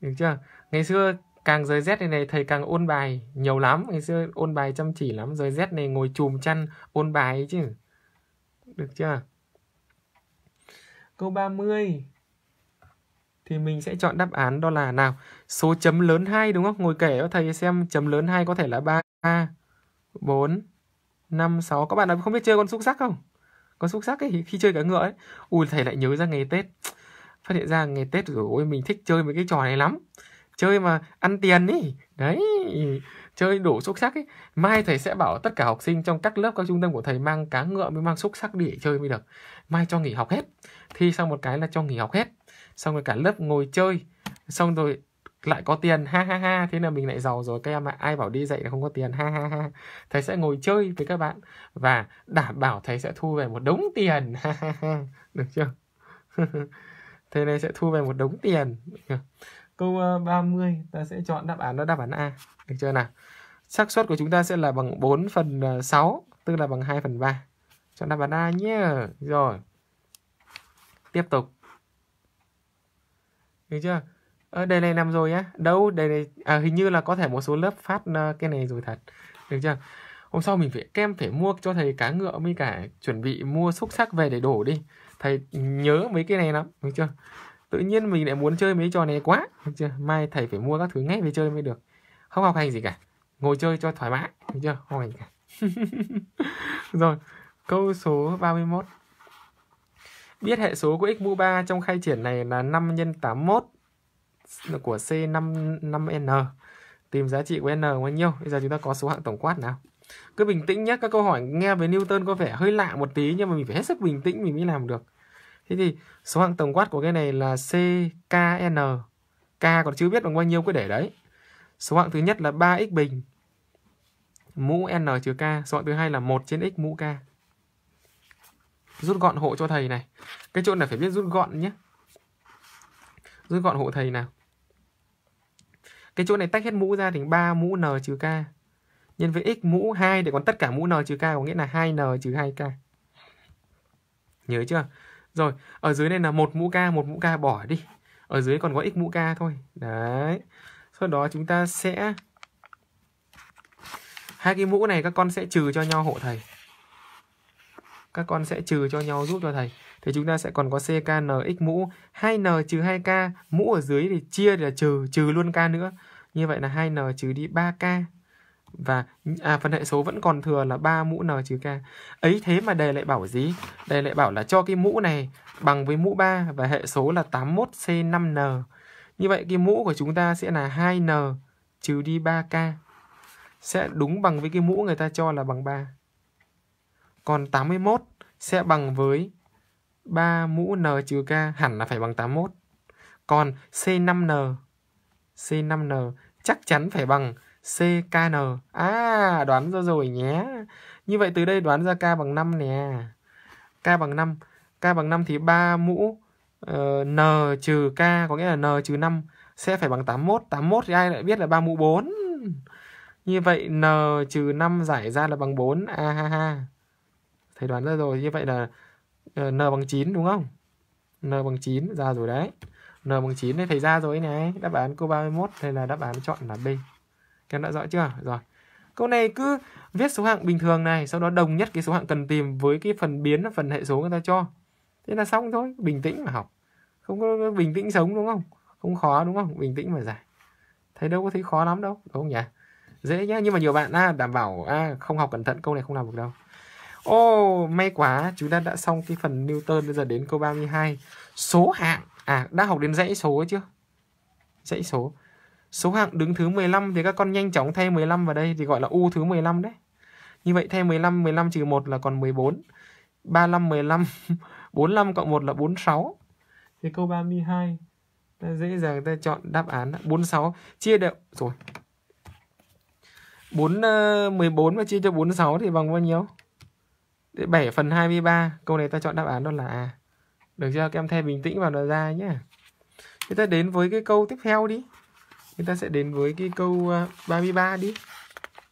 được chưa ngày xưa càng rời rét này này thầy càng ôn bài nhiều lắm ngày xưa ôn bài chăm chỉ lắm rời rét này ngồi chùm chăn ôn bài chứ được chưa câu 30 thì mình sẽ chọn đáp án đó là nào số chấm lớn 2 đúng không ngồi kể cho thầy xem chấm lớn 2 có thể là 3 4 5, 6 Các bạn nào không biết chơi con xúc sắc không? Con xúc sắc ấy, khi chơi cá ngựa ấy Ui thầy lại nhớ ra ngày Tết Phát hiện ra ngày Tết rồi ôi mình thích chơi mấy cái trò này lắm Chơi mà ăn tiền ấy Đấy Chơi đủ xúc sắc ấy Mai thầy sẽ bảo tất cả học sinh trong các lớp các trung tâm của thầy Mang cá ngựa mới mang xúc sắc để chơi mới được Mai cho nghỉ học hết Thi xong một cái là cho nghỉ học hết Xong rồi cả lớp ngồi chơi Xong rồi lại có tiền ha ha ha thế là mình lại giàu rồi các em ạ ai bảo đi dạy là không có tiền ha ha ha thầy sẽ ngồi chơi với các bạn và đảm bảo thầy sẽ thu về một đống tiền ha ha ha được chưa <laughs> thế này sẽ thu về một đống tiền câu 30 ờ, ta sẽ chọn đáp án đó đáp án A được chưa nào xác suất của chúng ta sẽ là bằng 4 phần 6 ờ, tức là bằng 2 phần 3 chọn đáp án A nhé rồi tiếp tục được chưa Ờ, đề này làm rồi á Đâu đề này à, Hình như là có thể một số lớp phát uh, cái này rồi thật Được chưa Hôm sau mình phải kem phải mua cho thầy cá ngựa Mới cả chuẩn bị mua xúc sắc về để đổ đi Thầy nhớ mấy cái này lắm Được chưa Tự nhiên mình lại muốn chơi mấy trò này quá Được chưa Mai thầy phải mua các thứ ngay về chơi mới được Không học hành gì cả Ngồi chơi cho thoải mái Được chưa Không hành cả <laughs> Rồi Câu số 31 Biết hệ số của x mũ 3 trong khai triển này là 5 x 81 của C55N tìm giá trị của N bao nhiêu bây giờ chúng ta có số hạng tổng quát nào cứ bình tĩnh nhé các câu hỏi nghe về Newton có vẻ hơi lạ một tí nhưng mà mình phải hết sức bình tĩnh mình mới làm được thế thì số hạng tổng quát của cái này là CKN K còn chưa biết bằng bao nhiêu cứ để đấy số hạng thứ nhất là 3x bình mũ n trừ k số hạng thứ hai là 1 trên x mũ k rút gọn hộ cho thầy này cái chỗ này phải biết rút gọn nhé rút gọn hộ thầy nào cái chỗ này tách hết mũ ra thành 3 mũ n trừ k nhân với x mũ 2 để còn tất cả mũ n trừ k có nghĩa là 2n trừ 2k nhớ chưa rồi ở dưới đây là một mũ k một mũ k bỏ đi ở dưới còn có x mũ k thôi đấy sau đó chúng ta sẽ hai cái mũ này các con sẽ trừ cho nhau hộ thầy các con sẽ trừ cho nhau giúp cho thầy thì chúng ta sẽ còn có CKNX mũ 2N trừ 2K mũ ở dưới thì chia là trừ trừ luôn K nữa như vậy là 2N trừ đi 3K và à, phần hệ số vẫn còn thừa là 3 mũ n trừ k. Ấy thế mà đề lại bảo gì? Đề lại bảo là cho cái mũ này bằng với mũ 3 và hệ số là 81C5n. Như vậy cái mũ của chúng ta sẽ là 2n trừ đi 3k sẽ đúng bằng với cái mũ người ta cho là bằng 3. Còn 81 sẽ bằng với 3 mũ n trừ k hẳn là phải bằng 81. Còn C5n C5n chắc chắn phải bằng CKN. À, đoán ra rồi nhé. Như vậy từ đây đoán ra K bằng 5 nè. K bằng 5. K bằng 5 thì 3 mũ uh, N trừ K có nghĩa là N trừ 5 sẽ phải bằng 81. 81 thì ai lại biết là 3 mũ 4. Như vậy N trừ 5 giải ra là bằng 4. À ha ha. Thầy đoán ra rồi. Như vậy là Ờ, n bằng 9 đúng không? n bằng 9 ra rồi đấy. n bằng 9 đấy thầy ra rồi này. Đáp án câu 31 đây là đáp án chọn là B. Các em đã rõ chưa? Rồi. Câu này cứ viết số hạng bình thường này, sau đó đồng nhất cái số hạng cần tìm với cái phần biến là phần hệ số người ta cho. Thế là xong thôi, bình tĩnh mà học. Không có bình tĩnh sống đúng không? Không khó đúng không? Bình tĩnh mà giải. Thầy đâu có thấy khó lắm đâu, đúng không nhỉ? Dễ nhá, nhưng mà nhiều bạn à, đảm bảo à, không học cẩn thận câu này không làm được đâu. Ô, oh, may quá, chúng ta đã xong cái phần Newton bây giờ đến câu 32. Số hạng, à đã học đến dãy số chưa? Dãy số. Số hạng đứng thứ 15 thì các con nhanh chóng thay 15 vào đây thì gọi là U thứ 15 đấy. Như vậy thay 15, 15 trừ 1 là còn 14. 35, 15, 45 cộng 1 là 46. Thì câu 32 ta dễ dàng ta chọn đáp án 46 chia đều rồi. 4 14 ờ, mà chia cho 46 thì bằng bao nhiêu? Thế 7 phần 23 Câu này ta chọn đáp án đó là A Được chưa? Các em thay bình tĩnh vào nó ra nhé Chúng ta đến với cái câu tiếp theo đi Chúng ta sẽ đến với cái câu 33 ờ, đi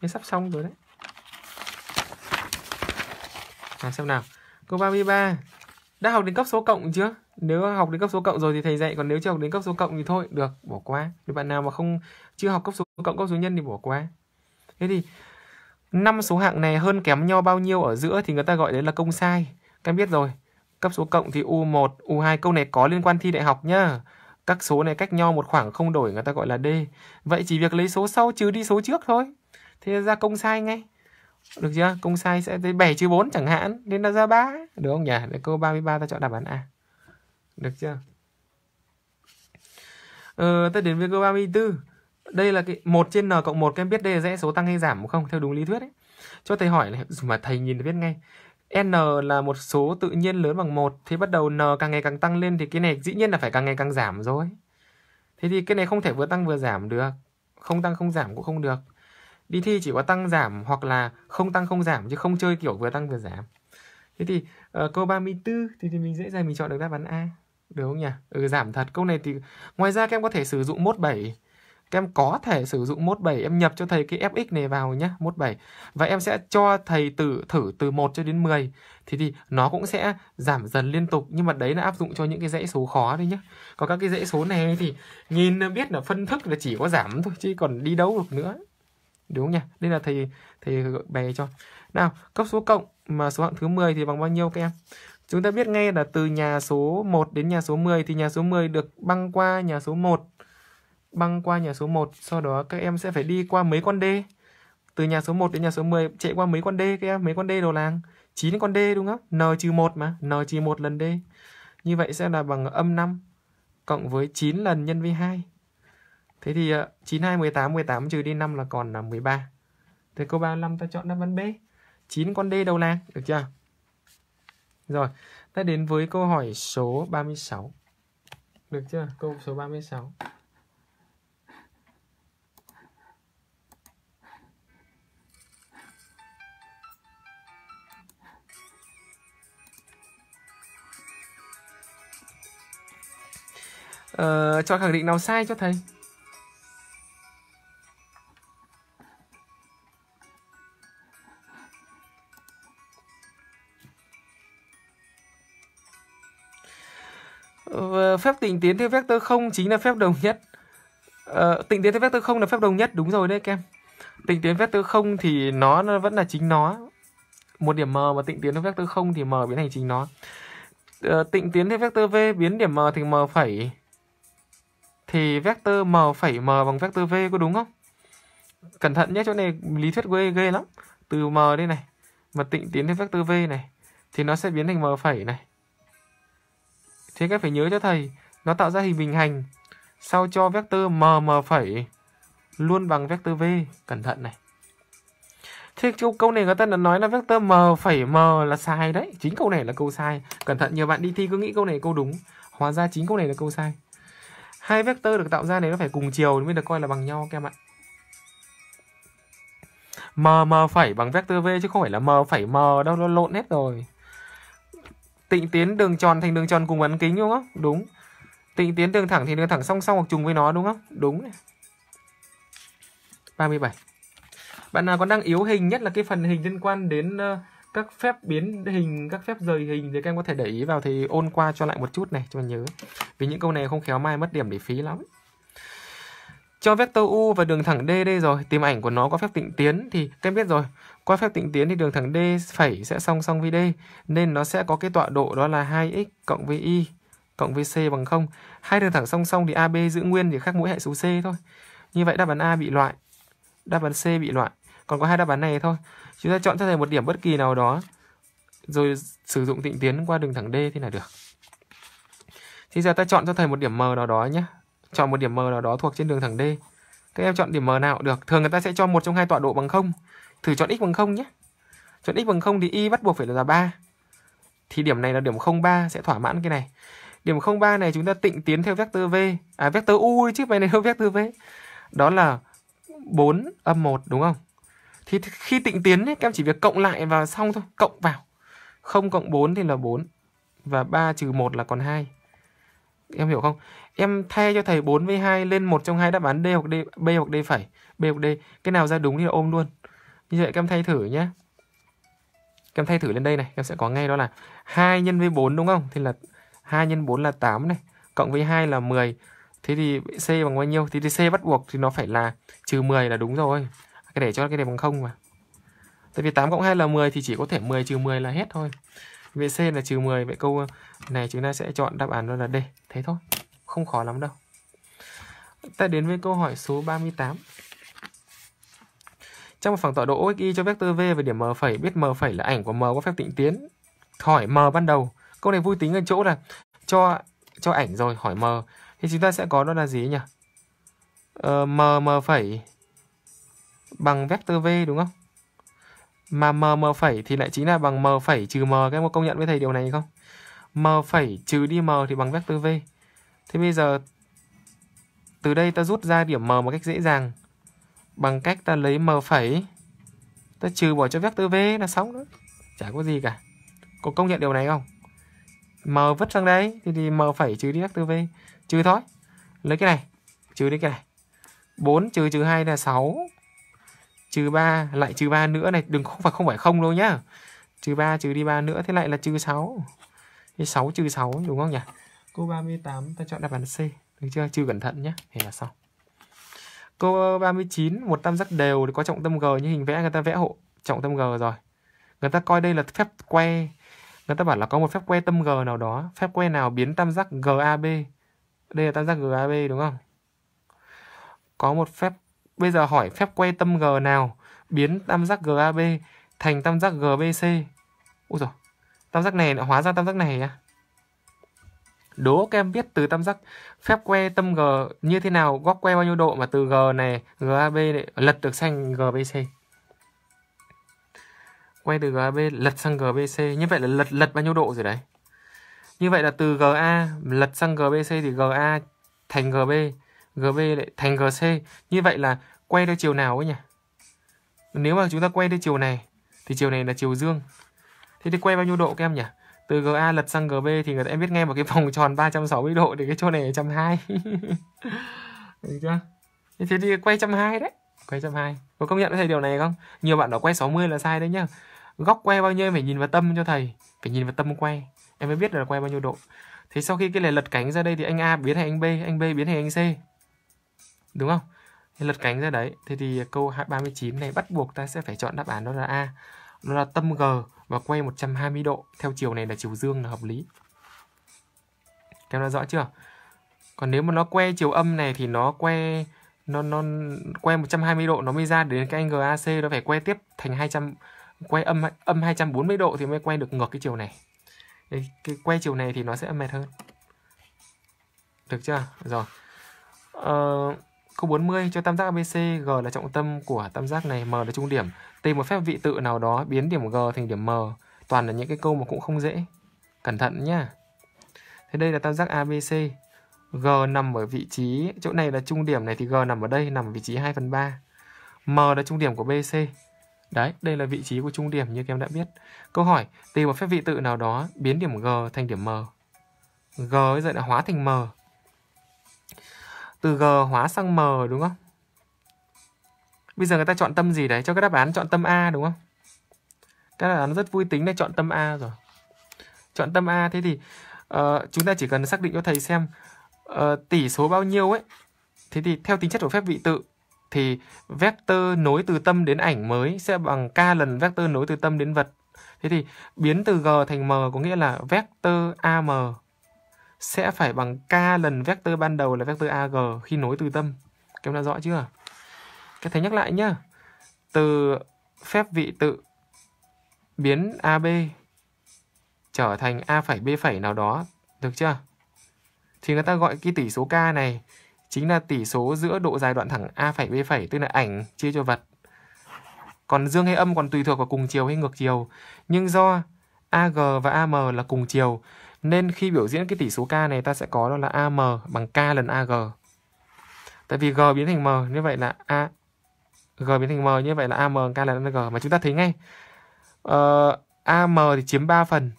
Nên sắp xong rồi đấy À xem nào Câu 33 Đã học đến cấp số cộng chưa? Nếu học đến cấp số cộng rồi thì thầy dạy Còn nếu chưa học đến cấp số cộng thì thôi Được, bỏ qua Nếu bạn nào mà không chưa học cấp số cộng, cấp số nhân thì bỏ qua Thế thì năm số hạng này hơn kém nhau bao nhiêu ở giữa thì người ta gọi đấy là công sai. Các em biết rồi. Cấp số cộng thì U1, U2 câu này có liên quan thi đại học nhá. Các số này cách nhau một khoảng không đổi người ta gọi là D. Vậy chỉ việc lấy số sau trừ đi số trước thôi. Thế ra công sai ngay. Được chưa? Công sai sẽ tới 7 trừ 4 chẳng hạn, nên nó ra 3. Được không nhỉ? Để câu 33 ta chọn đáp án A. Được chưa? Ờ, ta đến với câu 34 đây là cái 1 trên n cộng 1 các em biết đây là rẽ số tăng hay giảm không theo đúng lý thuyết ấy. Cho thầy hỏi này, mà thầy nhìn thì biết ngay. N là một số tự nhiên lớn bằng 1 Thế bắt đầu N càng ngày càng tăng lên Thì cái này dĩ nhiên là phải càng ngày càng giảm rồi Thế thì cái này không thể vừa tăng vừa giảm được Không tăng không giảm cũng không được Đi thi chỉ có tăng giảm hoặc là không tăng không giảm Chứ không chơi kiểu vừa tăng vừa giảm Thế thì uh, câu 34 thì, thì mình dễ dàng mình chọn được đáp án A Được không nhỉ? Ừ giảm thật Câu này thì ngoài ra các em có thể sử dụng mốt 7 các em có thể sử dụng mốt 7, em nhập cho thầy cái fx này vào nhé, mốt 7. Và em sẽ cho thầy tự thử từ 1 cho đến 10. Thì thì nó cũng sẽ giảm dần liên tục nhưng mà đấy là áp dụng cho những cái dãy số khó thôi nhé. Còn các cái dãy số này thì nhìn biết là phân thức là chỉ có giảm thôi chứ còn đi đâu được nữa. Đúng không nhỉ? Đây là thầy thầy gợi bè cho. Nào, cấp số cộng mà số hạng thứ 10 thì bằng bao nhiêu các em? Chúng ta biết ngay là từ nhà số 1 đến nhà số 10 thì nhà số 10 được băng qua nhà số 1 băng qua nhà số 1, sau đó các em sẽ phải đi qua mấy con đê. Từ nhà số 1 đến nhà số 10 chạy qua mấy con đê các em, mấy con đê đầu làng. 9 con đê đúng không? N-1 mà, N-1 lần đê. Như vậy sẽ là bằng âm 5 cộng với 9 lần nhân với 2. Thế thì 9, 2, 18, 18 trừ đi 5 là còn là 13. Thế câu 35 ta chọn đáp án B. 9 con D đầu làng, được chưa? Rồi, ta đến với câu hỏi số 36. Được chưa? Câu số 36. Ờ, cho khẳng định nào sai cho thầy. Ờ, phép tịnh tiến theo vector không chính là phép đồng nhất. Ờ, tịnh tiến theo vector không là phép đồng nhất đúng rồi đấy các em. Tịnh tiến vector không thì nó, nó vẫn là chính nó. Một điểm m mà tịnh tiến theo vector không thì m biến thành chính nó. Ờ, tịnh tiến theo vector v biến điểm m thành m phẩy thì vector m phẩy m bằng vector v có đúng không? Cẩn thận nhé, chỗ này lý thuyết ghê ghê lắm. Từ m đây này mà tịnh tiến đến vector v này thì nó sẽ biến thành m phẩy này. Thế các phải nhớ cho thầy, nó tạo ra hình bình hành sau cho vector m m phẩy luôn bằng vector v, cẩn thận này. Thế câu, câu này người ta đã nói là vector m phẩy m là sai đấy. Chính câu này là câu sai. Cẩn thận nhiều bạn đi thi cứ nghĩ câu này câu đúng. Hóa ra chính câu này là câu sai hai vector được tạo ra này nó phải cùng chiều mới được coi là bằng nhau các em ạ m m phẩy bằng vector v chứ không phải là m phẩy m đâu nó lộn hết rồi tịnh tiến đường tròn thành đường tròn cùng bán kính đúng không đúng tịnh tiến đường thẳng thì đường thẳng song song hoặc trùng với nó đúng không đúng này 37 bạn nào còn đang yếu hình nhất là cái phần hình liên quan đến uh, các phép biến hình các phép rời hình thì các em có thể để ý vào thì ôn qua cho lại một chút này cho mình nhớ vì những câu này không khéo mai mất điểm để phí lắm cho vector u và đường thẳng d đây rồi tìm ảnh của nó có phép tịnh tiến thì các em biết rồi qua phép tịnh tiến thì đường thẳng d phẩy sẽ song song với d nên nó sẽ có cái tọa độ đó là 2x cộng với y cộng với c bằng 0 hai đường thẳng song song thì ab giữ nguyên chỉ khác mỗi hệ số c thôi như vậy đáp án a bị loại đáp án c bị loại còn có hai đáp án này thôi Chúng ta chọn cho thầy một điểm bất kỳ nào đó rồi sử dụng tịnh tiến qua đường thẳng D thế là được. Thì giờ ta chọn cho thầy một điểm M nào đó nhé. Chọn một điểm M nào đó thuộc trên đường thẳng D. Các em chọn điểm M nào cũng được. Thường người ta sẽ cho một trong hai tọa độ bằng không. Thử chọn x bằng không nhé. Chọn x bằng không thì y bắt buộc phải là ba. Thì điểm này là điểm 03 sẽ thỏa mãn cái này. Điểm 03 này chúng ta tịnh tiến theo vector V. À vector U chứ mày này không vector V. Đó là 4 âm 1 đúng không? Thì khi tịnh tiến ấy, các em chỉ việc cộng lại và xong thôi, cộng vào. 0 cộng 4 thì là 4 và 3 trừ 1 là còn 2. Em hiểu không? Em thay cho thầy 4 với 2 lên một trong hai đáp án D hoặc D, B hoặc D phải B hoặc D. Cái nào ra đúng thì ôm luôn. Như vậy các em thay thử nhé. Các em thay thử lên đây này, các em sẽ có ngay đó là 2 nhân với 4 đúng không? Thì là 2 nhân 4 là 8 này, cộng với 2 là 10. Thế thì C bằng bao nhiêu? Thế thì C bắt buộc thì nó phải là trừ 10 là đúng rồi cái để cho cái này bằng không mà tại vì 8 cộng 2 là 10 thì chỉ có thể 10 trừ 10 là hết thôi vậy C là trừ 10 vậy câu ờ, này chúng ta sẽ chọn đáp án đó là D thế thôi không khó lắm đâu ta đến với câu hỏi số 38 trong một phẳng tọa độ OXY cho vector V về điểm M phẩy biết M phẩy là ảnh của M có phép tịnh tiến hỏi M ban đầu câu này vui tính ở chỗ là cho cho ảnh rồi hỏi M thì chúng ta sẽ có đó là gì nhỉ ờ, M M phẩy bằng vector v đúng không? Mà m m phẩy thì lại chính là bằng m phẩy trừ m các em có công nhận với thầy điều này không? m phẩy trừ đi m thì bằng vector v. Thế bây giờ từ đây ta rút ra điểm m một cách dễ dàng bằng cách ta lấy m phẩy ta trừ bỏ cho vector v là xong đó Chả có gì cả. Có công nhận điều này không? m vứt sang đây thì, thì m phẩy trừ đi vector v trừ thôi. Lấy cái này trừ đi cái này. 4 trừ trừ 2 là 6 trừ 3 lại trừ 3 nữa này đừng không phải không phải không đâu nhá trừ 3 trừ đi 3 nữa thế lại là trừ 6 thì 6 trừ 6 đúng không nhỉ câu 38 ta chọn đáp án C được chưa trừ cẩn thận nhé thì là xong câu 39 một tam giác đều có trọng tâm G như hình vẽ người ta vẽ hộ trọng tâm G rồi người ta coi đây là phép que người ta bảo là có một phép que tâm G nào đó phép que nào biến tam giác GAB đây là tam giác GAB đúng không có một phép Bây giờ hỏi phép quay tâm G nào biến tam giác GAB thành tam giác GBC. Úi dồi, tam giác này hóa ra tam giác này à? Đố các em biết từ tam giác phép que tâm G như thế nào, góc que bao nhiêu độ mà từ G này, GAB lật được sang GBC. Quay từ GAB lật sang GBC, như vậy là lật lật bao nhiêu độ rồi đấy. Như vậy là từ GA lật sang GBC thì GA thành GB GB lại thành GC. Như vậy là quay theo chiều nào ấy nhỉ? Nếu mà chúng ta quay theo chiều này thì chiều này là chiều dương. Thế thì quay bao nhiêu độ các em nhỉ? Từ GA lật sang GB thì người ta em biết ngay một cái vòng tròn 360 độ thì cái chỗ này là 120. <laughs> Được chưa? Thế thì quay 120 đấy. Quay 120. Có công nhận với thầy điều này không? Nhiều bạn đã quay 60 là sai đấy nhá. Góc quay bao nhiêu phải nhìn vào tâm cho thầy, phải nhìn vào tâm quay. Em mới biết là quay bao nhiêu độ. Thế sau khi cái này lật cánh ra đây thì anh A biến thành anh B, anh B biến thành anh C đúng không nên lật cánh ra đấy thế thì câu 39 này bắt buộc ta sẽ phải chọn đáp án đó là A đó là tâm G và quay 120 độ theo chiều này là chiều dương là hợp lý các em đã rõ chưa còn nếu mà nó quay chiều âm này thì nó quay nó nó que 120 độ nó mới ra đến cái angle AC nó phải quay tiếp thành 200 quay âm âm 240 độ thì mới quay được ngược cái chiều này. Đấy, cái quay chiều này thì nó sẽ mệt hơn. Được chưa? Rồi. Ờ Câu 40 cho tam giác ABC, G là trọng tâm của tam giác này, M là trung điểm. Tìm một phép vị tự nào đó biến điểm G thành điểm M. Toàn là những cái câu mà cũng không dễ. Cẩn thận nhá. Thế đây là tam giác ABC. G nằm ở vị trí, chỗ này là trung điểm này thì G nằm ở đây, nằm ở vị trí 2 phần 3. M là trung điểm của BC. Đấy, đây là vị trí của trung điểm như các em đã biết. Câu hỏi, tìm một phép vị tự nào đó biến điểm G thành điểm M. G bây giờ đã hóa thành M từ G hóa sang M đúng không? Bây giờ người ta chọn tâm gì đấy? Cho cái đáp án chọn tâm A đúng không? Cái đáp án rất vui tính là chọn tâm A rồi. Chọn tâm A thế thì uh, chúng ta chỉ cần xác định cho thầy xem uh, tỷ số bao nhiêu ấy. Thế thì theo tính chất của phép vị tự thì vectơ nối từ tâm đến ảnh mới sẽ bằng k lần vectơ nối từ tâm đến vật. Thế thì biến từ g thành m có nghĩa là vectơ AM sẽ phải bằng k lần vectơ ban đầu là vectơ ag khi nối từ tâm. Các em đã rõ chưa? Các thầy nhắc lại nhá. Từ phép vị tự biến AB trở thành A phẩy B phẩy nào đó, được chưa? Thì người ta gọi cái tỷ số k này chính là tỷ số giữa độ dài đoạn thẳng A phẩy B phẩy tức là ảnh chia cho vật. Còn dương hay âm còn tùy thuộc vào cùng chiều hay ngược chiều, nhưng do AG và AM là cùng chiều nên khi biểu diễn cái tỷ số k này ta sẽ có đó là AM bằng k lần AG. Tại vì g biến thành m như vậy là a g biến thành m như vậy là AM k lần AG mà chúng ta thấy ngay. Uh, ờ, AM thì chiếm 3 phần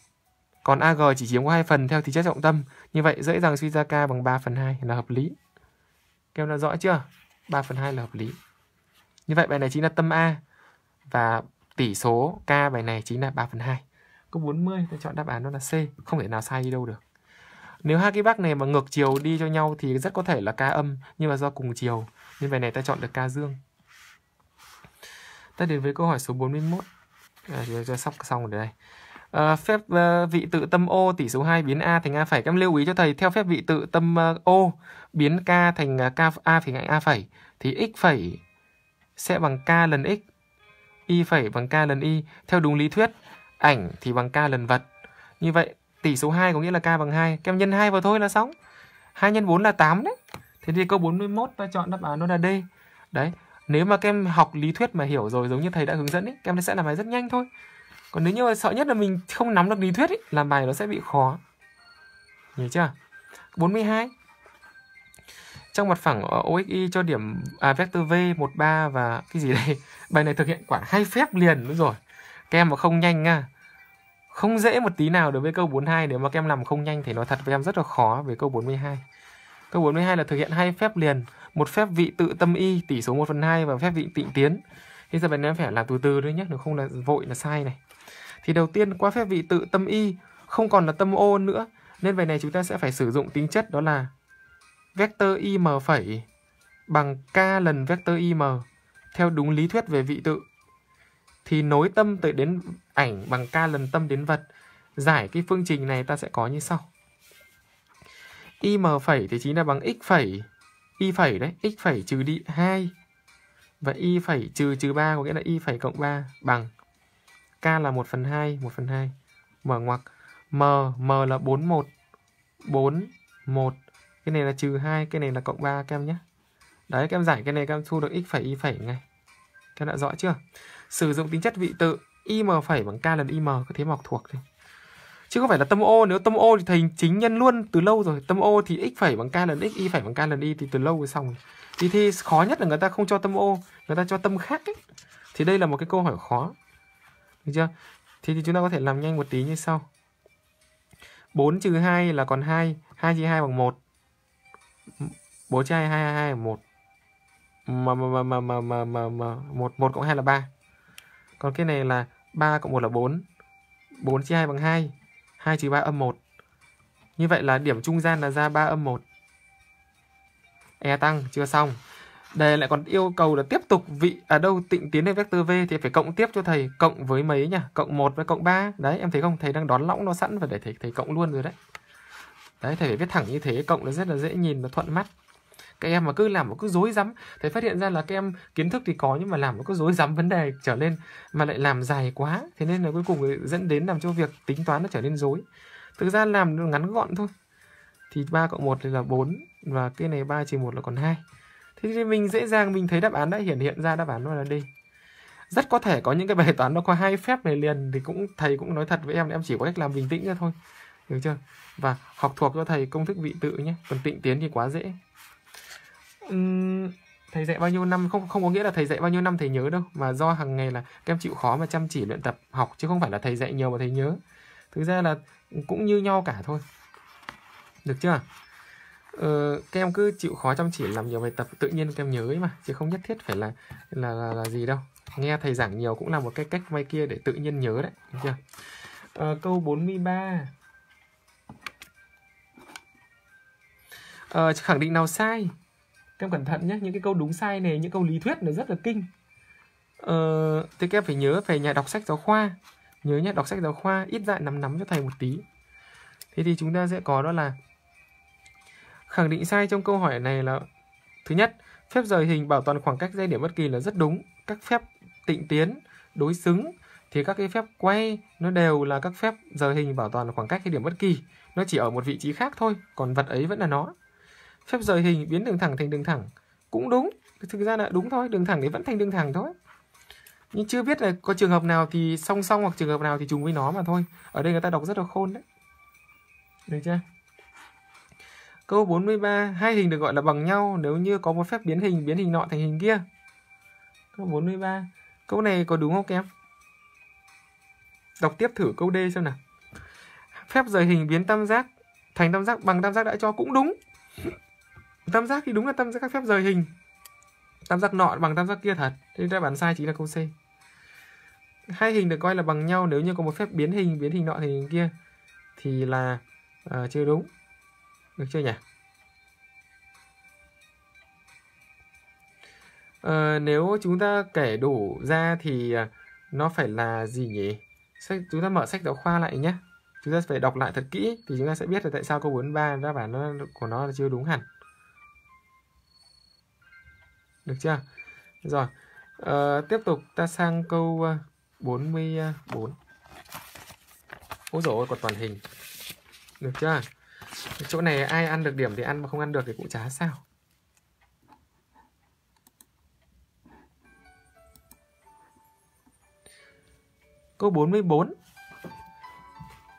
còn AG chỉ chiếm có 2 phần theo thì chất trọng tâm. Như vậy dễ dàng suy ra K bằng 3 phần 2 là hợp lý. Các em đã rõ chưa? 3 phần 2 là hợp lý. Như vậy bài này chính là tâm A. Và tỷ số K bài này chính là 3 phần 2. Câu 40 tôi chọn đáp án đó là C, không thể nào sai đi đâu được. Nếu hai cái bác này mà ngược chiều đi cho nhau thì rất có thể là ca âm nhưng mà do cùng chiều. Nên bài này ta chọn được ca dương. Ta đến với câu hỏi số 41. À, chúng ta sắp xong rồi đây. À, phép uh, vị tự tâm O tỷ số 2 biến A thành A phẩy. Các em lưu ý cho thầy theo phép vị tự tâm uh, ờ, O biến K thành uh, K A thì cạnh A phẩy thì x phẩy sẽ bằng K lần x, y phẩy bằng K lần y. Theo đúng lý thuyết Ảnh thì bằng k lần vật. Như vậy tỷ số 2 có nghĩa là k bằng 2. Các em nhân 2 vào thôi là xong. 2 x 4 là 8 đấy. Thế thì câu 41 ta chọn đáp án nó là D. Đấy, nếu mà các em học lý thuyết mà hiểu rồi giống như thầy đã hướng dẫn ấy, các em sẽ làm bài rất nhanh thôi. Còn nếu như mà sợ nhất là mình không nắm được lý thuyết ấy, làm bài nó sẽ bị khó. Nhớ chưa? 42. Trong mặt phẳng OXY cho điểm à, vector V 13 và cái gì đây? <laughs> Bài này thực hiện quả hai phép liền nữa rồi. Các em mà không nhanh nha Không dễ một tí nào đối với câu 42 Nếu mà các em làm không nhanh thì nói thật với em rất là khó Về câu 42 Câu 42 là thực hiện hai phép liền một phép vị tự tâm y tỷ số 1 phần 2 và phép vị tịnh tiến Bây giờ bạn em phải làm từ từ thôi nhé Nếu không là vội là sai này Thì đầu tiên qua phép vị tự tâm y Không còn là tâm ô nữa Nên về này chúng ta sẽ phải sử dụng tính chất đó là Vector im phẩy bằng k lần vector im Theo đúng lý thuyết về vị tự thì nối tâm tới đến ảnh bằng k lần tâm đến vật. Giải cái phương trình này ta sẽ có như sau. Im phẩy thì chính là bằng x phẩy y phẩy đấy, x phẩy trừ đi 2. Và y phẩy trừ trừ 3 có nghĩa là y phẩy cộng 3 bằng k là 1 phần 2, 1 phần 2. Mở ngoặc m, m là 41, 4, 1. Cái này là trừ 2, cái này là cộng 3 các em nhé. Đấy, các em giải cái này các em thu được x phẩy y phẩy ngay. Các em đã rõ chưa? sử dụng tính chất vị tự im phẩy bằng k lần im có thế mọc thuộc đi chứ không phải là tâm ô nếu tâm ô thì thành chính nhân luôn từ lâu rồi tâm ô thì x phẩy bằng k lần x y phẩy bằng k lần y thì từ lâu rồi xong thì thì khó nhất là người ta không cho tâm ô người ta cho tâm khác ấy. thì đây là một cái câu hỏi khó được chưa thì, thì chúng ta có thể làm nhanh một tí như sau 4 trừ 2 là còn 2 2 chia 2 bằng 1 4 chia 2 2 2 bằng 1 mà mà mà mà mà mà mà 1 1 cộng 2 là 3 còn cái này là 3 cộng 1 là 4. 4 chia 2 bằng 2. 2 chia 3 âm 1. Như vậy là điểm trung gian là ra 3 âm 1. E tăng chưa xong. Đây lại còn yêu cầu là tiếp tục vị ở à đâu tịnh tiến lên vector V thì phải cộng tiếp cho thầy cộng với mấy nhỉ? Cộng 1 với cộng 3. Đấy, em thấy không? Thầy đang đón lõng nó sẵn và để thầy thầy cộng luôn rồi đấy. Đấy, thầy phải viết thẳng như thế, cộng nó rất là dễ nhìn, nó thuận mắt các em mà cứ làm mà cứ dối rắm thấy phát hiện ra là các em kiến thức thì có nhưng mà làm nó cứ dối rắm vấn đề trở lên mà lại làm dài quá thế nên là cuối cùng dẫn đến làm cho việc tính toán nó trở nên dối thực ra làm ngắn gọn thôi thì 3 cộng 1 thì là 4 và cái này 3 trừ 1 là còn 2 thế thì mình dễ dàng mình thấy đáp án đã hiển hiện ra đáp án là D rất có thể có những cái bài toán nó có hai phép này liền thì cũng thầy cũng nói thật với em em chỉ có cách làm bình tĩnh ra thôi được chưa và học thuộc cho thầy công thức vị tự nhé còn tịnh tiến thì quá dễ um, thầy dạy bao nhiêu năm không không có nghĩa là thầy dạy bao nhiêu năm thầy nhớ đâu mà do hàng ngày là các em chịu khó mà chăm chỉ luyện tập học chứ không phải là thầy dạy nhiều mà thầy nhớ thực ra là cũng như nhau cả thôi được chưa ờ, các em cứ chịu khó chăm chỉ làm nhiều bài tập tự nhiên các em nhớ ấy mà chứ không nhất thiết phải là là là, là gì đâu nghe thầy giảng nhiều cũng là một cái cách vay kia để tự nhiên nhớ đấy được chưa ờ, câu 43 ờ, khẳng định nào sai các em cẩn thận nhé những cái câu đúng sai này những câu lý thuyết nó rất là kinh ờ, thế các em phải nhớ về nhà đọc sách giáo khoa nhớ nhé đọc sách giáo khoa ít dạy nắm nắm cho thầy một tí thế thì chúng ta sẽ có đó là khẳng định sai trong câu hỏi này là thứ nhất phép rời hình bảo toàn khoảng cách dây điểm bất kỳ là rất đúng các phép tịnh tiến đối xứng thì các cái phép quay nó đều là các phép rời hình bảo toàn khoảng cách hay điểm bất kỳ nó chỉ ở một vị trí khác thôi còn vật ấy vẫn là nó phép rời hình biến đường thẳng thành đường thẳng cũng đúng thực ra là đúng thôi đường thẳng đấy vẫn thành đường thẳng thôi nhưng chưa biết là có trường hợp nào thì song song hoặc trường hợp nào thì trùng với nó mà thôi ở đây người ta đọc rất là khôn đấy được chưa câu 43 hai hình được gọi là bằng nhau nếu như có một phép biến hình biến hình nọ thành hình kia câu 43 câu này có đúng không em đọc tiếp thử câu D xem nào phép rời hình biến tam giác thành tam giác bằng tam giác đã cho cũng đúng tam giác thì đúng là tam giác các phép rời hình tam giác nọ bằng tam giác kia thật thế đáp án sai chính là câu c hai hình được coi là bằng nhau nếu như có một phép biến hình biến hình nọ thành hình kia thì là uh, chưa đúng được chưa nhỉ uh, nếu chúng ta kể đủ ra thì ờ, nó phải là gì nhỉ sách chúng ta mở sách giáo khoa lại nhé chúng ta phải đọc lại thật kỹ thì chúng ta sẽ biết là tại sao câu 43 đáp án của nó là chưa đúng hẳn được chưa? Rồi, à, tiếp tục ta sang câu 44. Ờ, Úi dồi ôi, còn toàn hình. Được chưa? Chỗ này ai ăn được điểm thì ăn mà không ăn được thì cũng chả sao. Câu 44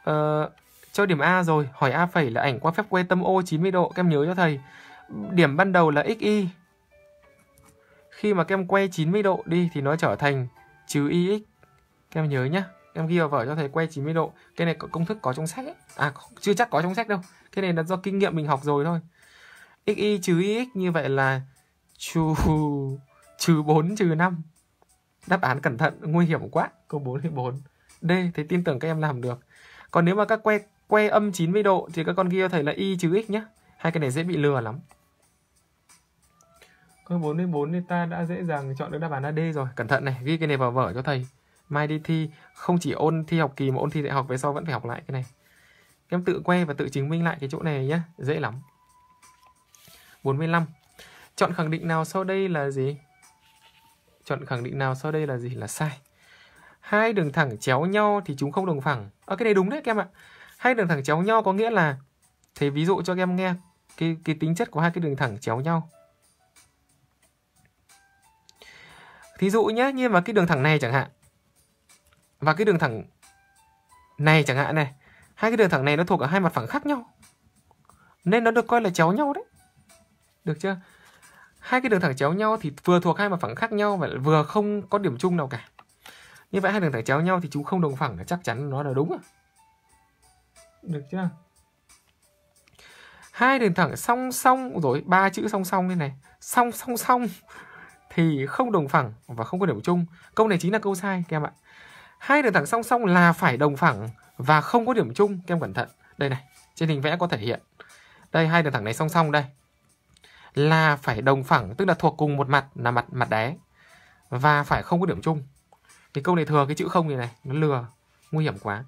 ờ, Cho điểm A rồi Hỏi A phẩy là ảnh qua phép quay tâm O 90 độ Các em nhớ cho thầy Điểm ban đầu là XY khi mà các em quay 90 độ đi thì nó trở thành trừ y x. Các em nhớ nhá. Em ghi vào vở cho thầy quay 90 độ. Cái này có công thức có trong sách ấy. À chưa chắc có trong sách đâu. Cái này là do kinh nghiệm mình học rồi thôi. x y trừ y x như vậy là trừ <laughs> trừ 4 trừ 5. Đáp án cẩn thận, nguy hiểm quá. Câu 4 thì 4. D thì tin tưởng các em làm được. Còn nếu mà các quay quay âm 90 độ thì các con ghi cho thầy là y trừ x nhá, Hai cái này dễ bị lừa lắm. Câu đến 44 thì ta đã dễ dàng chọn được đáp án ad rồi. Cẩn thận này, ghi cái này vào vở cho thầy. Mai đi thi, không chỉ ôn thi học kỳ mà ôn thi đại học về sau vẫn phải học lại cái này. Em tự quay và tự chứng minh lại cái chỗ này nhé, dễ lắm. 45. Chọn khẳng định nào sau đây là gì? Chọn khẳng định nào sau đây là gì? Là sai. Hai đường thẳng chéo nhau thì chúng không đồng phẳng. Ở ờ, à, cái này đúng đấy các em ạ. Hai đường thẳng chéo nhau có nghĩa là thầy ví dụ cho các em nghe cái cái tính chất của hai cái đường thẳng chéo nhau Thí dụ nhé, nhưng mà cái đường thẳng này chẳng hạn. Và cái đường thẳng này chẳng hạn này. Hai cái đường thẳng này nó thuộc ở hai mặt phẳng khác nhau. Nên nó được coi là chéo nhau đấy. Được chưa? Hai cái đường thẳng chéo nhau thì vừa thuộc hai mặt phẳng khác nhau và vừa không có điểm chung nào cả. Như vậy hai đường thẳng chéo nhau thì chúng không đồng phẳng chắc chắn nó là đúng à. Được chưa? Hai đường thẳng song song, rồi ba chữ song song đây này, song song song thì không đồng phẳng và không có điểm chung. Câu này chính là câu sai các em ạ. Hai đường thẳng song song là phải đồng phẳng và không có điểm chung, các em cẩn thận. Đây này, trên hình vẽ có thể hiện. Đây hai đường thẳng này song song đây. Là phải đồng phẳng, tức là thuộc cùng một mặt là mặt mặt đáy và phải không có điểm chung. Thì câu này thừa cái chữ không này này, nó lừa, nguy hiểm quá.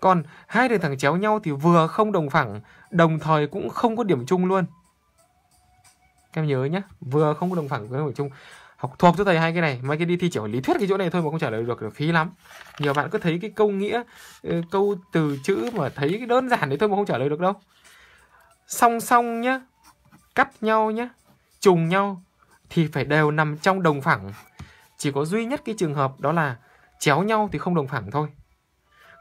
Còn hai đường thẳng chéo nhau thì vừa không đồng phẳng, đồng thời cũng không có điểm chung luôn. Các em nhớ nhé, vừa không có đồng phẳng với điểm chung học thuộc cho thầy hai cái này mấy cái đi thi chỉ lý thuyết cái chỗ này thôi mà không trả lời được là phí lắm nhiều bạn cứ thấy cái câu nghĩa ờ, câu từ chữ mà thấy cái đơn giản đấy thôi mà không trả lời được đâu song song nhá cắt nhau nhá trùng nhau thì phải đều nằm trong đồng phẳng chỉ có duy nhất cái trường hợp đó là chéo nhau thì không đồng phẳng thôi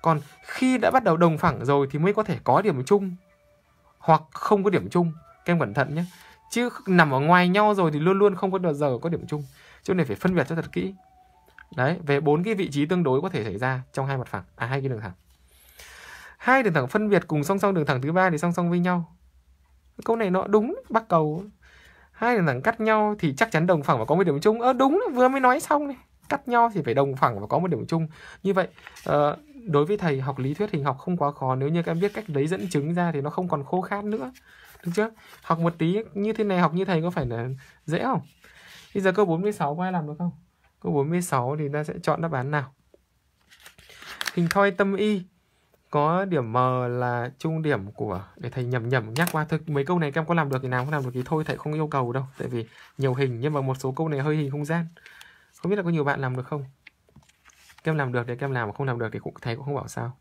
còn khi đã bắt đầu đồng phẳng rồi thì mới có thể có điểm chung hoặc không có điểm chung các em cẩn thận nhé chứ nằm ở ngoài nhau rồi thì luôn luôn không có giờ có điểm chung chỗ này phải phân biệt cho thật kỹ đấy về bốn cái vị trí tương đối có thể xảy ra trong hai mặt phẳng à hai cái đường thẳng hai đường thẳng phân biệt cùng song song đường thẳng thứ ba thì song song với nhau câu này nó đúng bắt cầu hai đường thẳng cắt nhau thì chắc chắn đồng phẳng và có một điểm chung ơ à, đúng vừa mới nói xong này cắt nhau thì phải đồng phẳng và có một điểm chung như vậy ờ, đối với thầy học lý thuyết hình học không quá khó nếu như các em biết cách lấy dẫn chứng ra thì nó không còn khô khát nữa được chưa? Học một tí như thế này học như thầy có phải là dễ không? Bây giờ câu 46 có ai làm được không? Câu 46 thì ta sẽ chọn đáp án nào? Hình thoi tâm y có điểm M là trung điểm của để thầy nhầm nhầm nhắc qua thực mấy câu này các em có làm được thì nào không làm được thì thôi thầy không yêu cầu đâu tại vì nhiều hình nhưng mà một số câu này hơi hình không gian không biết là có nhiều bạn làm được không các em làm được thì các em làm mà không làm được thì cũng thầy cũng không bảo sao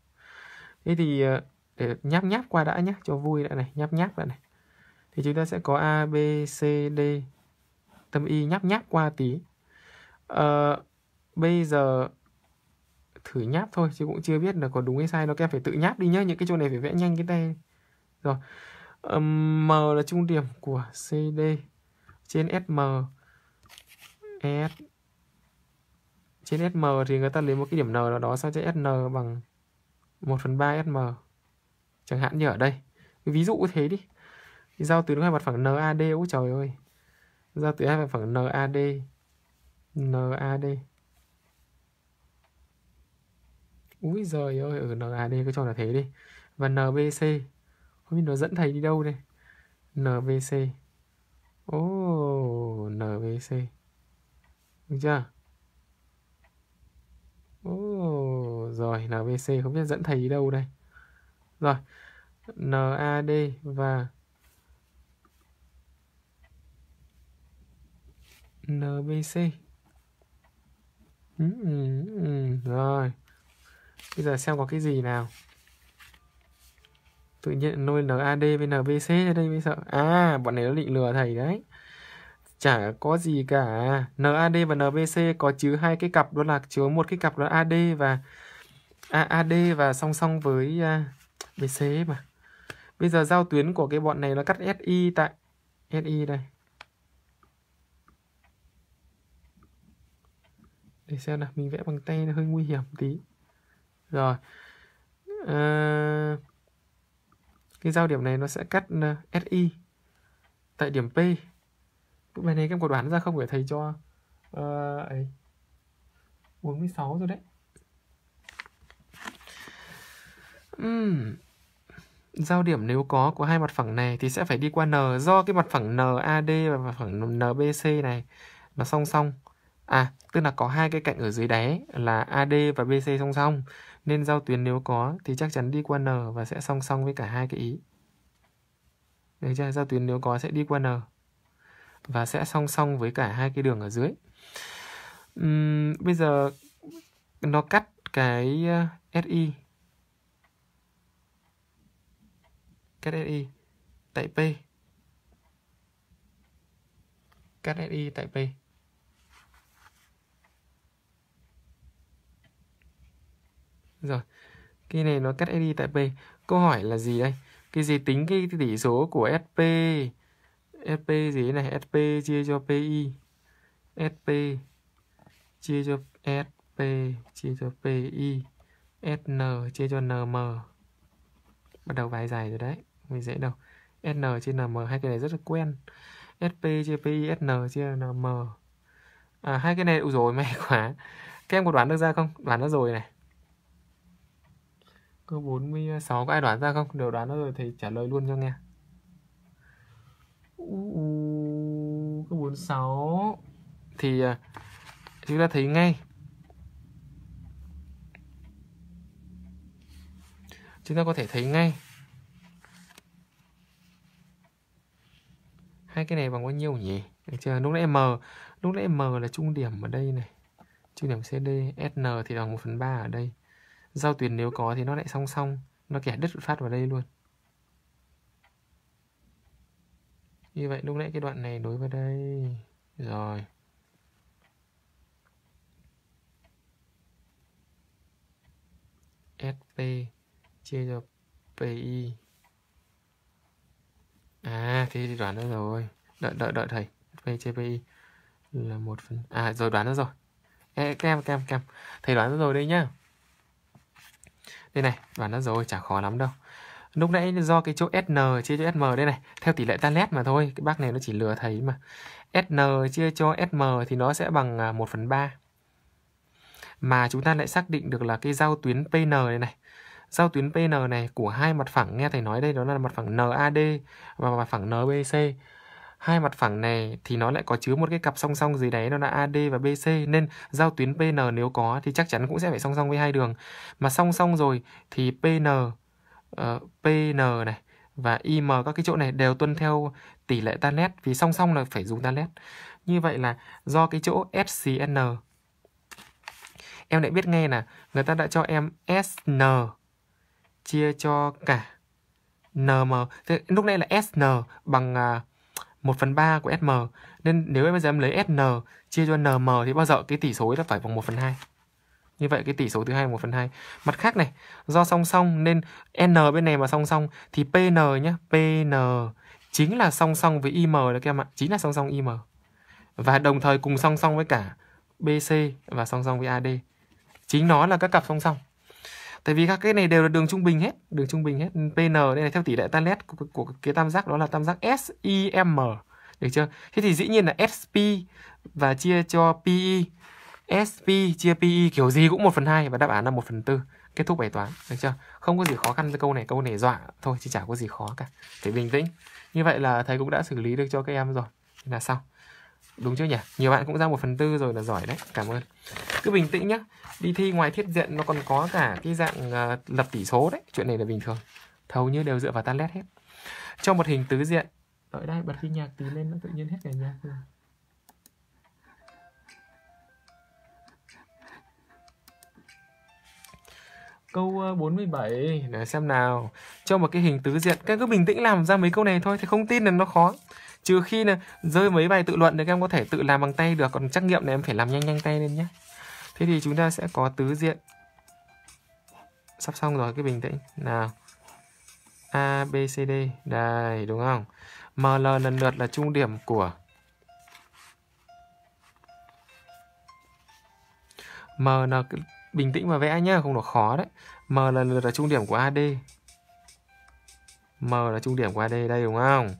thế thì ờ, để nháp nháp qua đã nhé cho vui đã này nháp nháp đã này thì chúng ta sẽ có a b c d tâm y nháp nháp qua tí à, bây giờ thử nháp thôi chứ cũng chưa biết là có đúng hay sai nó các em phải tự nháp đi nhá những cái chỗ này phải vẽ nhanh cái tay rồi um, m là trung điểm của cd trên sm s trên sm thì người ta lấy một cái điểm n nào đó sao cho sn bằng 1 phần 3 sm chẳng hạn như ở đây ví dụ thế đi giao tuyến hai mặt phẳng NAD ôi trời ơi giao tuyến hai mặt phẳng NAD NAD Úi giời ơi, ở NAD cứ cho là thế đi Và NBC Không biết nó dẫn thầy đi đâu đây NBC Ồ, oh, NBC đúng chưa? Ồ, oh, rồi NBC không biết dẫn thầy đi đâu đây Rồi NAD và NBC ừ ừ, ừ, ừ, rồi bây giờ xem có cái gì nào tự nhiên nôi NAD với NBC ở đây mới sợ à bọn này nó định lừa thầy đấy chả có gì cả NAD và NBC có chứa hai cái cặp đó là chứa một cái cặp đó AD và à, AD và song song với à, BC mà bây giờ giao tuyến của cái bọn này nó cắt SI tại SI đây để xem nào mình vẽ bằng tay nó hơi nguy hiểm tí rồi à, cái giao điểm này nó sẽ cắt ờ, SI tại điểm P cái bài này em có đoán ra không để thầy cho uh, ấy 46 rồi đấy uhm. giao điểm nếu có của hai mặt phẳng này thì sẽ phải đi qua n do cái mặt phẳng NAD và mặt phẳng NBC này nó song song À, tức là có hai cái cạnh ở dưới đáy là AD và BC song song. Nên giao tuyến nếu có thì chắc chắn đi qua N và sẽ song song với cả hai cái ý. Được chưa? Giao tuyến nếu có sẽ đi qua N và sẽ song song với cả hai cái đường ở dưới. Uhm, bây giờ nó cắt cái uh, SI. Cắt SI tại P. Cắt SI tại P. Rồi, cái này nó cắt đi tại P. Câu hỏi là gì đây? Cái gì tính cái tỉ số của SP? SP gì này? SP chia cho PI. SP chia cho SP chia cho PI. SN chia cho NM. Bắt đầu bài dài rồi đấy. Mình dễ đâu. SN chia NM, hai cái này rất là quen. SP chia PI, SN chia NM. À, hai cái này đủ rồi, may quá. Các em có đoán được ra không? Đoán ra rồi này. Câu 46 có ai đoán ra không? Đều đoán rồi thầy trả lời luôn cho nghe. u câu 46 à, thì chúng ta thấy ngay chúng ta có thể thấy ngay hai cái này bằng bao nhiêu nhỉ Được chưa? lúc nãy m lúc nãy m là trung điểm ở đây này trung điểm cd sn thì bằng 1 phần ba ở đây giao tuyến nếu có thì nó lại song song nó kẻ đứt phát vào đây luôn như vậy lúc nãy cái đoạn này nối vào đây rồi sp chia cho pi à thì đoán ra rồi đợi đợi đợi thầy sp chia pi là một phần à rồi đoán ra rồi Ê, kem kem kem thầy đoán ra rồi đây nhá đây này và nó rồi chả khó lắm đâu lúc nãy do cái chỗ SN chia cho SM đây này theo tỷ lệ tan nét mà thôi cái bác này nó chỉ lừa thấy mà SN chia cho SM thì nó sẽ bằng 1 à, phần ba. mà chúng ta lại xác định được là cái giao tuyến PN này này giao tuyến PN này của hai mặt phẳng nghe thầy nói đây đó là mặt phẳng NAD và mặt phẳng NBC hai mặt phẳng này thì nó lại có chứa một cái cặp song song dưới đấy đó là AD và BC nên giao tuyến PN nếu có thì chắc chắn cũng sẽ phải song song với hai đường mà song song rồi thì PN uh, ờ, PN này và IM các cái chỗ này đều tuân theo tỷ lệ tan nét vì song song là phải dùng tan nét như vậy là do cái chỗ SCN em lại biết ngay là người ta đã cho em SN chia cho cả NM thế lúc này là SN bằng uh, 1 phần 3 của SM Nên nếu bây giờ em lấy SN chia cho NM thì bao giờ cái tỷ số ấy phải bằng 1 phần 2 như vậy cái tỷ số thứ hai 1 phần 2 Mặt khác này, do song song nên N bên này mà song song Thì PN nhé, PN chính là song song với IM đó các em ạ Chính là song song IM Và đồng thời cùng song song với cả BC và song song với AD Chính nó là các cặp song song tại vì các cái này đều là đường trung bình hết đường trung bình hết PN đây là theo tỷ lệ tan nét của, của cái tam giác đó là tam giác SIM được chưa thế thì dĩ nhiên là SP và chia cho PE SP chia PE kiểu gì cũng 1 phần hai và đáp án là 1 phần tư kết thúc bài toán được chưa không có gì khó khăn cho câu này câu này dọa thôi chứ chả có gì khó cả phải bình tĩnh như vậy là thầy cũng đã xử lý được cho các em rồi là xong Đúng chưa nhỉ? Nhiều bạn cũng ra một phần tư rồi là giỏi đấy. Cảm ơn. Cứ bình tĩnh nhá. Đi thi ngoài thiết diện nó còn có cả cái dạng uh, lập tỷ số đấy. Chuyện này là bình thường. Thầu như đều dựa vào tan lét hết. Cho một hình tứ diện. Ở đây bật cái nhạc tí lên nó tự nhiên hết cả nhạc rồi. Câu 47 ờ, Để xem nào Cho một cái hình tứ diện Các cứ bình tĩnh làm ra mấy câu này thôi Thì không tin là nó khó trừ khi là rơi mấy bài tự luận thì các em có thể tự làm bằng tay được còn trắc nghiệm này em phải làm nhanh nhanh tay lên nhé thế thì chúng ta sẽ có tứ diện sắp xong rồi cái bình tĩnh nào a b c d đây đúng không m l lần lượt là trung điểm của m là bình tĩnh mà vẽ nhá không được khó đấy m lần lượt là trung điểm của ad m là trung điểm của ad đây đúng không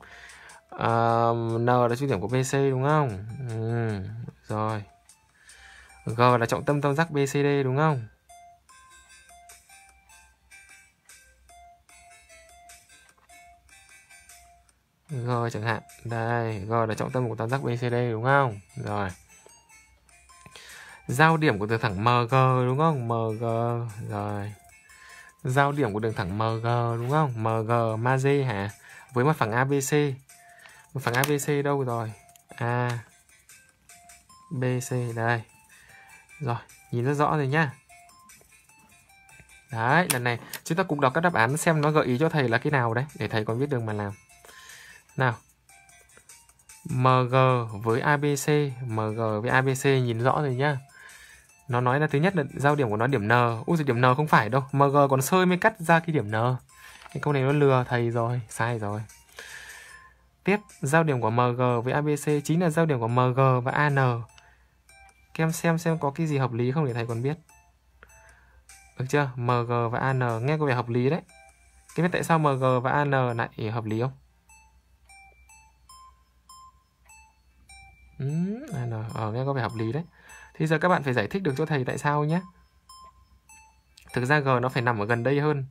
um, à, n là trung điểm của bc đúng không ừ, rồi g là trọng tâm tam giác bcd đúng không g chẳng hạn đây g là trọng tâm của tam giác bcd đúng không rồi giao điểm của đường thẳng mg đúng không mg rồi giao điểm của đường thẳng mg đúng không mg magie hả với mặt phẳng abc phần ABC đâu rồi A BC đây rồi nhìn rất rõ rồi nhá đấy lần này chúng ta cùng đọc các đáp án xem nó gợi ý cho thầy là cái nào đấy để thầy còn biết đường mà làm nào MG với ABC MG với ABC nhìn rõ rồi nhá nó nói là thứ nhất là giao điểm của nó điểm N Úi giời, điểm N không phải đâu MG còn sơi mới cắt ra cái điểm N cái câu này nó lừa thầy rồi sai rồi Tiếp, giao điểm của MG với ABC chính là giao điểm của MG và AN. Các em xem xem có cái gì hợp lý không để thầy còn biết. Được chưa? MG và AN nghe có vẻ hợp lý đấy. Thế biết tại sao MG và AN lại hợp lý không? Ừ, AN, ờ, nghe có vẻ hợp lý đấy. Thì giờ các bạn phải giải thích được cho thầy tại sao nhé. Thực ra G nó phải nằm ở gần đây hơn.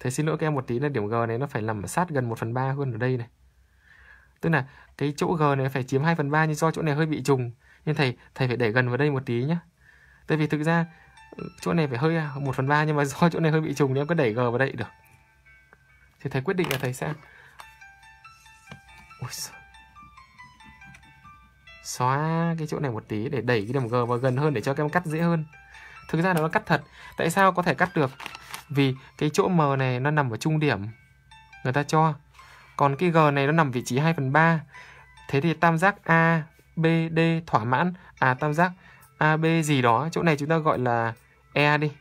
Thầy xin lỗi các em một tí là điểm G này nó phải nằm sát gần 1 phần 3 hơn ở đây này tức là cái chỗ g này phải chiếm 2 phần ba nhưng do chỗ này hơi bị trùng nên thầy thầy phải để gần vào đây một tí nhé tại vì thực ra ừ, chỗ này phải hơi 1 à, phần ba nhưng mà <laughs> do chỗ này hơi bị trùng nên em cứ đẩy g vào đây được thì thầy quyết định là thầy sẽ Ôi giời. xóa cái chỗ này một tí để đẩy cái điểm g vào gần hơn để cho các em cắt dễ hơn thực ra nó cắt thật tại sao có thể cắt được vì cái chỗ m này nó nằm ở trung điểm người ta cho còn cái G này nó nằm vị trí 2 phần 3. Thế thì tam giác A, B, D thỏa mãn. À tam giác A, B gì đó. Chỗ này chúng ta gọi là E đi.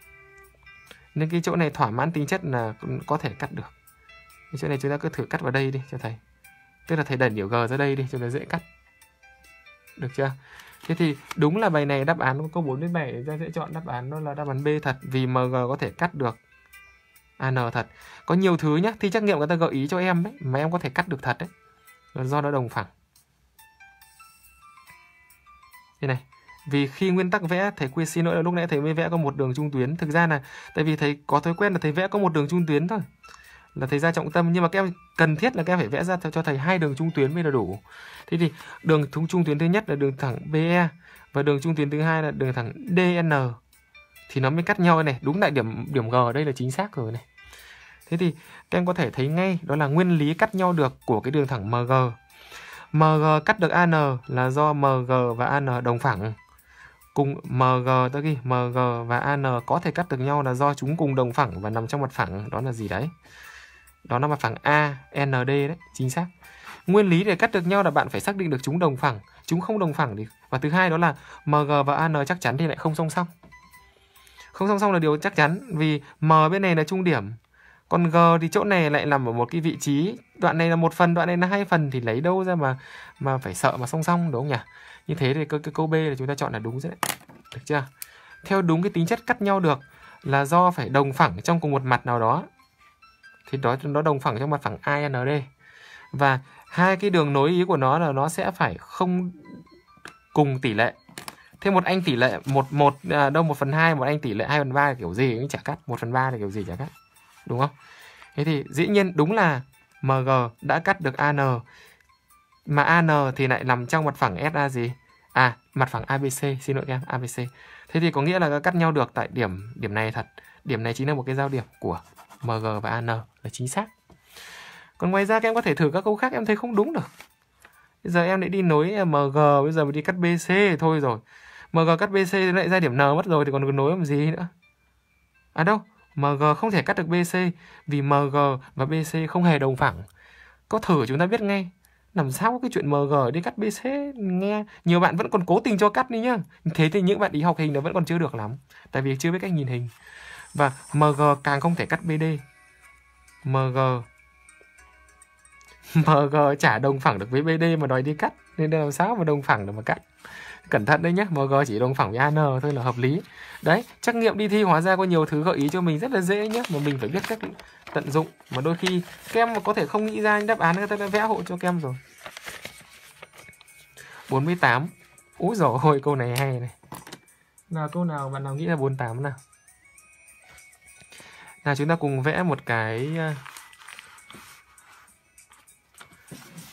Nên cái chỗ này thỏa mãn tính chất là có thể cắt được. Cái chỗ này chúng ta cứ thử cắt vào đây đi cho thầy. Tức là thầy đẩy điểu G ra đây đi cho nó dễ cắt. Được chưa? Thế thì đúng là bài này đáp án có câu đến chúng ra sẽ chọn đáp án đó là đáp án B thật vì MG có thể cắt được AN à, thật. Có nhiều thứ nhá, thi trắc nghiệm người ta gợi ý cho em ấy, mà em có thể cắt được thật đấy. Do nó đồng phẳng. Thế này. Vì khi nguyên tắc vẽ thầy quy xin lỗi là lúc nãy thầy mới vẽ có một đường trung tuyến. Thực ra là tại vì thầy có thói quen là thầy vẽ có một đường trung tuyến thôi. Là thầy ra trọng tâm nhưng mà các em cần thiết là các em phải vẽ ra theo cho thầy hai đường trung tuyến mới là đủ. Thế thì đường trung trung tuyến thứ nhất là đường thẳng BE và đường trung tuyến thứ hai là đường thẳng DN thì nó mới cắt nhau này đúng tại điểm điểm G ở đây là chính xác rồi này thế thì các em có thể thấy ngay đó là nguyên lý cắt nhau được của cái đường thẳng MG MG cắt được AN là do MG và AN đồng phẳng cùng MG tới ghi MG và AN có thể cắt được nhau là do chúng cùng đồng phẳng và nằm trong mặt phẳng đó là gì đấy đó là mặt phẳng a AND đấy chính xác nguyên lý để cắt được nhau là bạn phải xác định được chúng đồng phẳng chúng không đồng phẳng thì và thứ hai đó là mg và an chắc chắn thì lại không song song không song song là điều chắc chắn vì M bên này là trung điểm còn G thì chỗ này lại nằm ở một cái vị trí đoạn này là một phần đoạn này là hai phần thì lấy đâu ra mà mà phải sợ mà song song đúng không nhỉ như thế thì cái, cái câu B là chúng ta chọn là đúng rồi đấy được chưa theo đúng cái tính chất cắt nhau được là do phải đồng phẳng trong cùng một mặt nào đó thì đó nó đồng phẳng trong mặt phẳng N D và hai cái đường nối ý của nó là nó sẽ phải không cùng tỷ lệ thế một anh tỷ lệ một một à, đâu một phần hai một anh tỷ lệ hai phần ba kiểu gì cũng chả cắt một phần ba là kiểu gì chả cắt đúng không thế thì dĩ nhiên đúng là mg đã cắt được an mà an thì lại nằm trong mặt phẳng sa gì à mặt phẳng abc xin lỗi em abc thế thì có nghĩa là cắt nhau được tại điểm điểm này thật điểm này chính là một cái giao điểm của mg và an là chính xác còn ngoài ra các em có thể thử các câu khác em thấy không đúng được Bây giờ em lại đi nối MG, bây giờ mình đi cắt BC thôi rồi. MG cắt BC lại ra điểm N mất rồi thì còn còn nối làm gì nữa. À đâu, MG không thể cắt được BC vì MG và BC không hề đồng phẳng. Có thử chúng ta biết ngay. Làm sao có cái chuyện MG đi cắt BC nghe nhiều bạn vẫn còn cố tình cho cắt đi nhá. Thế thì những bạn đi học hình nó vẫn còn chưa được lắm, tại vì chưa biết cách nhìn hình. Và MG càng không thể cắt BD. MG <laughs> MG chả đồng phẳng được với BD mà đòi đi cắt nên làm sao mà đồng phẳng được mà cắt cẩn thận đấy nhé MG chỉ đồng phẳng với AN thôi là hợp lý đấy trắc nghiệm đi thi hóa ra có nhiều thứ gợi ý cho mình rất là dễ nhé mà mình phải biết cách tận dụng mà đôi khi kem em có thể không nghĩ ra những đáp án người ta đã vẽ hộ cho các em rồi 48 Úi dồi ôi câu này hay này Nào câu nào bạn nào nghĩ là 48 nào Nào chúng ta cùng vẽ một cái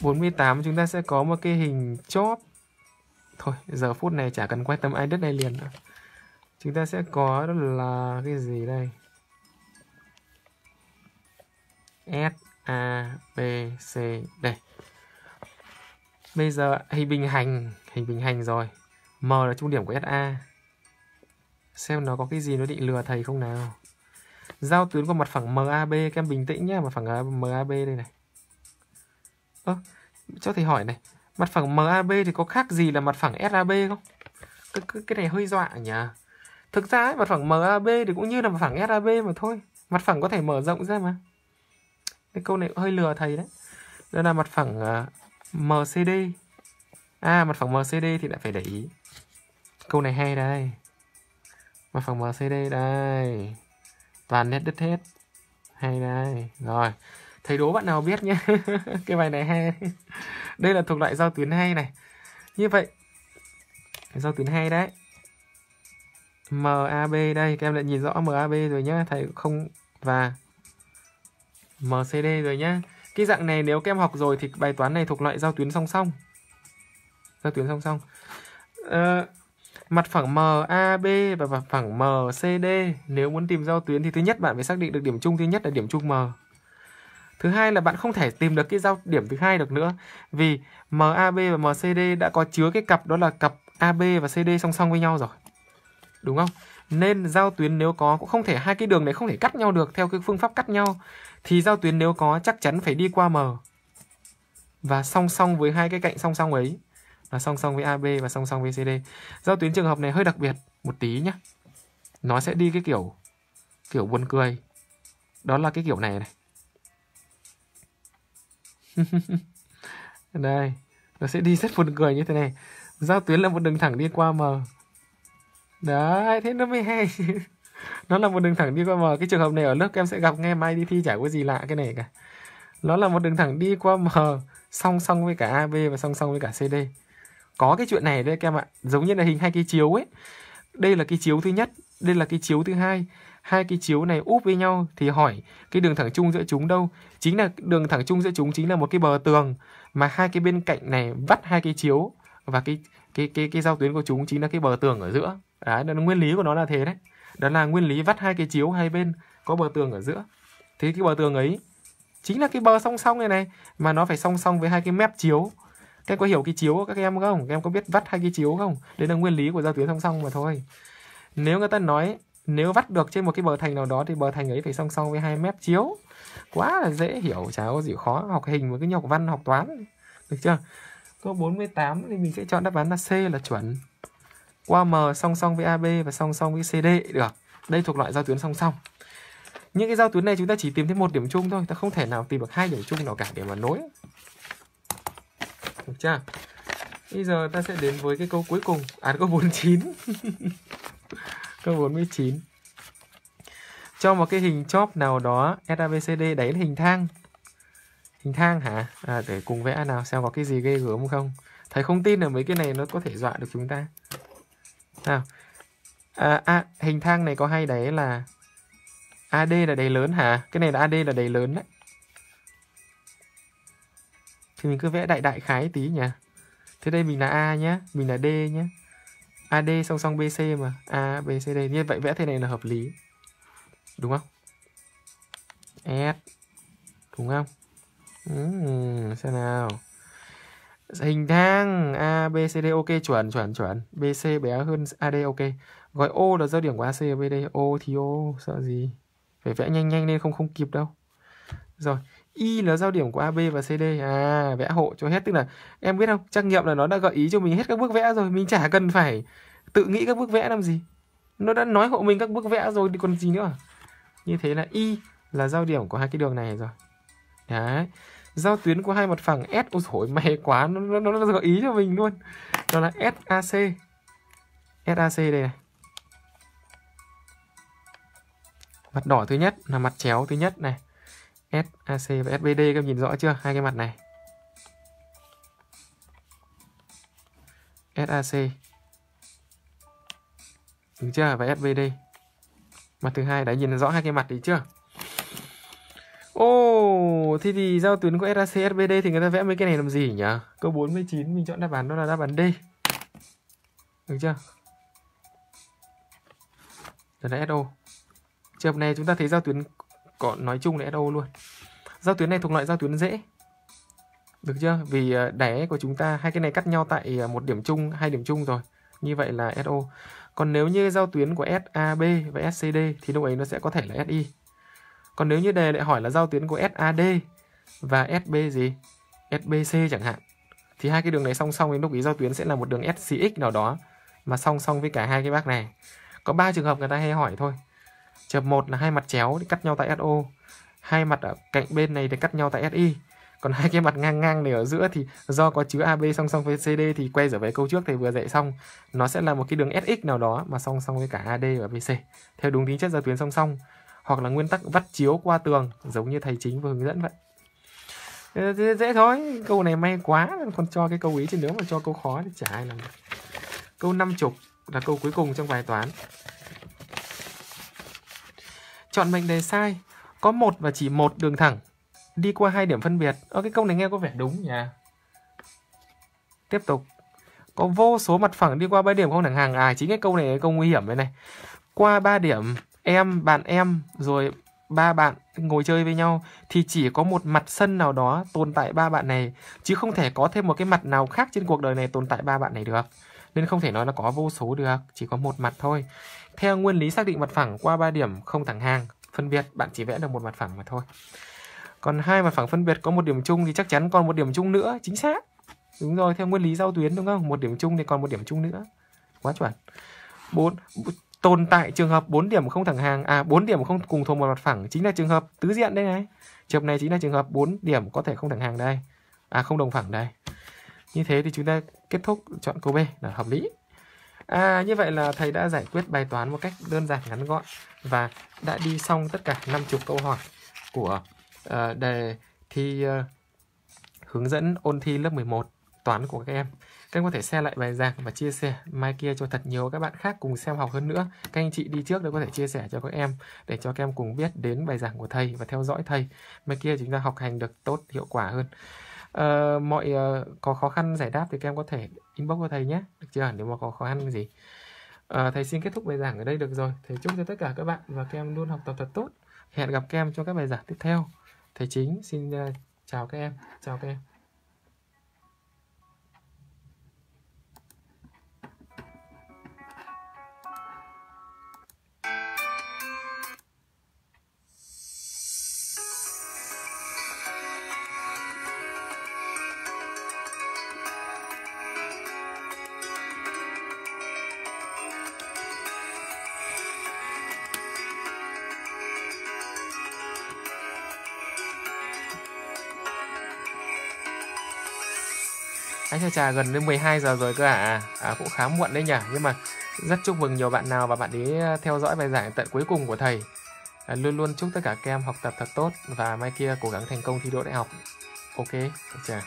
48 ờ, chúng ta sẽ có một cái hình chóp thôi giờ phút này chả cần quan tâm ai đất này liền nữa chúng ta sẽ có là cái gì đây S A B C đây bây giờ hình bình hành hình bình hành rồi M là trung điểm của SA xem nó có cái gì nó định lừa thầy không nào giao tuyến qua mặt phẳng MAB các em bình tĩnh nhá mặt phẳng MAB đây này ơ cho thầy hỏi này Mặt phẳng MAB thì có khác gì là mặt phẳng SAB không? Cái, cái, cái này hơi dọa nhỉ? Thực ra ấy, mặt phẳng MAB thì cũng như là mặt phẳng SAB mà thôi. Mặt phẳng có thể mở rộng ra mà. Cái câu này hơi lừa thầy đấy. Đây là mặt phẳng uh, ờ, MCD. À, mặt phẳng MCD thì lại phải để ý. Câu này hay đây. Mặt phẳng MCD đây. Toàn nét đứt hết. Hay đây. Rồi thầy đố bạn nào biết nhé <laughs> cái bài này hay đây là thuộc loại giao tuyến hay này như vậy giao tuyến hay đấy MAB đây các em đã nhìn rõ MAB rồi nhá thầy không và MCD rồi nhá cái dạng này nếu các em học rồi thì bài toán này thuộc loại giao tuyến song song giao tuyến song song ờ, mặt phẳng MAB và mặt phẳng MCD nếu muốn tìm giao tuyến thì thứ nhất bạn phải xác định được điểm chung thứ nhất là điểm chung M Thứ hai là bạn không thể tìm được cái giao điểm thứ hai được nữa vì MAB và MCD đã có chứa cái cặp đó là cặp AB và CD song song với nhau rồi. Đúng không? Nên giao tuyến nếu có cũng không thể hai cái đường này không thể cắt nhau được theo cái phương pháp cắt nhau thì giao tuyến nếu có chắc chắn phải đi qua M và song song với hai cái cạnh song song ấy là song song với AB và song song với CD. Giao tuyến trường hợp này hơi đặc biệt một tí nhá. Nó sẽ đi cái kiểu kiểu buồn cười. Đó là cái kiểu này này. <laughs> đây nó sẽ đi rất buồn cười như thế này giao tuyến là một đường thẳng đi qua m đấy thế nó mới hay <laughs> nó là một đường thẳng đi qua m cái trường hợp này ở lớp các em sẽ gặp nghe mai đi thi chả có gì lạ cái này cả nó là một đường thẳng đi qua m song song với cả ab và song song với cả cd có cái chuyện này đấy các em ạ giống như là hình hai cái chiếu ấy đây là cái chiếu thứ nhất đây là cái chiếu thứ hai hai cái chiếu này úp với nhau thì hỏi cái đường thẳng chung giữa chúng đâu chính là đường thẳng chung giữa chúng chính là một cái bờ tường mà hai cái bên cạnh này vắt hai cái chiếu và cái cái cái cái giao tuyến của chúng chính là cái bờ tường ở giữa đấy là nguyên lý của nó là thế đấy đó là nguyên lý vắt hai cái chiếu hai bên có bờ tường ở giữa thế cái bờ tường ấy chính là cái bờ song song này này mà nó phải song song với hai cái mép chiếu các em có hiểu cái chiếu các em không các em có biết vắt hai cái chiếu không đấy là nguyên lý của giao tuyến song song mà thôi nếu người ta nói nếu vắt được trên một cái bờ thành nào đó thì bờ thành ấy phải song song với hai mép chiếu quá là dễ hiểu chả có gì khó học hình với cái nhọc văn học toán được chưa câu 48 thì mình sẽ chọn đáp án là C là chuẩn qua M song song với AB và song song với CD được đây thuộc loại giao tuyến song song những cái giao tuyến này chúng ta chỉ tìm thấy một điểm chung thôi ta không thể nào tìm được hai điểm chung nào cả để mà nối được chưa bây giờ ta sẽ đến với cái câu cuối cùng à câu 49 <laughs> câu 49 cho một cái hình chóp nào đó SABCD đấy là hình thang hình thang hả à, để cùng vẽ nào xem có cái gì ghê gớm không thầy không tin là mấy cái này nó có thể dọa được chúng ta nào à, à, hình thang này có hay đấy là AD là đầy lớn hả cái này là AD là đầy lớn đấy thì mình cứ vẽ đại đại khái tí nhỉ thế đây mình là A nhé mình là D nhé AD song song BC mà A, B, C, D Như vậy vẽ thế này là hợp lý Đúng không? S Đúng không? Ừ, xem nào Hình thang A, B, C, D ok chuẩn chuẩn chuẩn BC bé hơn AD ok Gọi O là giao điểm của AC và BD O thì O sợ gì Phải vẽ nhanh nhanh nên không không kịp đâu Rồi Y là giao điểm của AB và CD. À, vẽ hộ cho hết. Tức là em biết không, trắc nghiệm là nó đã gợi ý cho mình hết các bước vẽ rồi. Mình chả cần phải tự nghĩ các bước vẽ làm gì. Nó đã nói hộ mình các bước vẽ rồi thì còn gì nữa. Như thế là Y là giao điểm của hai cái đường này rồi. Đấy. Giao tuyến của hai mặt phẳng S. Ôi dồi, mày quá. Nó, nó, nó gợi ý cho mình luôn. Đó là SAC. SAC đây này. Mặt đỏ thứ nhất là mặt chéo thứ nhất này SAC và SBD các em nhìn rõ chưa hai cái mặt này SAC đúng chưa và SBD mặt thứ hai đã nhìn rõ hai cái mặt đấy chưa Ồ, oh, thế thì giao tuyến của SAC SBD thì người ta vẽ mấy cái này làm gì nhỉ? Câu 49 mình chọn đáp án đó là đáp án D. Được chưa? Đó là SO. Trường hợp này chúng ta thấy giao tuyến còn nói chung là SO luôn giao tuyến này thuộc loại giao tuyến dễ được chưa vì ờ, đẻ của chúng ta hai cái này cắt nhau tại ờ, một điểm chung hai điểm chung rồi như vậy là SO còn nếu như giao tuyến của SAB và SCD thì lúc ấy nó sẽ có thể là SI còn nếu như đề lại hỏi là giao tuyến của SAD và SB gì SBC chẳng hạn thì hai cái đường này song song đến lúc ý giao tuyến sẽ là một đường SCX nào đó mà song song với cả hai cái bác này có ba trường hợp người ta hay hỏi thôi chập hợp 1 là hai mặt chéo thì cắt nhau tại SO, hai mặt ở cạnh bên này thì cắt nhau tại SI. Còn hai cái mặt ngang ngang này ở giữa thì do có chữ AB song song với CD thì quay trở về câu trước thầy vừa dạy xong, nó sẽ là một cái đường SX nào đó mà song song với cả AD và BC theo đúng tính chất giao tuyến song song hoặc là nguyên tắc vắt chiếu qua tường giống như thầy chính vừa hướng dẫn vậy dễ thôi câu này may quá còn cho cái câu ý chứ nếu mà cho câu khó thì chả ai làm được câu năm chục là câu cuối cùng trong bài toán Chọn mệnh đề sai, có một và chỉ một đường thẳng đi qua hai điểm phân biệt. ở cái câu này nghe có vẻ đúng nhỉ. Tiếp tục. Có vô số mặt phẳng đi qua ba điểm không thẳng hàng. À chính cái câu này cái câu nguy hiểm đây này. Qua ba điểm em, bạn em rồi ba bạn ngồi chơi với nhau thì chỉ có một mặt sân nào đó tồn tại ba bạn này chứ không thể có thêm một cái mặt nào khác trên cuộc đời này tồn tại ba bạn này được. Nên không thể nói là có vô số được, chỉ có một mặt thôi. Theo nguyên lý xác định mặt phẳng qua ba điểm không thẳng hàng phân biệt, bạn chỉ vẽ được một mặt phẳng mà thôi. Còn hai mặt phẳng phân biệt có một điểm chung thì chắc chắn còn một điểm chung nữa, chính xác. Đúng rồi, theo nguyên lý giao tuyến đúng không? Một điểm chung thì còn một điểm chung nữa. Quá chuẩn. Bốn tồn tại trường hợp 4 điểm không thẳng hàng à 4 điểm không cùng thuộc một mặt phẳng chính là trường hợp tứ diện đây này. Trường hợp này chính là trường hợp 4 điểm có thể không thẳng hàng đây. À không đồng phẳng đây. Như thế thì chúng ta kết thúc chọn câu B là hợp lý. À, như vậy là thầy đã giải quyết bài toán một cách đơn giản ngắn gọn và đã đi xong tất cả 50 câu hỏi của uh, đề thi uh, hướng dẫn ôn thi lớp 11 toán của các em. Các em có thể share lại bài giảng và chia sẻ mai kia cho thật nhiều các bạn khác cùng xem học hơn nữa. Các anh chị đi trước đều có thể chia sẻ cho các em để cho các em cùng biết đến bài giảng của thầy và theo dõi thầy. Mai kia chúng ta học hành được tốt, hiệu quả hơn. Uh, mọi uh, có khó khăn giải đáp thì các em có thể inbox cho thầy nhé được chưa nếu mà có khó khăn gì à, thầy xin kết thúc bài giảng ở đây được rồi thầy chúc cho tất cả các bạn và các em luôn học tập thật tốt hẹn gặp các em cho các bài giảng tiếp theo thầy chính xin ờ, chào các em chào các em chà chà gần đến 12 giờ rồi cơ à. à cũng khá muộn đấy nhỉ nhưng mà rất chúc mừng nhiều bạn nào và bạn ấy à, theo dõi bài giảng tận cuối cùng của thầy à, luôn luôn chúc tất cả các em học tập thật tốt và mai kia cố gắng thành công thi đỗ đại học ok chà